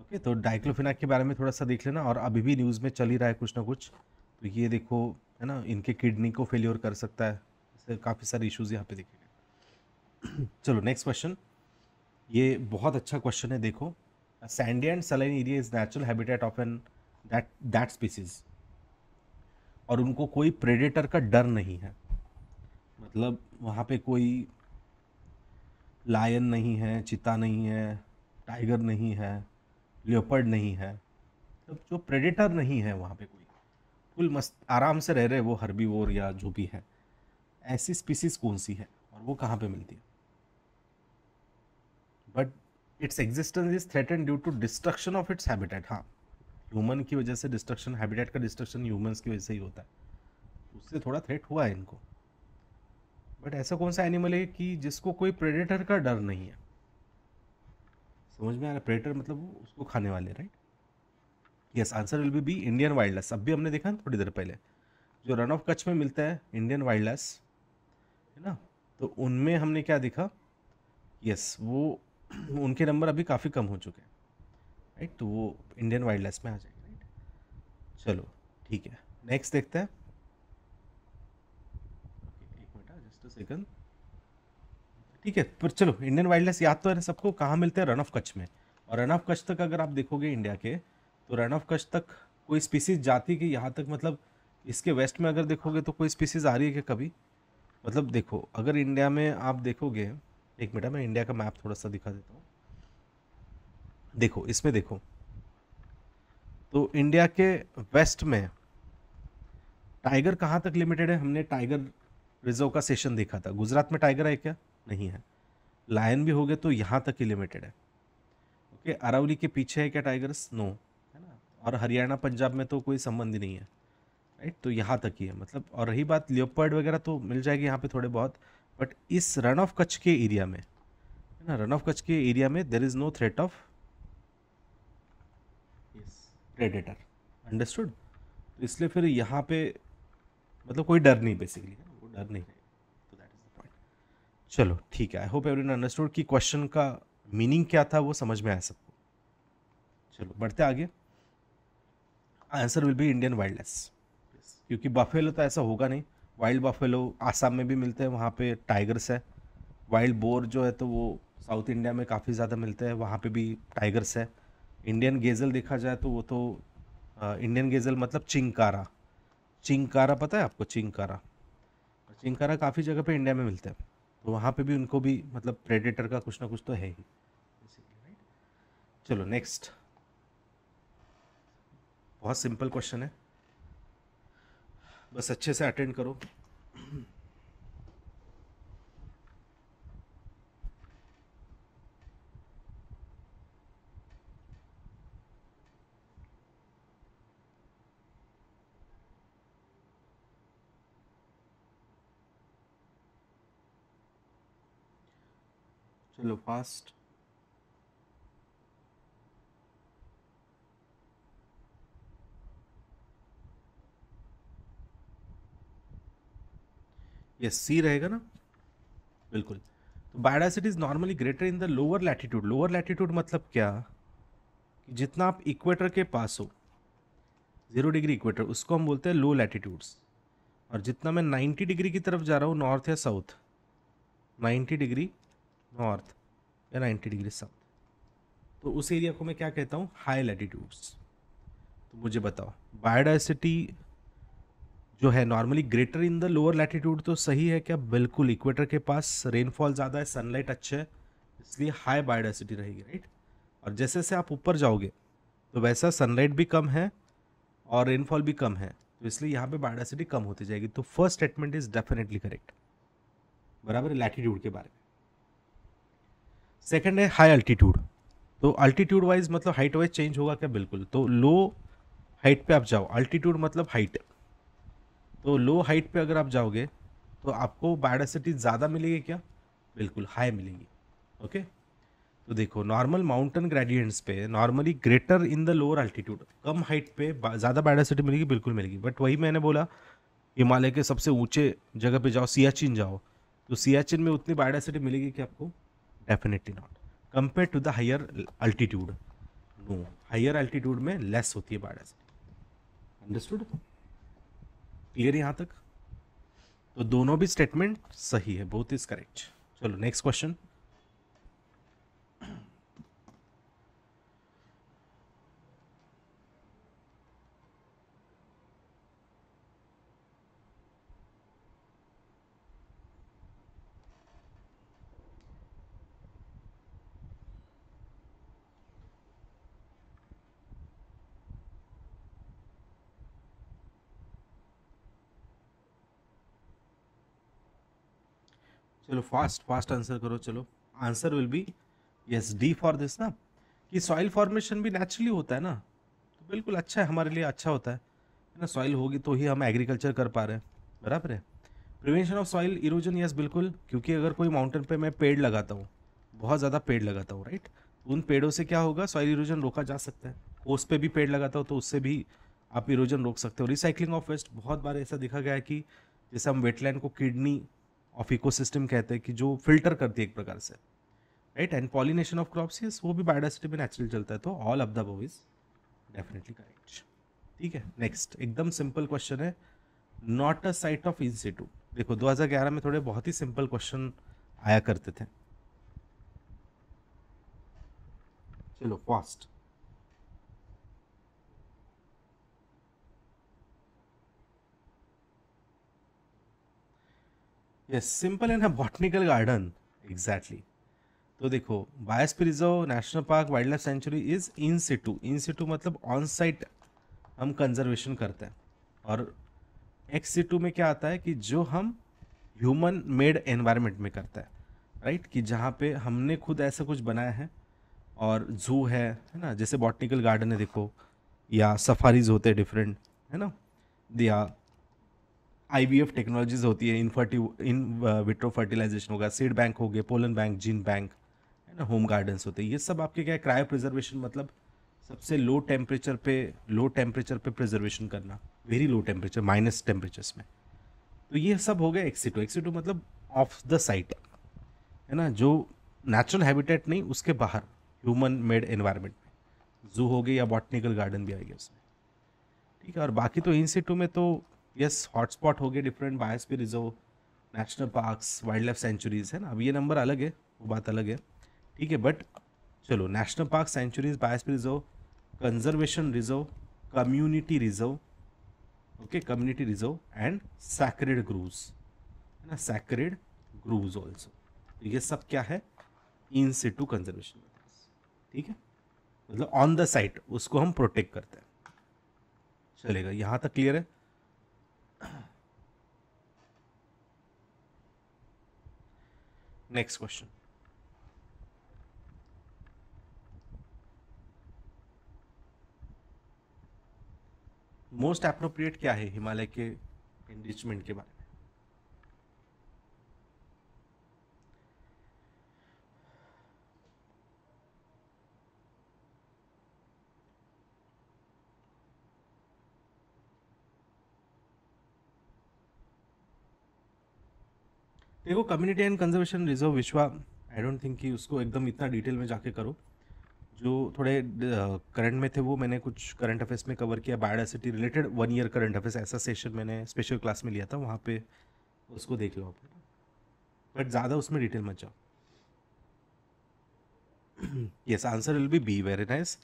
ओके तो डाइक्लोफिनाक के बारे में थोड़ा सा देख लेना और अभी भी न्यूज़ में चल ही रहा है कुछ ना कुछ तो ये देखो है ना इनके किडनी को फेल्योर कर सकता है इससे काफ़ी सारे इश्यूज़ यहाँ पे देखेंगे चलो नेक्स्ट क्वेश्चन ये बहुत अच्छा क्वेश्चन है देखो sandy and saline area is natural habitat of an that that species और उनको कोई प्रेडेटर का डर नहीं है मतलब वहाँ पे कोई लायन नहीं है चिता नहीं है टाइगर नहीं है लियोपर्ड नहीं है तो जो प्रेडेटर नहीं है वहाँ पे कोई फुल मस्त आराम से रह रहे वो वोर या जो भी है ऐसी स्पीसीज कौन सी है और वो कहाँ पे मिलती है but its existence is threaten due to destruction of its habitat हाँ ह्यूमन की वजह से डिस्ट्रक्शन हैबिटेट का डिस्ट्रक्शन ह्यूमंस की वजह से ही होता है उससे थोड़ा थ्रेट हुआ है इनको बट ऐसा कौन सा एनिमल है कि जिसको कोई प्रेडेटर का डर नहीं है समझ में आ रहा प्रेटर मतलब उसको खाने वाले right yes answer will be B Indian wild life अब भी हमने देखा थोड़ी देर पहले जो रन ऑफ कच्छ में मिलता है इंडियन वाइल्ड लाइफ है ना तो उनमें हमने क्या देखा यस वो उनके नंबर अभी काफ़ी कम हो चुके हैं राइट तो वो इंडियन वाइल्ड लाइफ में आ जाएंगे राइट चलो ठीक है नेक्स्ट देखते हैं एक मिनट जस्ट अ सेकंड ठीक है पर चलो इंडियन वाइल्ड लाइफ याद तो है सबको कहाँ मिलते हैं रन ऑफ कच्छ में और रन ऑफ कच्छ तक अगर आप देखोगे इंडिया के तो रन ऑफ कच्छ तक कोई स्पीसीज जाती कि यहाँ तक मतलब इसके वेस्ट में अगर देखोगे तो कोई स्पीसीज आ रही है कि कभी मतलब देखो अगर इंडिया में आप देखोगे एक मिनट मैं इंडिया का मैप थोड़ा सा दिखा देता हूँ देखो इसमें देखो तो इंडिया के वेस्ट में टाइगर कहाँ तक लिमिटेड है हमने टाइगर रिजर्व का सेशन देखा था गुजरात में टाइगर है क्या नहीं है लायन भी हो गए तो यहाँ तक ही लिमिटेड है ओके अरावली के पीछे है क्या टाइगर्स नो है ना और हरियाणा पंजाब में तो कोई संबंध ही नहीं है राइट तो यहाँ तक ही है मतलब और रही बात लियोपर्ड वगैरह तो मिल जाएगी यहाँ पे थोड़े बहुत बट इस रन ऑफ कच्छ के एरिया में है ना रन ऑफ कच्छ के एरिया में there is no threat of predator understood तो इसलिए फिर यहाँ पे मतलब कोई डर नहीं बेसिकली है वो डर नहीं चलो ठीक है आई होप एवरी अंडरस्टूड कि क्वेश्चन का मीनिंग क्या था वो समझ में आया सबको चलो बढ़ते आगे answer will be Indian wild life क्योंकि बफेलो तो ऐसा होगा नहीं वाइल्ड बफेलो आसाम में भी मिलते हैं वहाँ पे टाइगर्स है वाइल्ड बोर जो है तो वो साउथ इंडिया में काफ़ी ज़्यादा मिलते हैं वहाँ पे भी टाइगर्स है इंडियन गेज़ल देखा जाए तो वो तो आ, इंडियन गेज़ल मतलब चिंकारा चिंकारा पता है आपको चिंकारा चिंकारा काफ़ी जगह पे इंडिया में मिलते हैं तो वहाँ पे भी उनको भी मतलब प्रेडेटर का कुछ ना कुछ तो है ही चलो नेक्स्ट बहुत सिंपल क्वेश्चन है बस अच्छे से अटेंड करो चलो फास्ट यस सी रहेगा ना बिल्कुल तो biodiversity is normally greater in the lower latitude lower latitude मतलब क्या कि जितना आप इक्वेटर के पास हो जीरो डिग्री इक्वेटर उसको हम बोलते हैं लो लैटिट्यूड्स और जितना मैं नाइन्टी डिग्री की तरफ जा रहा हूँ नॉर्थ या साउथ नाइन्टी डिग्री नॉर्थ या नाइन्टी डिग्री साउथ तो उस एरिया को मैं क्या कहता हूँ हाई लैटिट्यूड्स तो मुझे बताओ बायोडाइवर्सिटी जो है normally greater in the lower latitude तो सही है क्या बिल्कुल इक्वेटर के पास रेनफॉल ज़्यादा है सनलाइट अच्छा है इसलिए हाई बायोडाइवर्सिटी रहेगी राइट और जैसे जैसे आप ऊपर जाओगे तो वैसा सनलाइट भी कम है और रेनफॉल भी कम है तो इसलिए यहाँ पे बायोडाइवर्सिटी कम होती जाएगी तो first statement is definitely correct बराबर लैटिट्यूड के बारे में सेकेंड है हाई अल्टीट्यूड तो अल्टीट्यूड वाइज मतलब हाइट वाइज चेंज होगा क्या बिल्कुल तो लो हाइट पे आप जाओ अल्टीट्यूड मतलब हाइट तो लो हाइट पे अगर आप जाओगे तो आपको बायोडासिटी ज़्यादा मिलेगी क्या बिल्कुल हाई मिलेगी ओके तो देखो नॉर्मल माउंटेन ग्रेडियंट्स पे normally greater in the lower altitude कम हाइट पे ज़्यादा बायोडासिटी मिलेगी बिल्कुल मिलेगी बट वही मैंने बोला हिमालय के सबसे ऊंचे जगह पर जाओ सियाचिन जाओ तो सियाचिन में उतनी बायोडासिटी मिलेगी क्या आपको definitely not compare to the higher altitude no higher altitude में लेस होती है बाढ़ अंडरस्टूड क्लियर यहाँ तक तो दोनों भी स्टेटमेंट सही है बोथ इज करेक्ट चलो नेक्स्ट क्वेश्चन चलो फास्ट फास्ट आंसर करो चलो answer will be yes D for this ना कि सॉइल फॉर्मेशन भी नेचुरली होता है ना तो बिल्कुल अच्छा है हमारे लिए अच्छा होता है ना सॉइल होगी तो ही हम एग्रीकल्चर कर पा रहे हैं बराबर है prevention of soil erosion yes बिल्कुल क्योंकि अगर कोई माउंटेन पे मैं पेड़ लगाता हूँ बहुत ज़्यादा पेड़ लगाता हूँ राइट तो उन पेड़ों से क्या होगा सॉइल इरोजन रोका जा सकता है कोस पे भी पेड़ लगाता हो तो उससे भी आप इरोजन रोक सकते हो रिसाइकलिंग ऑफ वेस्ट बहुत बार ऐसा देखा गया है कि जैसे हम वेटलैंड को किडनी ऑफ इकोसिस्टम कहते हैं कि जो फिल्टर करती है एक प्रकार से right and pollination of crops yes वो भी बायोडाइवर्सिटी में नेचुरल चलता है तो all of the is definitely correct ठीक है नेक्स्ट एकदम सिंपल क्वेश्चन है not a site of institute देखो 2011 में थोड़े बहुत ही सिंपल क्वेश्चन आया करते थे चलो फास्ट यस सिंपल एंड है बॉटनिकल गार्डन एग्जैक्टली तो देखो biosphere reserve national park wild life sanctuary is in situ in situ मतलब ऑन साइट हम कंजर्वेशन करते हैं और एक्स सिटू में क्या आता है कि जो हम ह्यूमन मेड एनवायरनमेंट में करते हैं राइट कि जहाँ पे हमने खुद ऐसा कुछ बनाया है और जू है है ना जैसे बॉटनिकल गार्डन है देखो या सफारीज होते हैं डिफरेंट है ना दिया आई टेक्नोलॉजीज होती है फर्टी इन विट्रो फर्टिलाइजेशन होगा सीड बैंक हो गए पोलन बैंक जिन बैंक है ना होम गार्डन्स होते हैं ये सब आपके क्या है क्रायो प्रिजर्वेशन मतलब सबसे लो टेम्परेचर पे लो टेम्परेचर पे प्रिजर्वेशन करना very low temperature minus temperatures में तो ये सब हो गया एक्सीटो एक्सीटो मतलब ऑफ द साइट है ना जो नेचुरल हैबिटेट नहीं उसके बाहर ह्यूमन मेड एनवायरनमेंट में जू हो गई या बॉटनिकल गार्डन भी आएगी उसमें ठीक है और बाकी तो इन सीटू में तो यस हॉटस्पॉट हो गए डिफरेंट पे reserve national parks wild life sanctuaries है ना अब ये नंबर अलग है वो बात अलग है ठीक है बट चलो नेशनल पार्क सेंचुरीज पे reserve conservation reserve community reserve okay community reserve and sacred groves है ना सैक्रेड ग्रूव्स ऑल्सो तो ये सब क्या है इन सिटू कंजर्वेशन ठीक है मतलब ऑन द साइट उसको हम प्रोटेक्ट करते हैं चलेगा यहाँ तक क्लियर है नेक्स्ट क्वेश्चन मोस्ट एप्रोप्रिएट क्या है हिमालय के एंगेजमेंट के बारे में देखो कम्युनिटी एंड कंजर्वेशन रिजर्व विश्वा आई डोंट थिंक कि उसको एकदम इतना डिटेल में जाके करो जो थोड़े करंट में थे वो मैंने कुछ करंट अफेयर्स में कवर किया biodiversity related one year current affairs ऐसा सेशन मैंने स्पेशल क्लास में लिया था वहाँ पे उसको देख लो आप बट ज़्यादा उसमें डिटेल मत जाओ yes answer will be B very nice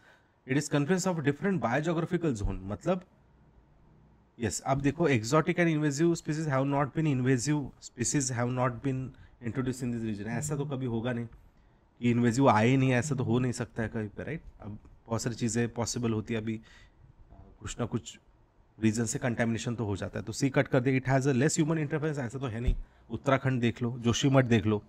it is conference of different biogeographical zone मतलब यस अब देखो exotic and invasive species have not been invasive species have not been introduce in this region ऐसा तो कभी होगा नहीं कि invasive आए नहीं ऐसा तो हो नहीं सकता है कभी पर राइट अब बहुत सारी चीज़ें पॉसिबल होती है अभी कुछ ना कुछ रीजन से कंटेमिनेशन तो हो जाता है तो सी कट कर दे it has a less human interference ऐसा तो है नहीं उत्तराखंड देख लो जोशीमठ देख लो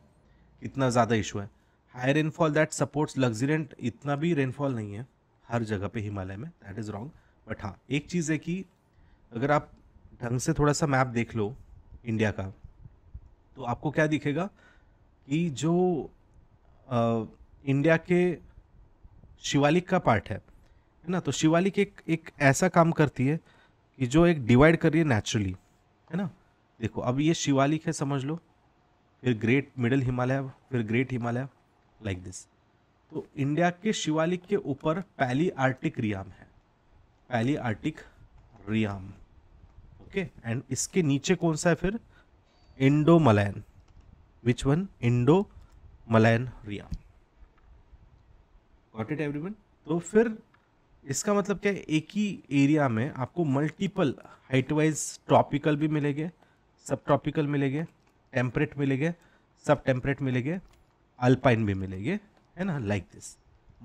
इतना ज़्यादा इशू है high rainfall that supports luxuriant इतना भी रेनफॉल नहीं है हर जगह पे हिमालय में दैट इज़ रॉन्ग बट हाँ एक चीज़ है कि अगर आप ढंग से थोड़ा सा मैप देख लो इंडिया का तो आपको क्या दिखेगा कि जो आ, इंडिया के शिवालिक का पार्ट है है ना तो शिवालिक एक एक ऐसा काम करती है कि जो एक डिवाइड कर रही है नेचुरली है ना देखो अब ये शिवालिक है समझ लो फिर ग्रेट मिडिल हिमालय फिर ग्रेट हिमालय लाइक दिस तो इंडिया के शिवालिक के ऊपर पहली आर्टिक रियाम है पहली आर्टिक रियाम ओके एंड इसके नीचे कौन सा है फिर Indo Malayan which one Indo Malayan realm what it every तो फिर इसका मतलब क्या है एक ही एरिया में आपको मल्टीपल हाइट वाइज ट्रॉपिकल भी मिलेंगे सब ट्रॉपिकल मिलेंगे टेम्परेट मिलेंगे सब टेम्परेट मिलेंगे अल्पाइन भी मिलेंगे है ना लाइक दिस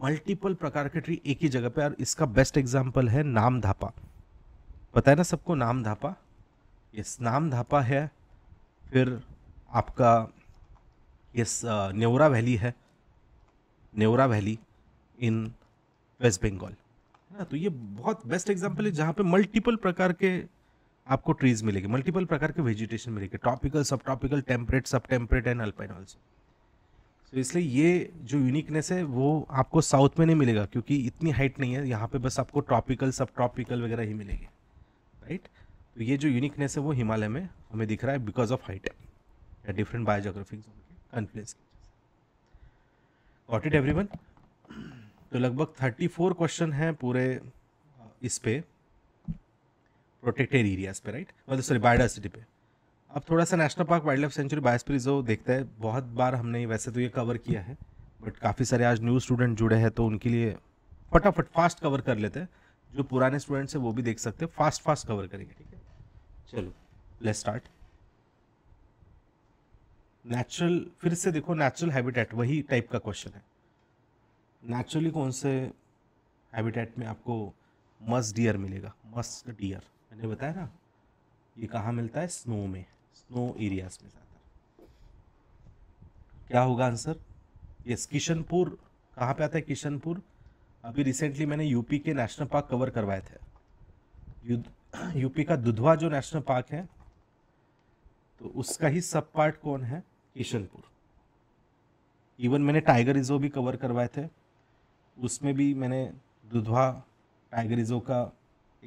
मल्टीपल प्रकार के ट्री एक ही जगह पे और इसका बेस्ट एग्जाम्पल है नाम धापा बताया ना सबको नाम धापा यस नाम धापा है फिर आपका यस uh, नेवरा वैली है Neora valley in West Bengal है ना तो ये बहुत बेस्ट एग्जाम्पल है जहाँ पे मल्टीपल प्रकार के आपको ट्रीज मिलेगी मल्टीपल प्रकार के वेजिटेशन मिलेगी tropical sub topical temperate sub temperate and alpine also तो इसलिए ये जो यूनिकनेस है वो आपको साउथ में नहीं मिलेगा क्योंकि इतनी हाइट नहीं है यहाँ पे बस आपको ट्रॉपिकल सब ट्रॉपिकल वगैरह ही मिलेगी राइट तो ये जो यूनिकनेस है वो हिमालय में हमें दिख रहा है बिकॉज ऑफ हाइट या डिफरेंट बायोजोग्राफिक जोन के कन्फ्लुएंस गॉट इट एवरी तो लगभग थर्टी फोर क्वेश्चन हैं पूरे uh, इस पे प्रोटेक्टेड एरियाज पे राइट मतलब सॉरी बायोडाइवर्सिटी पे अब थोड़ा सा national park wild life sanctuary biosphere reserve देखते हैं बहुत बार हमने वैसे तो ये कवर किया है बट काफ़ी सारे आज न्यू स्टूडेंट जुड़े हैं तो उनके लिए फटाफट फास्ट कवर कर लेते हैं जो पुराने स्टूडेंट्स हैं वो भी देख सकते हैं फास्ट फास्ट कवर करेंगे ठीक है चलो लेट्स स्टार्ट नेचुरल फिर से देखो नेचुरल हैबिटेट वही टाइप का क्वेश्चन है नेचुरली कौन से हैबिटेट में आपको मस्ट डियर मिलेगा मस्क डियर मैंने बताया ना ये कहाँ मिलता है स्नो में स्नो एरियाज में ज़्यादा क्या होगा आंसर यस किशनपुर कहाँ पे आता है किशनपुर अभी रिसेंटली मैंने यूपी के नेशनल पार्क कवर करवाए थे यूपी का दुधवा जो नेशनल पार्क है तो उसका ही सब पार्ट कौन है किशनपुर इवन मैंने टाइगर रिजर्व भी कवर करवाए थे उसमें भी मैंने दुधवा टाइगर रिजर्व का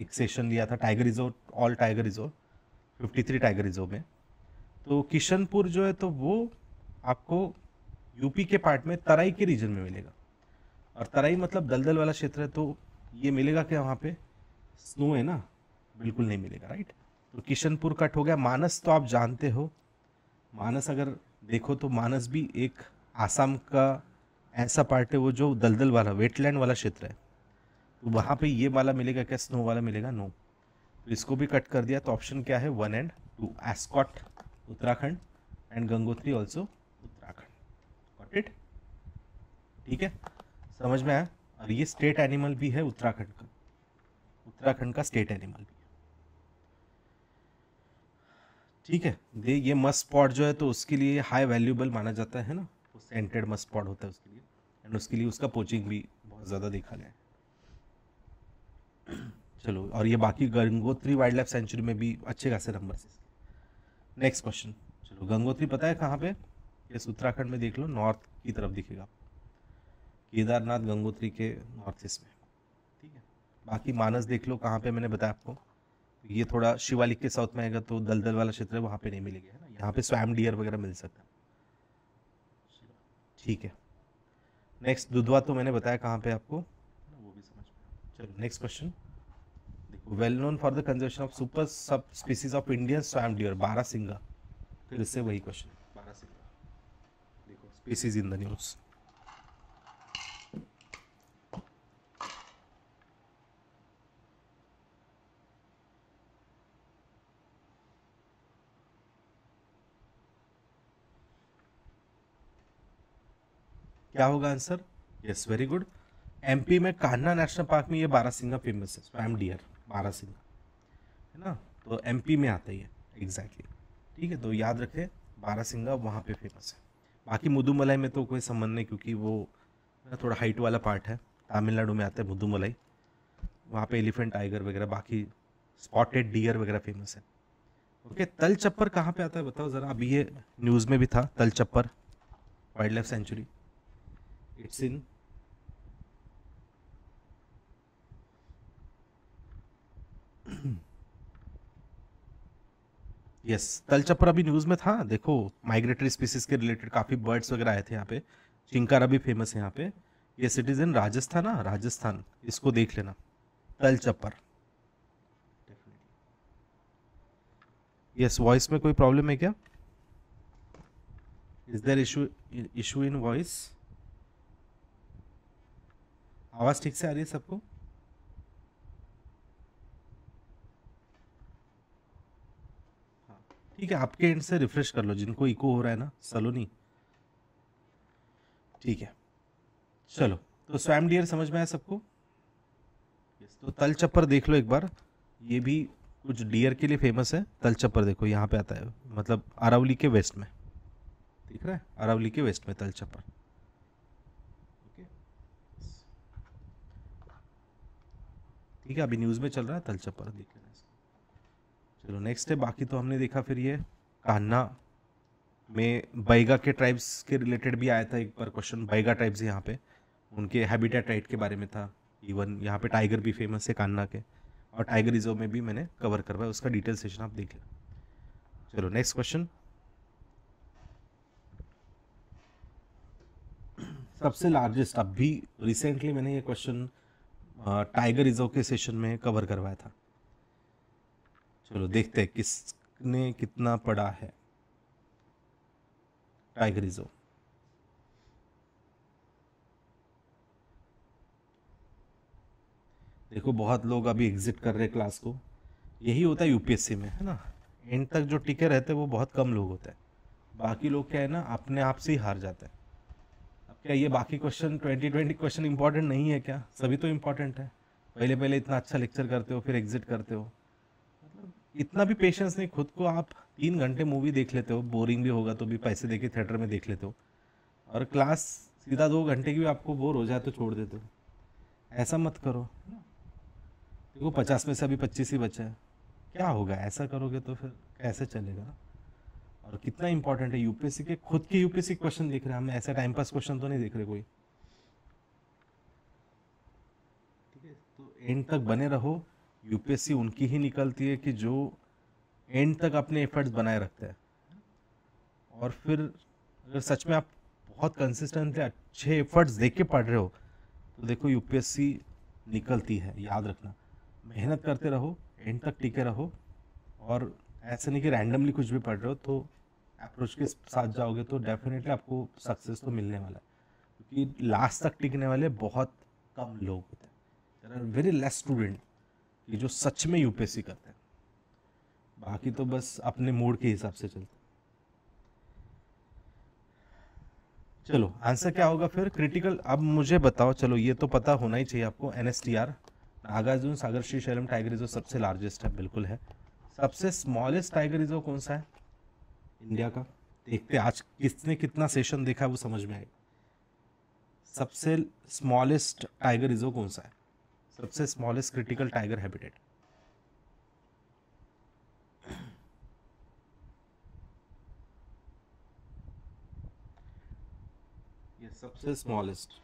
एक सेशन लिया था tiger reserve all tiger fifty three tiger reserve में तो किशनपुर जो है तो वो आपको यूपी के पार्ट में तराई के रीजन में मिलेगा और तराई मतलब दलदल वाला क्षेत्र है तो ये मिलेगा क्या वहाँ पे स्नो है ना बिल्कुल नहीं मिलेगा राइट तो किशनपुर कट हो गया मानस तो आप जानते हो मानस अगर देखो तो मानस भी एक आसाम का ऐसा पार्ट है वो जो दलदल वाला वेटलैंड वाला क्षेत्र है तो वहाँ पे ये वाला मिलेगा क्या स्नो वाला मिलेगा नो तो इसको भी कट कर दिया तो ऑप्शन क्या है one and two Askot Uttarakhand and Gangotri also Uttarakhand it ठीक है समझ में आया और ये स्टेट एनिमल भी है उत्तराखंड का उत्तराखंड का स्टेट एनिमल भी ठीक है दे ये मस्ट स्पॉट जो है तो उसके लिए हाई वैल्यूबल माना जाता है ना वो सेंटेड मस्ट स्पॉट होता है उसके लिए एंड उसके लिए उसका पोचिंग भी बहुत ज़्यादा देखा गया है चलो और ये बाकी गंगोत्री वाइल्ड लाइफ सेंचुरी में भी अच्छे खासे नंबर नेक्स्ट क्वेश्चन चलो गंगोत्री पता है कहाँ पे ये उत्तराखंड में देख लो नॉर्थ की तरफ दिखेगा केदारनाथ गंगोत्री के नॉर्थ ईस्ट में ठीक है बाकी मानस देख लो कहाँ पे मैंने बताया आपको तो ये थोड़ा शिवालिक के साउथ में आएगा तो दलदल वाला क्षेत्र है वहाँ पे नहीं मिलेगा है ना यहाँ पे स्वैम डियर वगैरह मिल सकता है ठीक है नेक्स्ट दुधवा तो मैंने बताया कहाँ पे आपको वो भी समझ में चलो next question well known for the conservation of super sub species of Indian swamp deer barasingha फिर से वही क्वेश्चन बारा सिंगा देखो स्पीसीज इन द न्यूज़ क्या होगा answer yes very good MP में कान्हा नेशनल पार्क में ये बारासिंगा फेमस है स्वैम डियर बारासिंगा है ना तो एमपी में आता ही है एग्जैक्टली exactly. ठीक है तो याद रखें बारासिंगा वहाँ पे फेमस है बाकी मुदुमलाई में तो कोई संबंध नहीं क्योंकि वो थोड़ा हाइट वाला पार्ट है तमिलनाडु में आता है मुदुमलाई वहाँ पे एलिफेंट टाइगर वगैरह बाकी स्पॉटेड डियर वगैरह फेमस है ओके तल चप्पर कहाँ पर आता है बताओ ज़रा अभी ये न्यूज़ में भी था Tal Chhapar wild life sanctuary it's in yes yes, अभी न्यूज़ में था देखो माइग्रेटरी स्पीसीज के रिलेटेड काफ़ी बर्ड्स वगैरह आए थे यहाँ पे चिंकारा भी फेमस है यहाँ पे ये सिटीजन राजस्थान ना राजस्थान इसको देख लेना चप्पर यस वॉइस में कोई प्रॉब्लम है क्या is there issue issue in voice आवाज़ ठीक से आ रही है सबको हाँ ठीक है आपके एंड से रिफ्रेश कर लो जिनको इको हो रहा है ना सलोनी ठीक है चलो तो स्वयं डियर समझ में आया सबको तो तल चप्पर देख लो एक बार ये भी कुछ डियर के लिए फेमस है तल चप्पर देखो यहाँ पे आता है मतलब अरावली के वेस्ट में दिख रहा है अरावली के वेस्ट में तल चप्पर ठीक है अभी न्यूज़ में चल रहा है तलचप पर देख लेना चलो नेक्स्ट है बाकी तो हमने देखा फिर ये कान्हा में बैगा के ट्राइब्स के रिलेटेड भी आया था एक बार क्वेश्चन बैगा ट्राइब्स यहाँ पे उनके हैबिटेट राइट के बारे में था इवन यहाँ पे टाइगर भी फेमस है कान्हा के और टाइगर रिजर्व में भी मैंने कवर करवाया उसका डिटेल सेशन आप देख लें चलो नेक्स्ट क्वेश्चन सबसे लार्जेस्ट अब भी रिसेंटली मैंने ये क्वेश्चन टाइगर रिजर्व के सेशन में कवर करवाया था चलो देखते हैं किसने कितना पड़ा है टाइगर रिजर्व देखो बहुत लोग अभी एग्जिट कर रहे हैं क्लास को यही होता है यूपीएससी में है ना एंड तक जो टिके रहते हैं वो बहुत कम लोग होते हैं बाकी लोग क्या है ना अपने आप से ही हार जाते हैं क्या ये बाकी question twenty twenty question important नहीं है क्या सभी तो इम्पोर्टेंट है पहले पहले इतना अच्छा लेक्चर करते हो फिर एग्जिट करते हो मतलब इतना भी पेशेंस नहीं खुद को आप तीन घंटे मूवी देख लेते हो बोरिंग भी होगा तो भी पैसे दे के थिएटर में देख लेते हो और क्लास सीधा दो घंटे की भी आपको बोर हो जाए तो छोड़ देते हो ऐसा मत करो देखो पचास में से अभी पच्चीस ही बचा है क्या होगा ऐसा करोगे तो फिर कैसे चलेगा ना और कितना इंपॉर्टेंट है यूपीएससी के खुद के यूपीएससी क्वेश्चन देख रहे हैं हम ऐसा टाइम पास क्वेश्चन तो नहीं देख रहे कोई ठीक है तो एंड तक बने रहो यूपीएससी उनकी ही निकलती है कि जो एंड तक अपने एफर्ट्स बनाए रखते हैं और फिर अगर सच में आप बहुत कंसिस्टेंटली अच्छे एफर्ट्स देख के पढ़ रहे हो तो देखो यूपीएससी निकलती है याद रखना मेहनत करते रहो एंड तक टिके रहो और ऐसे नहीं कि रैंडमली कुछ भी पढ़ रहे हो तो अप्रोच के साथ जाओगे तो डेफिनेटली तो आपको सक्सेस तो मिलने वाला है क्योंकि लास्ट तक टिकने वाले बहुत कम लोग होते हैं there are very less student कि जो सच में यूपीएससी करते हैं बाकी तो बस अपने मूड के हिसाब से चलते चलो आंसर क्या होगा फिर क्रिटिकल अब मुझे बताओ चलो ये तो पता होना ही चाहिए आपको N S T R Nagarjuna Sagar Srisailam tiger reserve सबसे लार्जेस्ट है बिल्कुल है सबसे स्मॉलेस्ट टाइगर रिजर्व कौन सा है इंडिया का देखते आज किसने कितना सेशन देखा है वो समझ में आएगा सबसे स्मॉलेस्ट टाइगर रिजर्व कौन सा है सबसे स्मॉलेस्ट क्रिटिकल टाइगर हैबिटेट ये सबसे स्मॉलेस्ट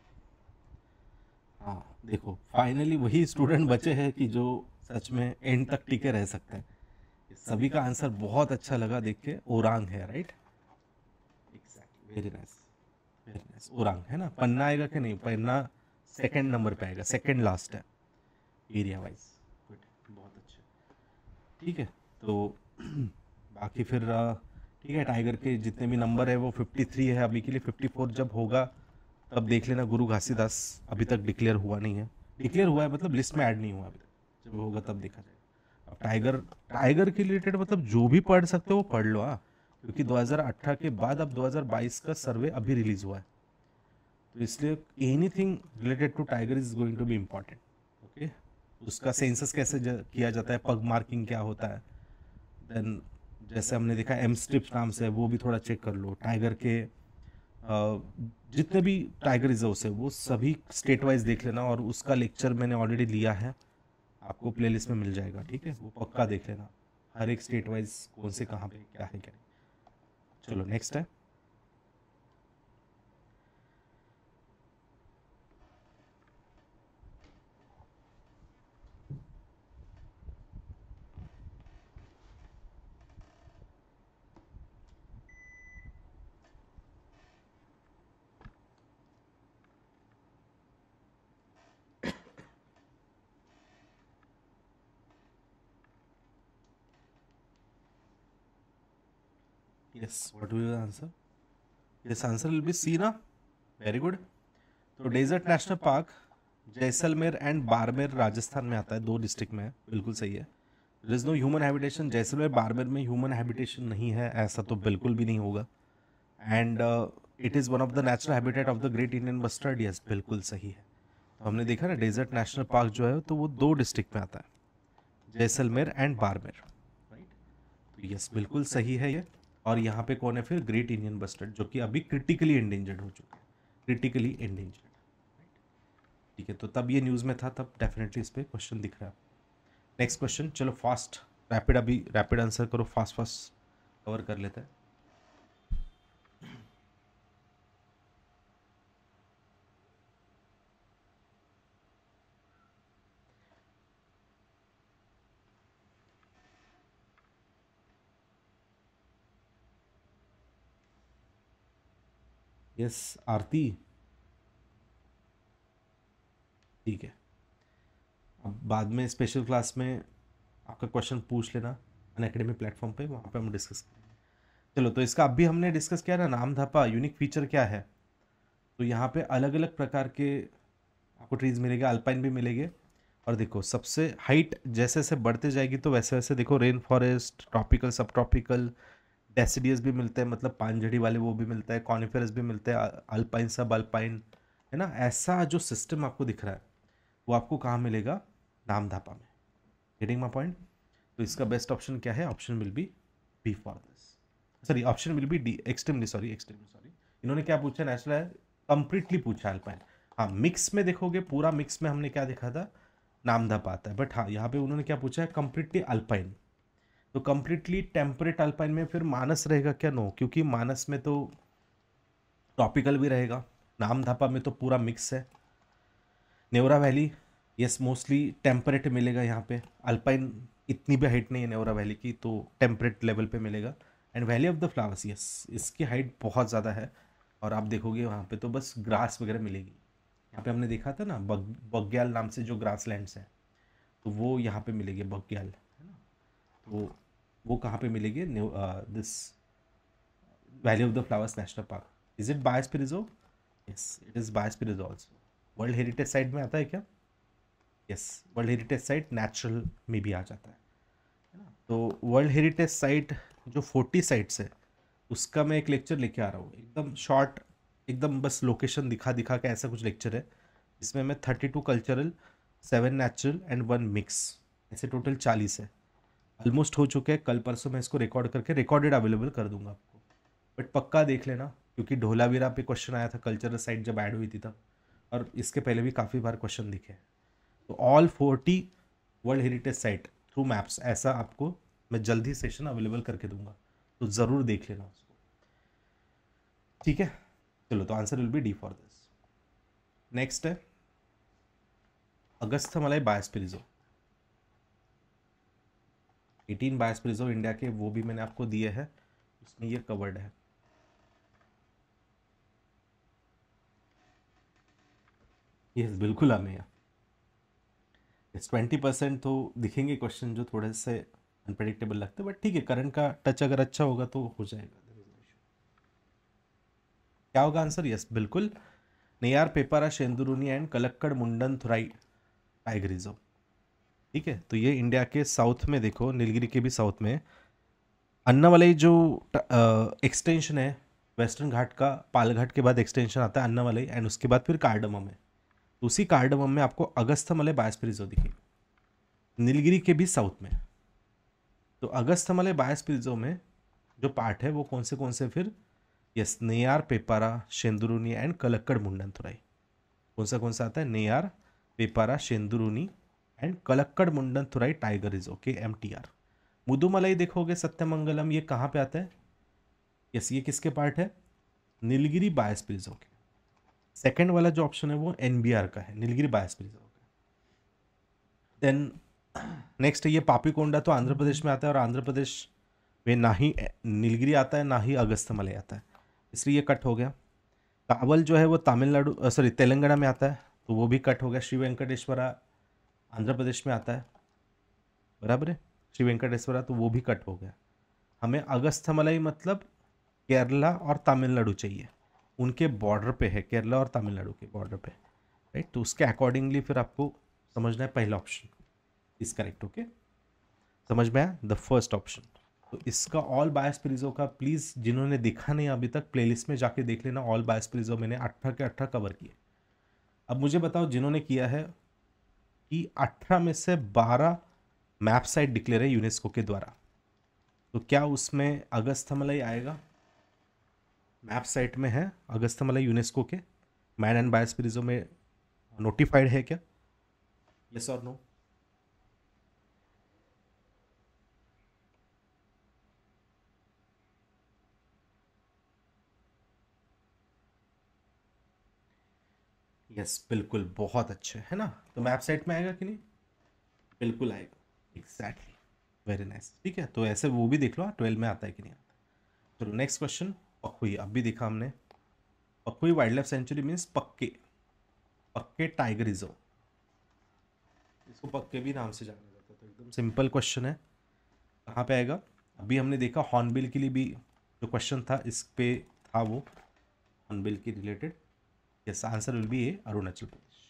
हाँ देखो फाइनली वही स्टूडेंट बचे हैं कि जो सच में एंड तक टिके रह सकते हैं सभी का आंसर बहुत अच्छा लगा देख के ओरांग है right very nice very nice Orang है ना पन्ना आएगा कि नहीं पन्ना सेकंड नंबर पे आएगा सेकंड लास्ट है एरिया वाइज गुड बहुत अच्छा ठीक है तो बाकी फिर ठीक है टाइगर के जितने भी नंबर है वो 53 है अभी के लिए 54 जब होगा तब देख लेना गुरु घासीदास अभी तक डिक्लेयर हुआ नहीं है डिक्लेयर हुआ है मतलब लिस्ट में ऐड नहीं हुआ अभी तक जब होगा तब देखा जाए टाइगर टाइगर के रिलेटेड मतलब जो भी पढ़ सकते हो वो पढ़ लो हाँ क्योंकि 2018 के बाद अब 2022 का सर्वे अभी रिलीज हुआ है तो इसलिए anything related to tiger is going to be important okay उसका सेंसस कैसे जा, किया जाता है पग मार्किंग क्या होता है देन जैसे हमने देखा एम स्ट्रिप्स नाम से वो भी थोड़ा चेक कर लो टाइगर के जितने भी टाइगर रिजर्व है वो सभी स्टेट वाइज देख लेना और उसका लेक्चर मैंने ऑलरेडी लिया है आपको प्ले में मिल जाएगा ठीक है वो पक्का देख लेना हर एक स्टेट वाइज कौन से कहाँ पे क्या है क्या चलो नेक्स्ट है yes what will be the answer yes answer will be c na very good तो desert national park Jaisalmer and Barmer Rajasthan में आता है दो डिस्ट्रिक्ट में बिल्कुल सही है there is no human habitation Jaisalmer Barmer में ह्यूमन हैबिटेशन नहीं है ऐसा तो बिल्कुल भी नहीं होगा and it is one of the natural habitat of the great Indian bustard yes बिल्कुल सही है तो हमने देखा ना डेजर्ट नेशनल पार्क जो है तो वो दो डिस्ट्रिक्ट में आता है जैसलमेर एंड बारमेर राइट तो यस बिल्कुल सही है ये और यहाँ पे कौन है फिर ग्रेट इंडियन बस्टर्ड जो कि अभी क्रिटिकली एंडेंजर्ड हो चुका है क्रिटिकली एंडेंजर्ड ठीक है तो तब ये न्यूज़ में था तब डेफिनेटली इस पर क्वेश्चन दिख रहा है नेक्स्ट क्वेश्चन चलो फास्ट रैपिड अभी रैपिड आंसर करो फास्ट फास्ट कवर कर लेते हैं यस आरती ठीक है अब बाद में स्पेशल क्लास में आपका क्वेश्चन पूछ लेना अन अकेडमी प्लेटफॉर्म पे वहाँ पे हम डिस्कस करेंगे चलो तो इसका अब भी हमने डिस्कस किया ना नाम धापा यूनिक फीचर क्या है तो यहाँ पे अलग अलग प्रकार के आपको ट्रीज मिलेगा अल्पाइन भी मिलेंगे और देखो सबसे हाइट जैसे जैसे बढ़ते जाएगी तो वैसे वैसे देखो rain forest tropical subtropical deciduous भी मिलते हैं मतलब पानझड़ी वाले वो भी मिलते हैं कॉनिफेरस भी मिलते हैं अल्पाइन सब अल्पाइन है ना ऐसा जो सिस्टम आपको दिख रहा है वो आपको कहाँ मिलेगा नामधापा में गेटिंग माई पॉइंट तो इसका बेस्ट ऑप्शन क्या है option will be B for this sorry option will be D extremely sorry extremely sorry इन्होंने क्या पूछा नेचुरल है कंप्लीटली पूछा अल्पाइन हाँ मिक्स में देखोगे पूरा मिक्स में हमने क्या देखा था नामधापा आता है बट हाँ यहाँ पे उन्होंने क्या पूछा है कंप्लीटली अल्पाइन तो कम्प्लीटली टेम्परेट अल्पाइन में फिर मानस रहेगा क्या नो क्योंकि मानस में तो टॉपिकल भी रहेगा नाम धापा में तो पूरा मिक्स है Neora valley yes mostly temperate मिलेगा यहाँ पे अल्पाइन इतनी भी हाइट नहीं है नेवरा वैली की तो टेम्परेट लेवल पे मिलेगा and valley of the flowers yes इसकी हाइट बहुत ज़्यादा है और आप देखोगे वहाँ पे तो बस ग्रास वगैरह मिलेगी यहाँ पे हमने देखा था ना बग बग्याल नाम से जो ग्रास लैंड्स हैं तो वो यहाँ पे मिलेगी बग्याल है ना तो वो कहाँ पे मिलेगी new this valley of the flowers national park is it पे रिजर्व यस इट इज़ पे reserve also world heritage site में आता है क्या yes world heritage site natural में भी आ जाता है तो वर्ल्ड हेरिटेज साइट जो फोर्टी साइट्स है उसका मैं एक लेक्चर लेके आ रहा हूँ एकदम शॉर्ट एकदम बस लोकेशन दिखा दिखा के ऐसा कुछ लेक्चर है जिसमें मैं thirty two cultural seven natural and one mix ऐसे टोटल चालीस है ऑलमोस्ट हो चुके हैं कल परसों मैं इसको रिकॉर्ड करके रिकॉर्डेड अवेलेबल कर दूंगा आपको बट पक्का देख लेना क्योंकि ढोलावीरा पे क्वेश्चन आया था कल्चरल साइट जब ऐड हुई थी तब और इसके पहले भी काफ़ी बार क्वेश्चन दिखे तो all forty world heritage site through maps ऐसा आपको मैं जल्दी सेशन अवेलेबल करके दूंगा तो ज़रूर देख लेना उसको ठीक है चलो तो answer will be D for this next है Agasthyamalai biosphere reserve eighteen biosphere India के वो भी मैंने आपको दिए हैं उसमें ये कवर्ड है यस बिल्कुल अमेया इस ट्वेंटी परसेंट तो दिखेंगे क्वेश्चन जो थोड़े से अनप्रडिक्टेबल लगते हैं बट ठीक है करंट का टच अगर अच्छा होगा तो हो जाएगा क्या होगा आंसर यस बिल्कुल नेयार Peppara Shendurney and Kalakkad Mundanthurai tiger ठीक है तो ये इंडिया के साउथ में देखो नीलगिरी के भी साउथ में अन्नावलई जो एक्सटेंशन है वेस्टर्न घाट का पालघाट के बाद एक्सटेंशन आता है अन्नावलई एंड उसके बाद फिर कार्डमम है तो उसी कार्डमम में आपको बायस बायस्प्रिजो दिखेगी नीलगिरी के भी साउथ में तो बायस बायस्प्रिजो में जो पार्ट है वो कौन से कौन से फिर yes Neyyar Peppara Shendurney and Kalakkad Mundanthurai कौन सा कौन सा आता है नेयार Peppara Shendurney and Kalakkad Mundanthurai tiger is okay M T R Mudumalai देखोगे सत्यमंगलम ये कहाँ पे आता है यस ये किसके पार्ट है Nilgiri biosphere okay second वाला जो ऑप्शन है वो एन बी आर का है Nilgiri biosphere okay then next ये पापीकोंडा तो आंध्र प्रदेश में आता है और आंध्र प्रदेश में ना ही नीलगिरी eh, आता है ना ही अगस्त मलाई आता है इसलिए ये कट हो गया कावल जो है वो तमिलनाडु सॉरी तेलंगाना में आता है तो वो भी कट हो गया श्री वेंकटेश्वरा आंध्र प्रदेश में आता है बराबर है श्री वेंकटेश्वरा तो वो भी कट हो गया हमें अगस्थमलाई मतलब केरला और तमिलनाडु चाहिए उनके बॉर्डर पे है केरला और तमिलनाडु के बॉर्डर पे राइट तो उसके अकॉर्डिंगली फिर आपको समझना है पहला ऑप्शन इस करेक्ट ओके समझ में आया द फर्स्ट ऑप्शन तो इसका ऑल बायस प्रिजो का प्लीज़ जिन्होंने देखा नहीं अभी तक प्लेलिस्ट में जाके देख लेना ऑल बायस प्रिजो मैंने अट्ठा के अट्ठा कवर किए अब मुझे बताओ जिन्होंने किया है कि 18 में से 12 मैप साइट डिक्लेयर है यूनेस्को के द्वारा तो क्या उसमें अगस्तमलई आएगा मैप साइट में है अगस्तमलई यूनेस्को के मैन एंड बायोस्पिरिजो में नोटिफाइड है क्या यस और नो यस बिल्कुल बहुत अच्छे है ना तो मैप सेट में आएगा कि नहीं बिल्कुल आएगा एग्जैक्टली वेरी नाइस ठीक है तो ऐसे वो भी देख लो ट्वेल्व हाँ, में आता है कि नहीं आता चलो नेक्स्ट क्वेश्चन पखुई अब भी देखा हमने Pakhui wild life sanctuary means Pakke Pakke tiger reserve इसको पक्के भी नाम से जाना जाता है तो एकदम सिंपल क्वेश्चन है कहाँ पे आएगा अभी हमने देखा हॉर्नबिल के लिए भी जो क्वेश्चन था इस पे था वो हॉर्नबिल के related yes answer will be A Arunachal Pradesh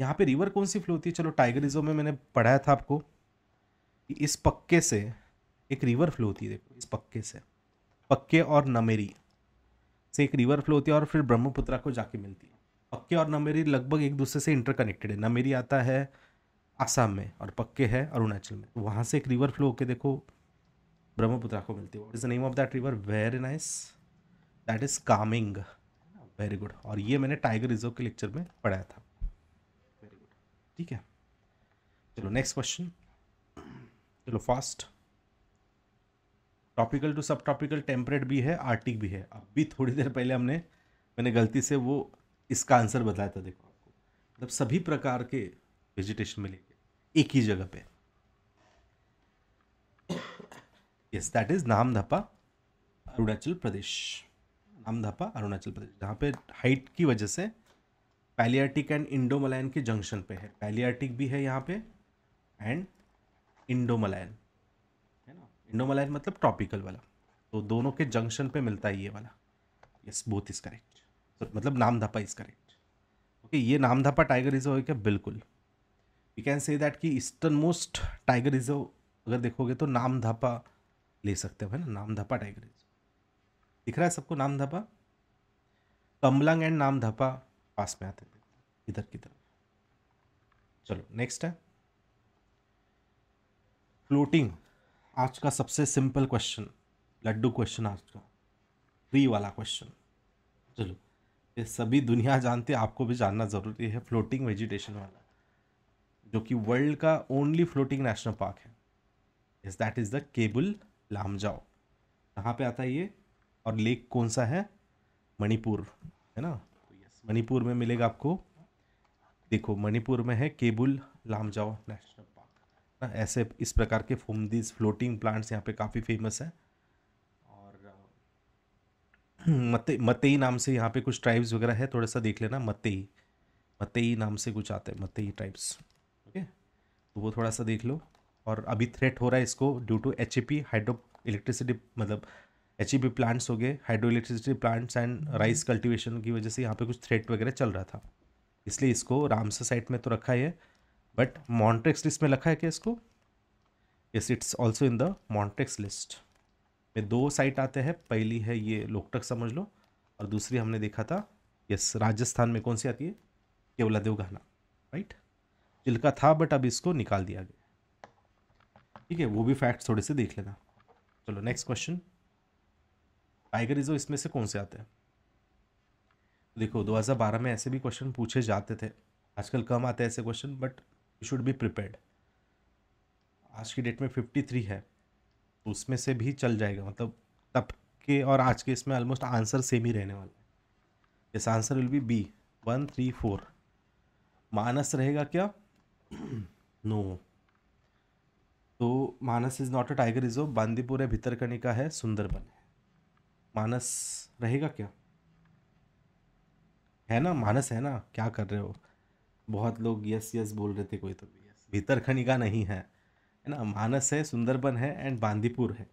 यहाँ पे रिवर कौन सी फ्लो होती है चलो टाइगर रिजर्व में मैंने पढ़ाया था आपको कि इस पक्के से एक रिवर फ्लो होती है देखो इस पक्के से पक्के और नमेरी से एक रिवर फ्लो होती है और फिर ब्रह्मपुत्रा को जाके मिलती है पक्के और नमेरी लगभग एक दूसरे से इंटरकनेक्टेड है नमेरी आता है आसाम में और पक्के है अरुणाचल में तो वहाँ से एक रिवर फ्लो होकर देखो ब्रह्मपुत्रा को मिलती है what is the name of that river very nice that is coming very good और ये मैंने टाइगर रिजर्व के लेक्चर में पढ़ाया था वेरी गुड ठीक है चलो नेक्स्ट क्वेश्चन चलो फास्ट टॉपिकल टू सब टॉपिकल टेम्परेट भी है आर्टिक भी है अभी थोड़ी देर पहले हमने मैंने गलती से वो इसका आंसर बताया था देखो आपको मतलब सभी प्रकार के वेजिटेशन मिलेंगे एक ही जगह पे यस दैट इज नाम धपा अरुणाचल प्रदेश अमधापा अरुणाचल प्रदेश जहाँ पे हाइट की वजह से पैलियाटिक एंड इंडो मलायन के जंक्शन पे है पैलियाटिक भी है यहाँ पे एंड इंडो मलायन है ना इंडो मलायन मतलब ट्रॉपिकल वाला तो दोनों के जंक्शन पे मिलता है ये वाला यस बोथ इज़ करेक्ट तो मतलब नामधापा इज़ करेक्ट ओके ये नामधापा टाइगर रिजर्व है क्या बिल्कुल वी कैन से दैट कि ईस्टर्न मोस्ट टाइगर रिजर्व अगर देखोगे तो नामधापा ले सकते हो है ना नामधापा टाइगर रिजर्व दिख रहा है सबको नाम धपा कमलंग एंड नाम धपा पास में आते थे इधर की तरफ चलो नेक्स्ट है फ्लोटिंग आज का सबसे सिंपल क्वेश्चन लड्डू क्वेश्चन आज का फ्री वाला क्वेश्चन चलो ये सभी दुनिया जानते आपको भी जानना ज़रूरी है फ्लोटिंग वेजिटेशन वाला जो कि वर्ल्ड का ओनली फ्लोटिंग नेशनल पार्क है yes that is the Keibul Lamjao कहाँ पे आता है ये और लेक कौन सा है मणिपुर है ना मणिपुर में मिलेगा आपको देखो मणिपुर में है केबुल लामजाओ नेशनल पार्क ना ऐसे इस प्रकार के फोमदीज फ्लोटिंग प्लांट्स यहाँ पे काफ़ी फेमस है और मते मतई नाम से यहाँ पे कुछ ट्राइब्स वगैरह है थोड़ा सा देख लेना मतई मतई नाम से कुछ आते हैं मतई ट्राइब्स ओके तो वो थोड़ा सा देख लो और अभी थ्रेट हो रहा है इसको due to H A P hydro electricity मतलब एच प्लांट्स e हो गए hydro electricity plants and rice cultivation की वजह से यहाँ पे कुछ थ्रेट वगैरह चल रहा था इसलिए इसको रामसर साइट में तो रखा है बट मॉन्ट्रेक्स लिस्ट में रखा है क्या इसको yes it's also in the Montreux list में दो साइट आते हैं पहली है ये लोकटक समझ लो और दूसरी हमने देखा था यस राजस्थान में कौन सी आती है केवला गहना राइट चिल्का था बट अब इसको निकाल दिया गया ठीक है वो भी फैक्ट थोड़े से देख लेना चलो नेक्स्ट क्वेश्चन टाइगर रिजर्व इसमें से कौन से आते हैं देखो 2012 में ऐसे भी क्वेश्चन पूछे जाते थे आजकल कम आते हैं ऐसे question but you should be prepared आज की डेट में 53 है तो उसमें से भी चल जाएगा मतलब तब के और आज के इसमें ऑलमोस्ट आंसर सेम ही रहने वाला है इस answer will be B one three four Manas रहेगा क्या नो no. तो Manas is not a tiger reserve Bandipur है भितरकनिका है सुंदरबन है मानस रहेगा क्या है ना मानस है ना क्या कर रहे हो बहुत लोग यस यस बोल रहे थे कोई तो यस भीतर खनिका नहीं है है ना मानस है सुंदरबन है एंड बांदीपुर है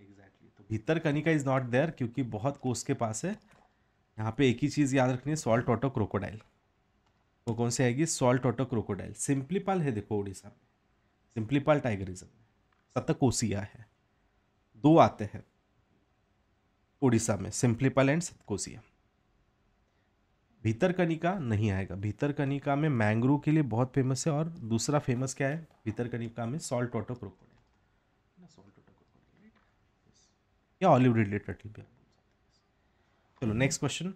एग्जैक्टली exactly. तो भीतर कनिका इज़ नॉट देयर क्योंकि बहुत कोस के पास है यहाँ पे एक ही चीज़ याद रखनी है सॉल्ट ऑटो क्रोकोडाइल वो कौन सी आएगी सॉल्ट ऑटो क्रोकोडाइल सिंपलीपाल है देखो उड़ीसा में सिंपलीपाल टाइगर रिजर्व सतकोसिया है दो आते हैं उड़ीसा में पल एंड सतकोसिया भीतरकनिका नहीं आएगा भीतरकनिका में मैंग्रो के लिए बहुत फेमस है और दूसरा फेमस क्या है भीतरकनिका में सॉल्ट ऑटो क्रोकोडाइल या ऑलिव रिलेटेड चलो next question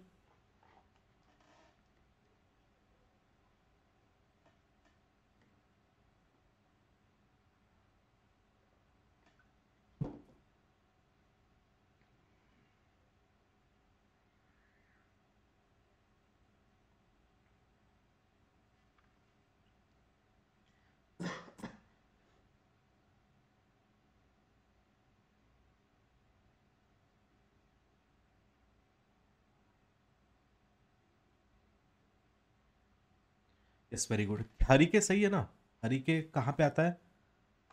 it's very good Harike सही है ना हरीके कहाँ पे आता है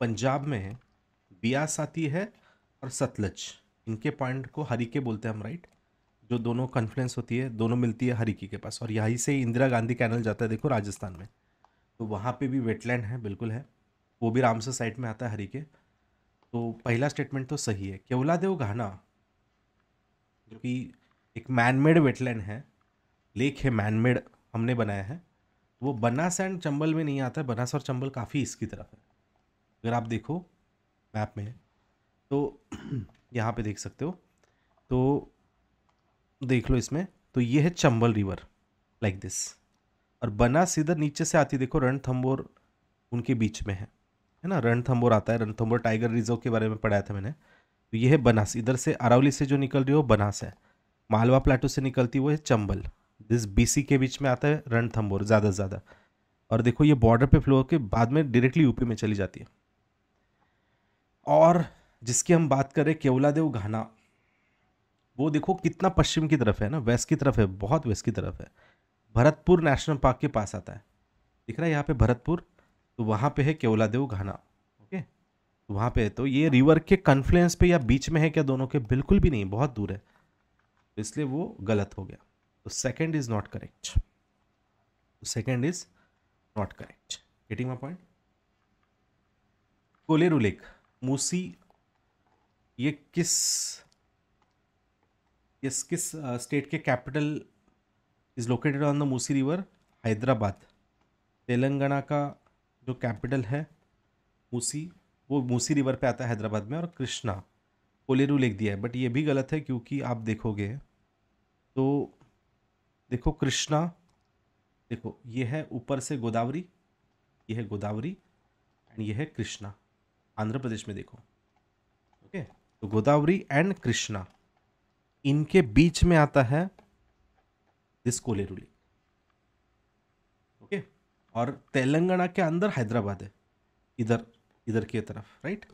पंजाब में है ब्यास आती है और सतलज इनके पॉइंट को हरीके बोलते हैं हम राइट जो दोनों कन्फ्लेंस होती है दोनों मिलती है हरीके के पास और यहीं से इंदिरा गांधी कैनल जाता है देखो राजस्थान में तो वहाँ पे भी वेटलैंड है बिल्कुल है वो भी रामसर साइड में आता है हरीके तो पहला स्टेटमेंट तो सही है केवला देव घाना जो कि एक मैनमेड वेटलैंड है लेक है मैनमेड हमने बनाया है वो बनास एंड चंबल में नहीं आता है बनास और चंबल काफ़ी इसकी तरफ है अगर आप देखो मैप में तो यहाँ पे देख सकते हो तो देख लो इसमें तो ये है चंबल रिवर लाइक दिस और बनास इधर नीचे से आती देखो रणथंबोर उनके बीच में है है ना रणथंबोर आता है रणथंबोर टाइगर रिजर्व के बारे में पढ़ाया था मैंने तो ये है बनास इधर से अरावली से जो निकल रही है वो बनास है मालवा प्लाटो से निकलती वो है चंबल दिस बीसी के बीच में आता है रणथम्बोर ज़्यादा से ज़्यादा और देखो ये बॉर्डर पे फ्लो होकर बाद में डायरेक्टली यूपी में चली जाती है और जिसकी हम बात करें केवलादेव घाना वो देखो कितना पश्चिम की तरफ है ना वेस्ट की तरफ है बहुत वेस्ट की तरफ है भरतपुर नेशनल पार्क के पास आता है दिख रहा है यहाँ पे भरतपुर तो वहाँ पे है केवलादेव घाना ओके तो वहाँ पे है तो ये रिवर के कन्फ्लुएंस पे या बीच में है क्या दोनों के बिल्कुल भी नहीं बहुत दूर है तो इसलिए वो गलत हो गया तो second is not correct So second is not correct. Getting my point? Kolleru lake Musi ये किस यस किस स्टेट uh, के capital is located on the Musi river Hyderabad Telangana का जो कैपिटल है मूसी वो मूसी रिवर पे आता है हैदराबाद में और कृष्णा कोलेरू लेक दिया है बट ये भी गलत है क्योंकि आप देखोगे तो देखो कृष्णा देखो ये है ऊपर से गोदावरी ये है गोदावरी एंड ये है कृष्णा आंध्र प्रदेश में देखो ओके तो गोदावरी एंड कृष्णा इनके बीच में आता है दिस कोलेरू लेक ओके और तेलंगाना के अंदर हैदराबाद है इधर इधर की तरफ राइट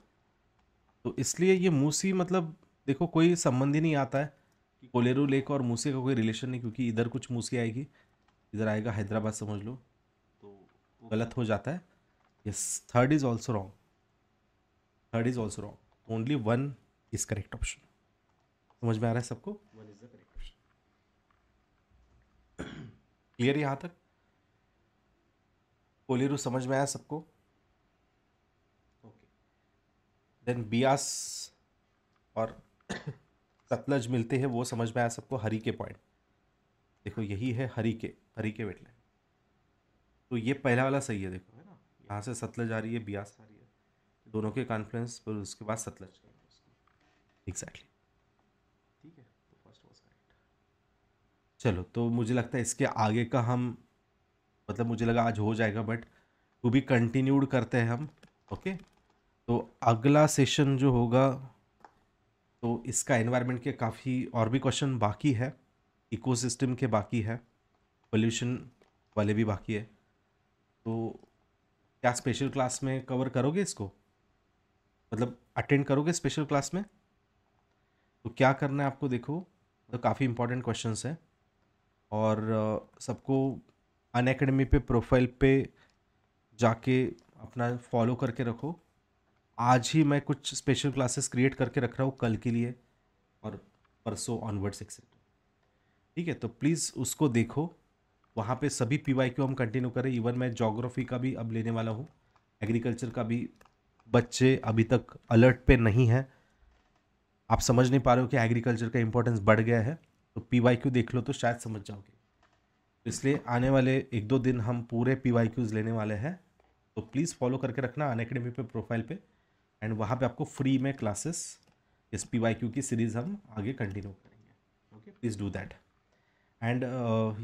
तो इसलिए ये मूसी मतलब देखो कोई संबंध ही नहीं आता है कि कोलेरू लेक और मूसे का कोई रिलेशन नहीं क्योंकि इधर कुछ मूसे आएगी इधर आएगा हैदराबाद समझ लो तो वो गलत हो जाता है yes third is also wrong third is also wrong only one is correct option समझ में आ रहा है सबको one is the correct option clear यहाँ तक कोलेरू समझ में आया सबको ओके देन बियास और सतलज मिलते हैं वो समझ में आया सबको हरी के पॉइंट देखो यही है हरी के हरी के वेटलैंड तो ये पहला वाला सही है देखो है ना यहाँ से सतलज आ रही है ब्यास आ रही है दोनों के कॉन्फ्रेंस पर उसके बाद सतलज एग्जैक्टली ठीक है तो फर्स्ट करेक्ट चलो तो मुझे लगता है इसके आगे का हम मतलब मुझे लगा आज हो जाएगा बट टू भी कंटिन्यूड करते हैं हम ओके तो अगला सेशन जो होगा तो इसका इन्वायरमेंट के काफ़ी और भी क्वेश्चन बाकी है इकोसिस्टम के बाकी है पोल्यूशन वाले भी बाकी है तो क्या स्पेशल क्लास में कवर करोगे इसको मतलब अटेंड करोगे स्पेशल क्लास में तो क्या करना है आपको देखो तो काफ़ी इंपॉर्टेंट क्वेश्चन है और सबको अन पे प्रोफाइल पे जाके अपना फॉलो करके रखो आज ही मैं कुछ स्पेशल क्लासेस क्रिएट करके रख रहा हूँ कल के लिए और परसों ऑनवर्ड्स एक्सेट्रा ठीक है तो प्लीज़ उसको देखो वहाँ पे सभी पी वाई क्यू हम कंटिन्यू करें इवन मैं जोग्राफी का भी अब लेने वाला हूँ एग्रीकल्चर का भी बच्चे अभी तक अलर्ट पे नहीं हैं आप समझ नहीं पा रहे हो कि एग्रीकल्चर का इंपॉर्टेंस बढ़ गया है तो पी वाई क्यू देख लो तो शायद समझ जाओगे तो इसलिए आने वाले एक दो दिन हम पूरे पी वाई क्यूज़ लेने वाले हैं तो प्लीज़ फॉलो करके रखना अन अकेडमी पे प्रोफाइल पे एंड वहाँ पे आपको फ्री में classes S P Y Q की सीरीज़ हम आगे कंटिन्यू करेंगे okay please do that and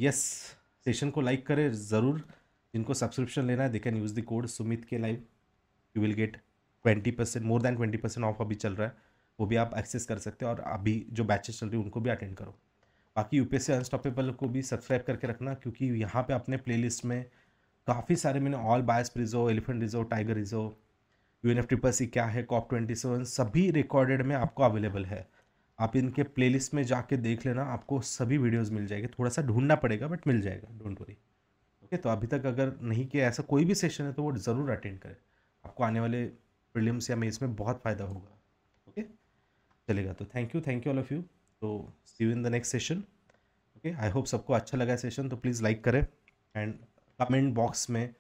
yes session को लाइक करें ज़रूर जिनको सब्सक्रिप्शन लेना है they can use the code Sumit के live you will get twenty percent more than twenty percent off अभी चल रहा है वो भी आप एक्सेस कर सकते हो और अभी जो बैचेस चल रही है उनको भी अटेंड करो बाकी यू पी अनस्टॉपेबल को भी सब्सक्राइब करके रखना क्योंकि यहाँ पे अपने प्लेलिस्ट में काफ़ी सारे मैंने all biosphere reserve elephant reserve tiger reserve U N क्या है कॉप ट्वेंटी सेवन सभी रिकॉर्डेड में आपको अवेलेबल है आप इनके प्लेलिस्ट में जाके देख लेना आपको सभी वीडियोस मिल जाएंगे थोड़ा सा ढूंढना पड़ेगा बट मिल जाएगा डोंट वरी ओके तो अभी तक अगर नहीं किया ऐसा कोई भी सेशन है तो वो ज़रूर अटेंड करें आपको आने वाले प्रिलिम्स या मेज में बहुत फ़ायदा होगा ओके चलेगा तो thank you thank you all of you तो see you in the next session okay I hope सबको अच्छा लगा सेशन तो प्लीज़ लाइक करें एंड कमेंट बॉक्स में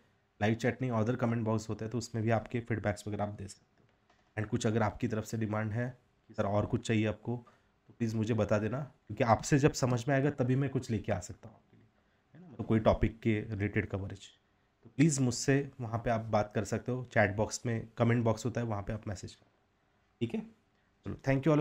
लाइव चैट नहीं अदर कमेंट बॉक्स होता है तो उसमें भी आपके फीडबैक्स वगैरह आप दे सकते हो एंड कुछ अगर आपकी तरफ से डिमांड है कि सर और कुछ चाहिए आपको तो प्लीज़ मुझे बता देना क्योंकि आपसे जब समझ में आएगा तभी मैं कुछ लेके आ सकता हूँ आपके लिए है ना मतलब कोई टॉपिक के रिलेटेड कवरेज तो प्लीज़ मुझसे वहाँ पर आप बात कर सकते हो चैट बॉक्स में कमेंट बॉक्स होता है वहाँ पर आप मैसेज कर ठीक है चलो थैंक यू ऑल